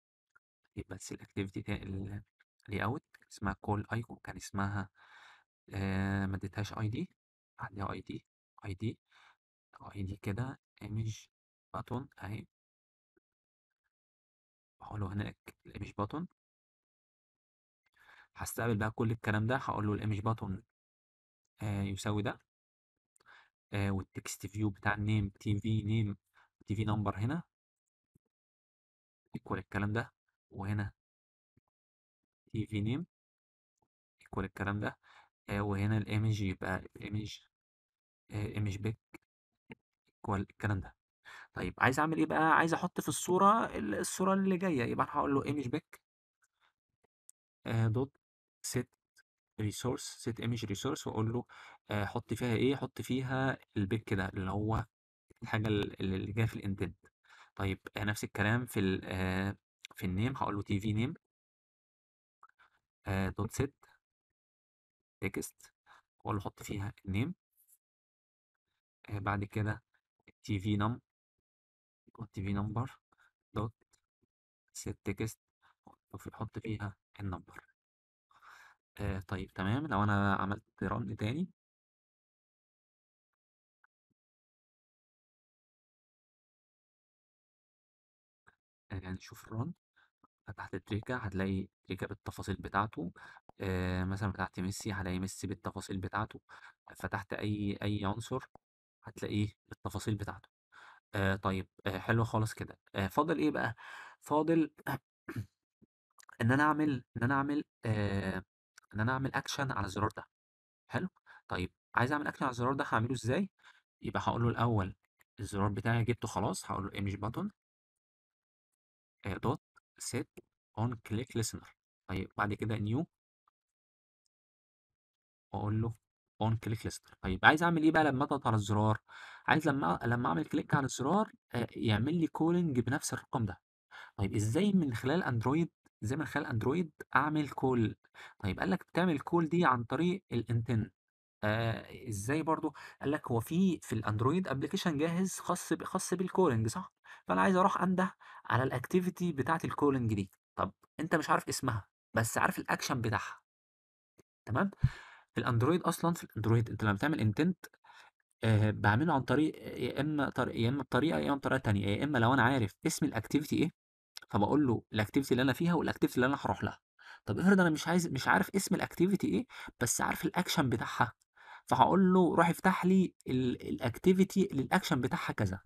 يبقى بس الاكتيفيتي تاع الري اوت اسمها كول ايكون كان اسمها آه ما اديتهاش اي دي عليها اي دي اي دي اي دي كده ايمج button اهي هقوله هناك الايمج باتون هستقبل بقى كل الكلام ده هقول له الايمج باتون آه يساوي ده آه والتكست فيو بتاع النيم تي في نيم تي في نمبر هنا ايكوال الكلام ده وهنا تي في نيم ايكوال الكلام ده آه وهنا الايمج يبقى الايمج آه، ايمج بيك ايكوال الكلام ده طيب عايز اعمل ايه بقى عايز احط في الصوره الصوره اللي جايه يبقى انا هقول له ايمج بيك آه، دوت سيت resource set image resource واقول له آه، حط فيها ايه حط فيها البيك ده اللي هو الحاجه اللي جايه في الانتنت طيب آه، نفس الكلام في ال آه، في النيم هقول له تي في نيم دوت سيت تكست واقول له حط فيها النيم بعد كده تي في نم تي في نمبر دوت سيت تكست حط فيها النمبر آه، طيب تمام، لو أنا عملت رن تاني آآ آه، نشوف فتحت التريكة هتلاقي تريكه بالتفاصيل بتاعته، آه مثلًا فتحت ميسي هلاقي ميسي بالتفاصيل بتاعته، فتحت أي أي عنصر هتلاقيه بالتفاصيل بتاعته. آه طيب آه حلو خالص كده، آه فاضل إيه بقى؟ فاضل إن أنا أعمل إن أنا أعمل آه ان انا اعمل اكشن على الزرار ده حلو طيب عايز اعمل اكشن على الزرار ده هعمله ازاي يبقى هقول له الاول الزرار بتاعي جبته خلاص هقول له ايمج باتون دوت سيت اون كليك listener طيب بعد كده نيو واقول له اون كليك listener طيب عايز اعمل ايه بقى لما اضغط على الزرار عايز لما لما اعمل كليك على الزرار آه، يعمل لي كولينج بنفس الرقم ده طيب ازاي من خلال اندرويد زي ما خلال أندرويد أعمل كول، طيب قال لك بتعمل الكول دي عن طريق الانتن آه إزاي برضه؟ قال لك هو في في الأندرويد ابلكيشن جاهز خاص خاص بالكولنج صح؟ فأنا عايز أروح أنده على الاكتيفيتي بتاعة الكولنج دي، طب أنت مش عارف اسمها، بس عارف الاكشن بتاعها. تمام؟ في الأندرويد أصلًا في الأندرويد أنت لمّا بتعمل انتنت آه بعمله عن طريق يا إما يا إما بطريقة يا إما بطريقة ثانيه يا إما لو أنا عارف اسم الاكتيفيتي إيه فبقول له الاكتيفيتي اللي انا فيها والاكتيفيتي اللي انا هروح لها طب افرض انا مش عايز مش عارف اسم الاكتيفيتي ايه بس عارف الاكشن بتاعها فهقول له روح افتح لي الاكتيفيتي للاكشن بتاعها كذا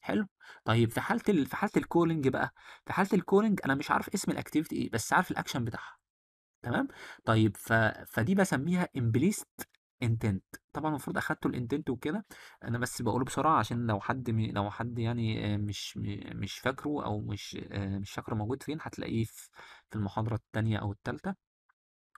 حلو طيب في حاله في حاله الكولينج بقى في حاله الكولينج انا مش عارف اسم الاكتيفيتي ايه بس عارف الاكشن بتاعها تمام طيب ف... فدي بسميها امبليست intent طبعا المفروض اخدته الانتنت وكده انا بس بقوله بسرعه عشان لو حد م... لو حد يعني آه، مش م- مش فاكره او مش آه، مش فاكره موجود فين هتلاقيه في في المحاضره الثانيه او الثالثه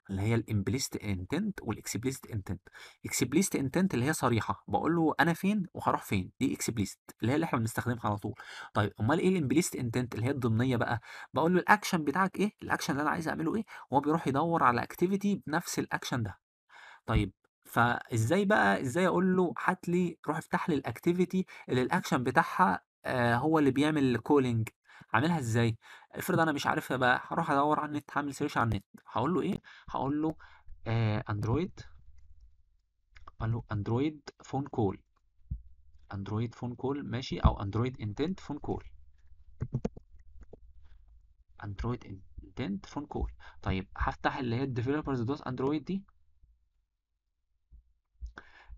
اللي هي الامبليست انتنت والاكسبليست انتنت اكسبليست انتنت اللي هي صريحه بقول له انا فين وهروح فين دي اكسبليست اللي هي اللي احنا بنستخدمها على طول طيب امال ايه الامبليست انتنت اللي هي الضمنيه بقى بقول له الاكشن بتاعك ايه الاكشن اللي انا عايز اعمله ايه وهو بيروح يدور على اكتيفيتي بنفس الاكشن ده طيب فإزاي بقى إزاي أقول له هات لي روح افتح لي الأكتيفيتي اللي الأكشن بتاعها آه، هو اللي بيعمل الكولينج أعملها إزاي؟ افرض أنا مش عارفها بقى هروح أدوّر على النت، هعمل سيرش على النت، هقول له إيه، هقول له آه أندرويد أقول له أندرويد فون كول أندرويد فون كول ماشي، أو أندرويد انتنت فون كول أندرويد انتنت فون كول طيب هفتح اللي هي الديفيلوبرز دوت أندرويد دي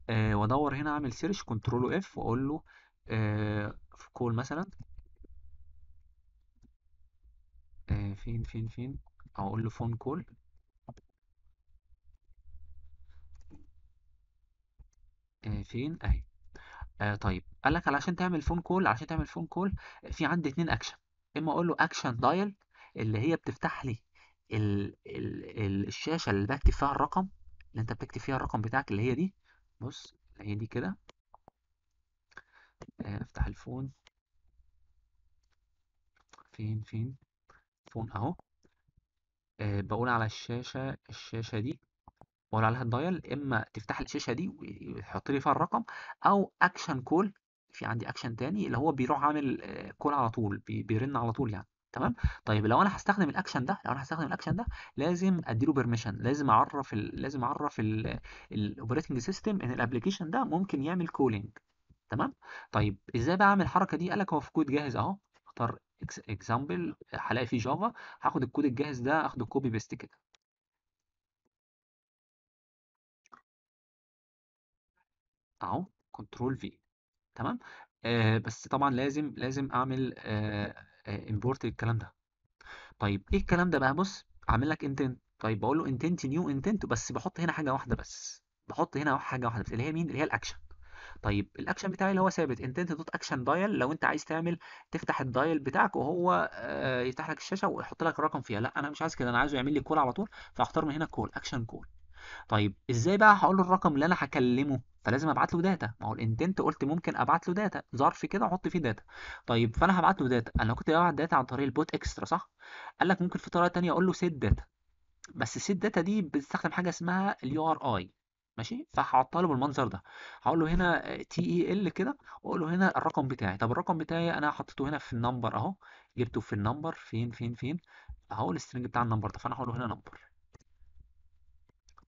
آه وادور هنا اعمل سيرش كنترول اف واقول له آه في كول مثلا آه فين فين فين او اقول له فون كول آه فين اهي آه طيب قال لك علشان تعمل فون كول علشان تعمل فون كول في عندي اتنين اكشن اما اقول له اكشن دايل اللي هي بتفتح لي الـ الـ الشاشه اللي بكتب فيها الرقم اللي انت بتكتب فيها الرقم بتاعك اللي هي دي بص هي دي كده آه، افتح الفون فين فين فون اهو أه بقول على الشاشة الشاشة دي بقول عليها الدايل اما تفتح الشاشة دي ويحط لي فيها الرقم او اكشن كول في عندي اكشن تاني اللي هو بيروح عامل كول آه، على طول بيرن على طول يعني تمام طيب لو انا هستخدم الاكشن ده لو انا هستخدم الاكشن ده لازم اديله بيرميشن لازم اعرف الـ لازم اعرف الاوبريتنج سيستم ان الابلكيشن ده ممكن يعمل كولينج تمام طيب ازاي بعمل الحركه دي قال لك هو في كود جاهز اهو اختار اكزامبل هلاقي فيه جافا هاخد الكود الجاهز ده اخده كوبي بيست كده اهو كنترول في تمام آه بس طبعا لازم لازم اعمل آه امبورت آه، الكلام ده طيب ايه الكلام ده بقى بص عامل لك انتنت طيب بقول له انتنت نيو انتنت بس بحط هنا حاجه واحده بس بحط هنا حاجه واحده بس اللي هي مين اللي هي الاكشن طيب الاكشن بتاعي اللي هو ثابت انتنت دوت اكشن دايل لو انت عايز تعمل تفتح الدايل بتاعك وهو آه، يفتح لك الشاشه ويحط لك رقم فيها لا انا مش عايز كده انا عايزه يعمل لي كول على طول فاختار من هنا كول اكشن كول طيب ازاي بقى هقول له الرقم اللي انا هكلمه فلازم ابعت له داتا ما هو الانتنت قلت ممكن ابعت له داتا ظرف كده احط فيه داتا طيب فانا هبعت له داتا انا كنت ببعت داتا عن طريق البوت اكسترا صح قال لك ممكن في طريقه ثانيه اقول له سيت داتا بس سيت داتا دي بتستخدم حاجه اسمها اليو ار اي ماشي فهحطها له بالمنظر ده هقول له هنا تي اي ال كده واقول له هنا الرقم بتاعي طب الرقم بتاعي انا حطيته هنا في النمبر اهو جبته في النمبر فين فين فين اهو السترنج بتاع النمبر ده فانا هقول له هنا نمبر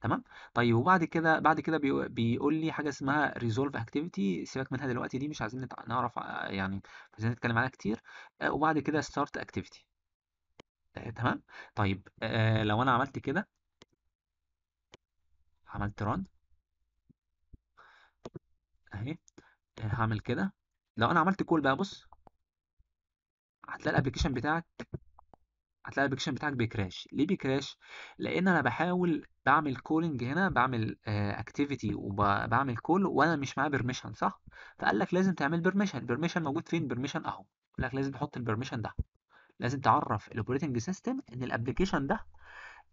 تمام طيب وبعد كده بعد كده بيقول لي حاجه اسمها ريزولف اكتيفيتي سيبك منها دلوقتي دي مش عايزين نتع- نعرف آه، يعني مش عايزين نتكلم عنها كتير آه، وبعد كده ستارت اكتيفيتي آه، تمام طيب لو انا عملت كده عملت ران اهي هعمل كده لو انا عملت كول بقى بص هتلاقي الابلكيشن بتاعك هتلاقي الابلكيشن بتاعك بيكراش ليه بيكراش لان انا بحاول بعمل كولينج هنا بعمل اكتيفيتي وبعمل كول وانا مش معايا بيرميشن صح فقال لك لازم تعمل بيرميشن بيرميشن موجود فين بيرميشن اهو قال لك لازم تحط البيرميشن ده لازم تعرف الاوبريتنج سيستم ان الابلكيشن ده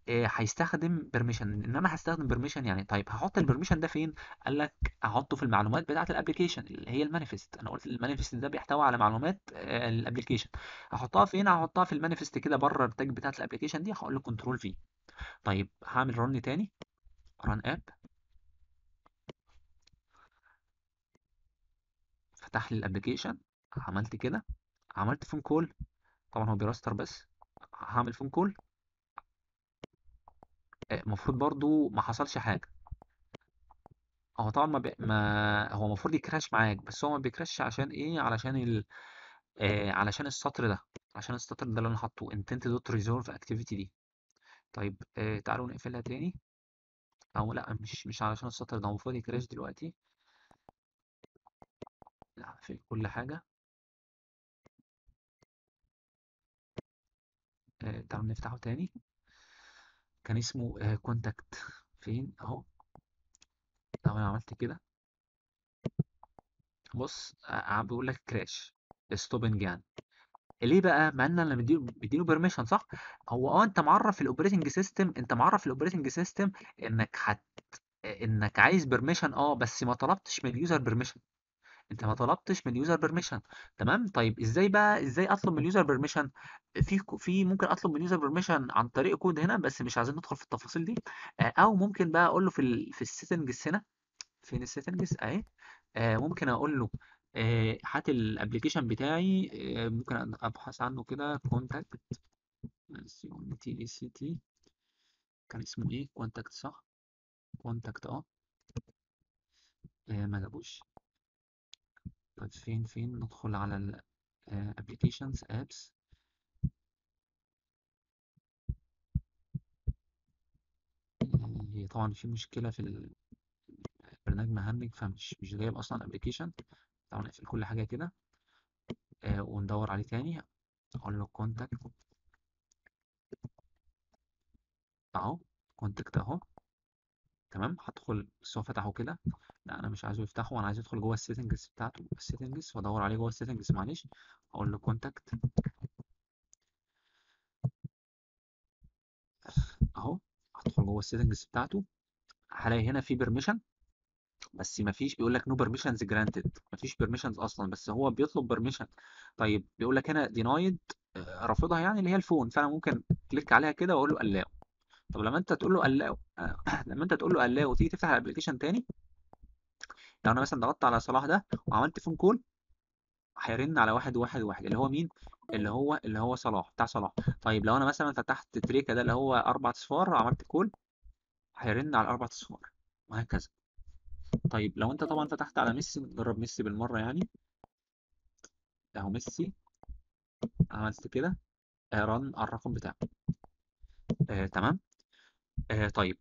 آه، هيستخدم بيرميشن ان انا هستخدم بيرميشن يعني طيب هحط البيرميشن ده فين قال لك احطه في المعلومات بتاعه الابلكيشن اللي هي المانيفست انا قلت المانيفست ده بيحتوي على معلومات آه، الابلكيشن هحطها فين هحطها في المانيفست كده بره التاج بتاعه الابلكيشن دي هقول له كنترول في طيب هعمل رن تاني رن اب فتح لي الابلكيشن عملت كده عملت فون كول طبعا هو بيراستر بس هعمل فون كول آه، المفروض برضو ما حصلش حاجه هو طبعا ما, بي... ما هو المفروض يكراش معاك بس هو ما بيكراشش عشان ايه علشان ال... آه علشان السطر ده عشان السطر ده اللي انا حاطه intent.resolve activity دي طيب آه تعالوا نقفلها تاني او لا مش مش علشان السطر ده المفروض يكراش دلوقتي لا في كل حاجة آه تعالوا نفتحه تاني كان اسمه كونتاكت آه، فين اهو لو انا عملت كده بص عم آه، بيقول لك كراش ستوبنج يعني ليه بقى؟ ما ان انا مديله مديله بيرميشن صح؟ هو اه انت معرف الاوبريتنج سيستم انت معرف الاوبريتنج سيستم انك حت انك عايز بيرميشن اه بس ما طلبتش من اليوزر بيرميشن انت ما طلبتش من اليوزر بيرميشن تمام طيب ازاي بقى ازاي اطلب من اليوزر بيرميشن في في ممكن اطلب من اليوزر بيرميشن عن طريق كود هنا بس مش عايزين ندخل في التفاصيل دي آه، او ممكن بقى اقول له في في السيتنجز هنا فين السيتنجز اهي آه، ممكن اقول له آآ آه، هات الأبلكيشن بتاعي آآ آه، ممكن أبحث عنه كده كونتاكت تي اي سي تي كان اسمه إيه؟ كونتاكت صح؟ كونتاكت آه. آه ما جابوش طيب فين فين ندخل على الابلكيشنز ابس إيه، طبعا في مشكلة في البرنامج مهنج فمش مش جايب أصلا ابلكيشن طبعا نقفل كل حاجة كده آه، وندور عليه تاني اقول له كونتاكت اهو كونتاكت اهو تمام هدخل بس هو فتحه كده لا انا مش عايزه يفتحه انا عايز ادخل جوه السيتنجز بتاعته السيتنجز وادور عليه جوه السيتنجز معلش اقول له كونتاكت اهو هدخل جوه السيتنجز بتاعته هلاقي هنا في بيرميشن بس ما فيش بيقول لك نو بيرميشنز جرانتد ما فيش بيرميشنز اصلا بس هو بيطلب بيرميشن طيب بيقول لك انا دينايد آه، رافضها يعني اللي هي الفون فانا ممكن كليك عليها كده واقول له الاو طب لما انت تقول له الاو آه، لما انت تقول له الاو وتيجي تفتح الابلكيشن تاني لو انا مثلا ضغطت على صلاح ده وعملت فون كول هيرن على واحد واحد واحد اللي هو مين اللي هو اللي هو صلاح بتاع صلاح طيب لو انا مثلا فتحت تريكه ده اللي هو اربع اصفار وعملت كول هيرن على اربع اصفار وهكذا طيب لو انت طبعا فتحت على ميسي جرب ميسي بالمرة يعني اهو ميسي عملت كده آه، رن على الرقم بتاعه آه تمام آه طيب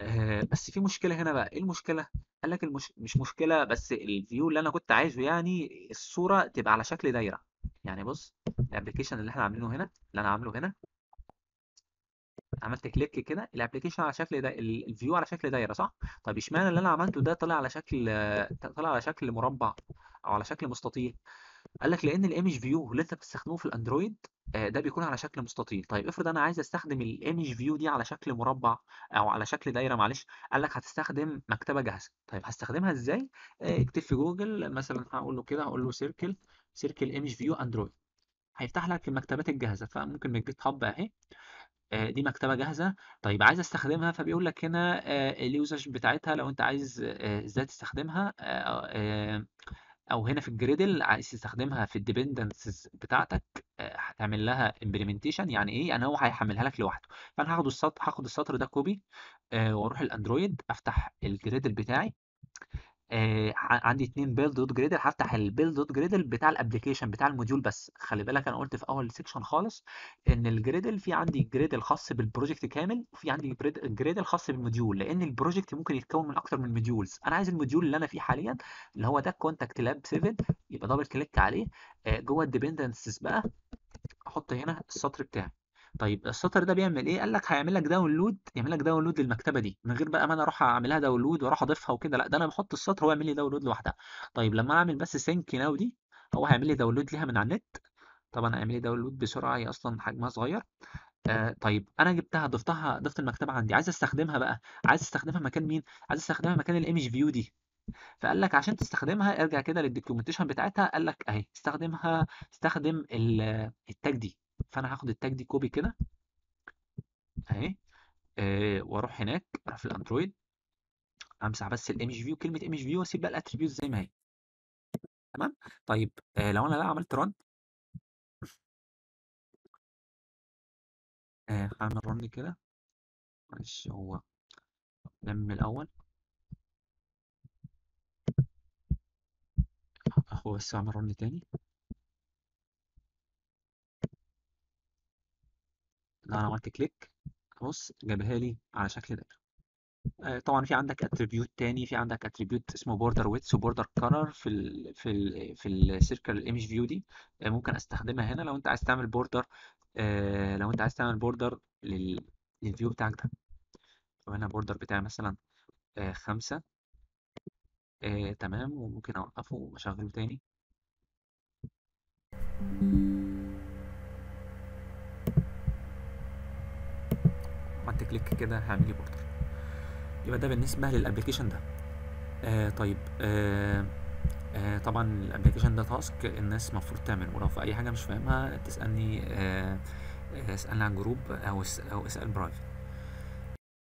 آه بس في مشكلة هنا بقى ايه المشكلة؟ قال لك المش... مش مشكلة بس الفيو اللي انا كنت عايزه يعني الصورة تبقى على شكل دايرة يعني بص الابلكيشن اللي احنا عاملينه هنا اللي انا عامله هنا عملت كليك كده الابلكيشن على شكل دا... الفيو على شكل دايره صح طب اشمعنى اللي انا عملته ده طلع على شكل طلع على شكل مربع او على شكل مستطيل قال لك لان الايمج فيو اللي انت بتستخدمه في الاندرويد آه، ده بيكون على شكل مستطيل طيب افرض انا عايز استخدم الايمج فيو دي على شكل مربع او على شكل دايره معلش قال لك هتستخدم مكتبه جاهزه طيب هستخدمها ازاي آه، اكتب في جوجل مثلا هقول له كده هقول له سيركل سيركل ايمج فيو اندرويد هيفتح لك المكتبات الجاهزه فممكن من جيت هاب اهي آه، دي مكتبة جاهزة طيب عايز استخدمها فبيقول لك هنا آه، اليوزج بتاعتها لو انت عايز آه، ازاي تستخدمها او هنا في الجريدل عايز تستخدمها في الديبندنسز بتاعتك هتعمل لها امبلمنتيشن يعني ايه انا يعني هو هيحملها لك لوحده فانا هاخد السطر هاخد السطر ده كوبي واروح الاندرويد افتح الجريدل بتاعي آه عندي اتنين بيلد دوت جريدل هفتح البيلد دوت جريدل بتاع الابلكيشن بتاع الموديول بس خلي بالك انا قلت في اول سيكشن خالص ان الجريدل في عندي جريدل خاص بالبروجكت كامل وفي عندي جريدل خاص بالموديول لان البروجكت ممكن يتكون من اكتر من موديولز انا عايز الموديول اللي انا فيه حاليا اللي هو ده كونتاكت لاب 7 يبقى دبل كليك عليه آه جوه الديبندنسز بقى احط هنا السطر بتاعي طيب السطر ده بيعمل ايه قال لك هيعمل لك داونلود يعمل لك داونلود للمكتبه دي من غير بقى ما انا اروح اعملها داونلود واروح اضيفها وكده لا ده انا بحط السطر هو يعمل لي داونلود لوحدها طيب لما اعمل بس سينك ناو دي هو هيعمل لي داونلود ليها من على النت طبعا هيعمل لي داونلود بسرعه هي اصلا حجمها صغير آه طيب انا جبتها ضفتها ضفت المكتبه عندي عايز استخدمها بقى عايز استخدمها مكان مين عايز استخدمها مكان الايمج فيو دي فقال لك عشان تستخدمها ارجع كده للدوكيومنتيشن بتاعتها قال لك اهي استخدمها استخدم التاج دي فانا هاخد التاج دي كوبي كده اهي آه واروح هناك اروح في الاندرويد امسح بس الام جي فيو كلمه ام جي فيو واسيب بقى الاتريبيوت زي ما هي تمام طيب آه لو انا بقى عملت رن آه هعمل رن كده معلش هو لم الاول هو بس هعمل رن تاني لو انا عملت كليك بص جابها لي على شكل ده آه، طبعا في عندك اتريبيوت تاني في عندك اتريبيوت اسمه بوردر ويتس وبوردر كلر في الـ في الـ في السيركل الايمج فيو دي آه، ممكن استخدمها هنا لو انت عايز تعمل بوردر آه، لو انت عايز تعمل بوردر للفيو بتاعك ده لو انا بوردر بتاعي مثلا خمسة تمام وممكن اوقفه واشغله تاني Thank you. عملت كليك كده هعمل لي بوردر يبقى ده بالنسبه للابلكيشن ده آه طيب آه آه طبعا الابلكيشن ده تاسك الناس المفروض تعمله ولو في اي حاجه مش فاهمها تسالني آه, آه، اسالني على الجروب او اسال برايفت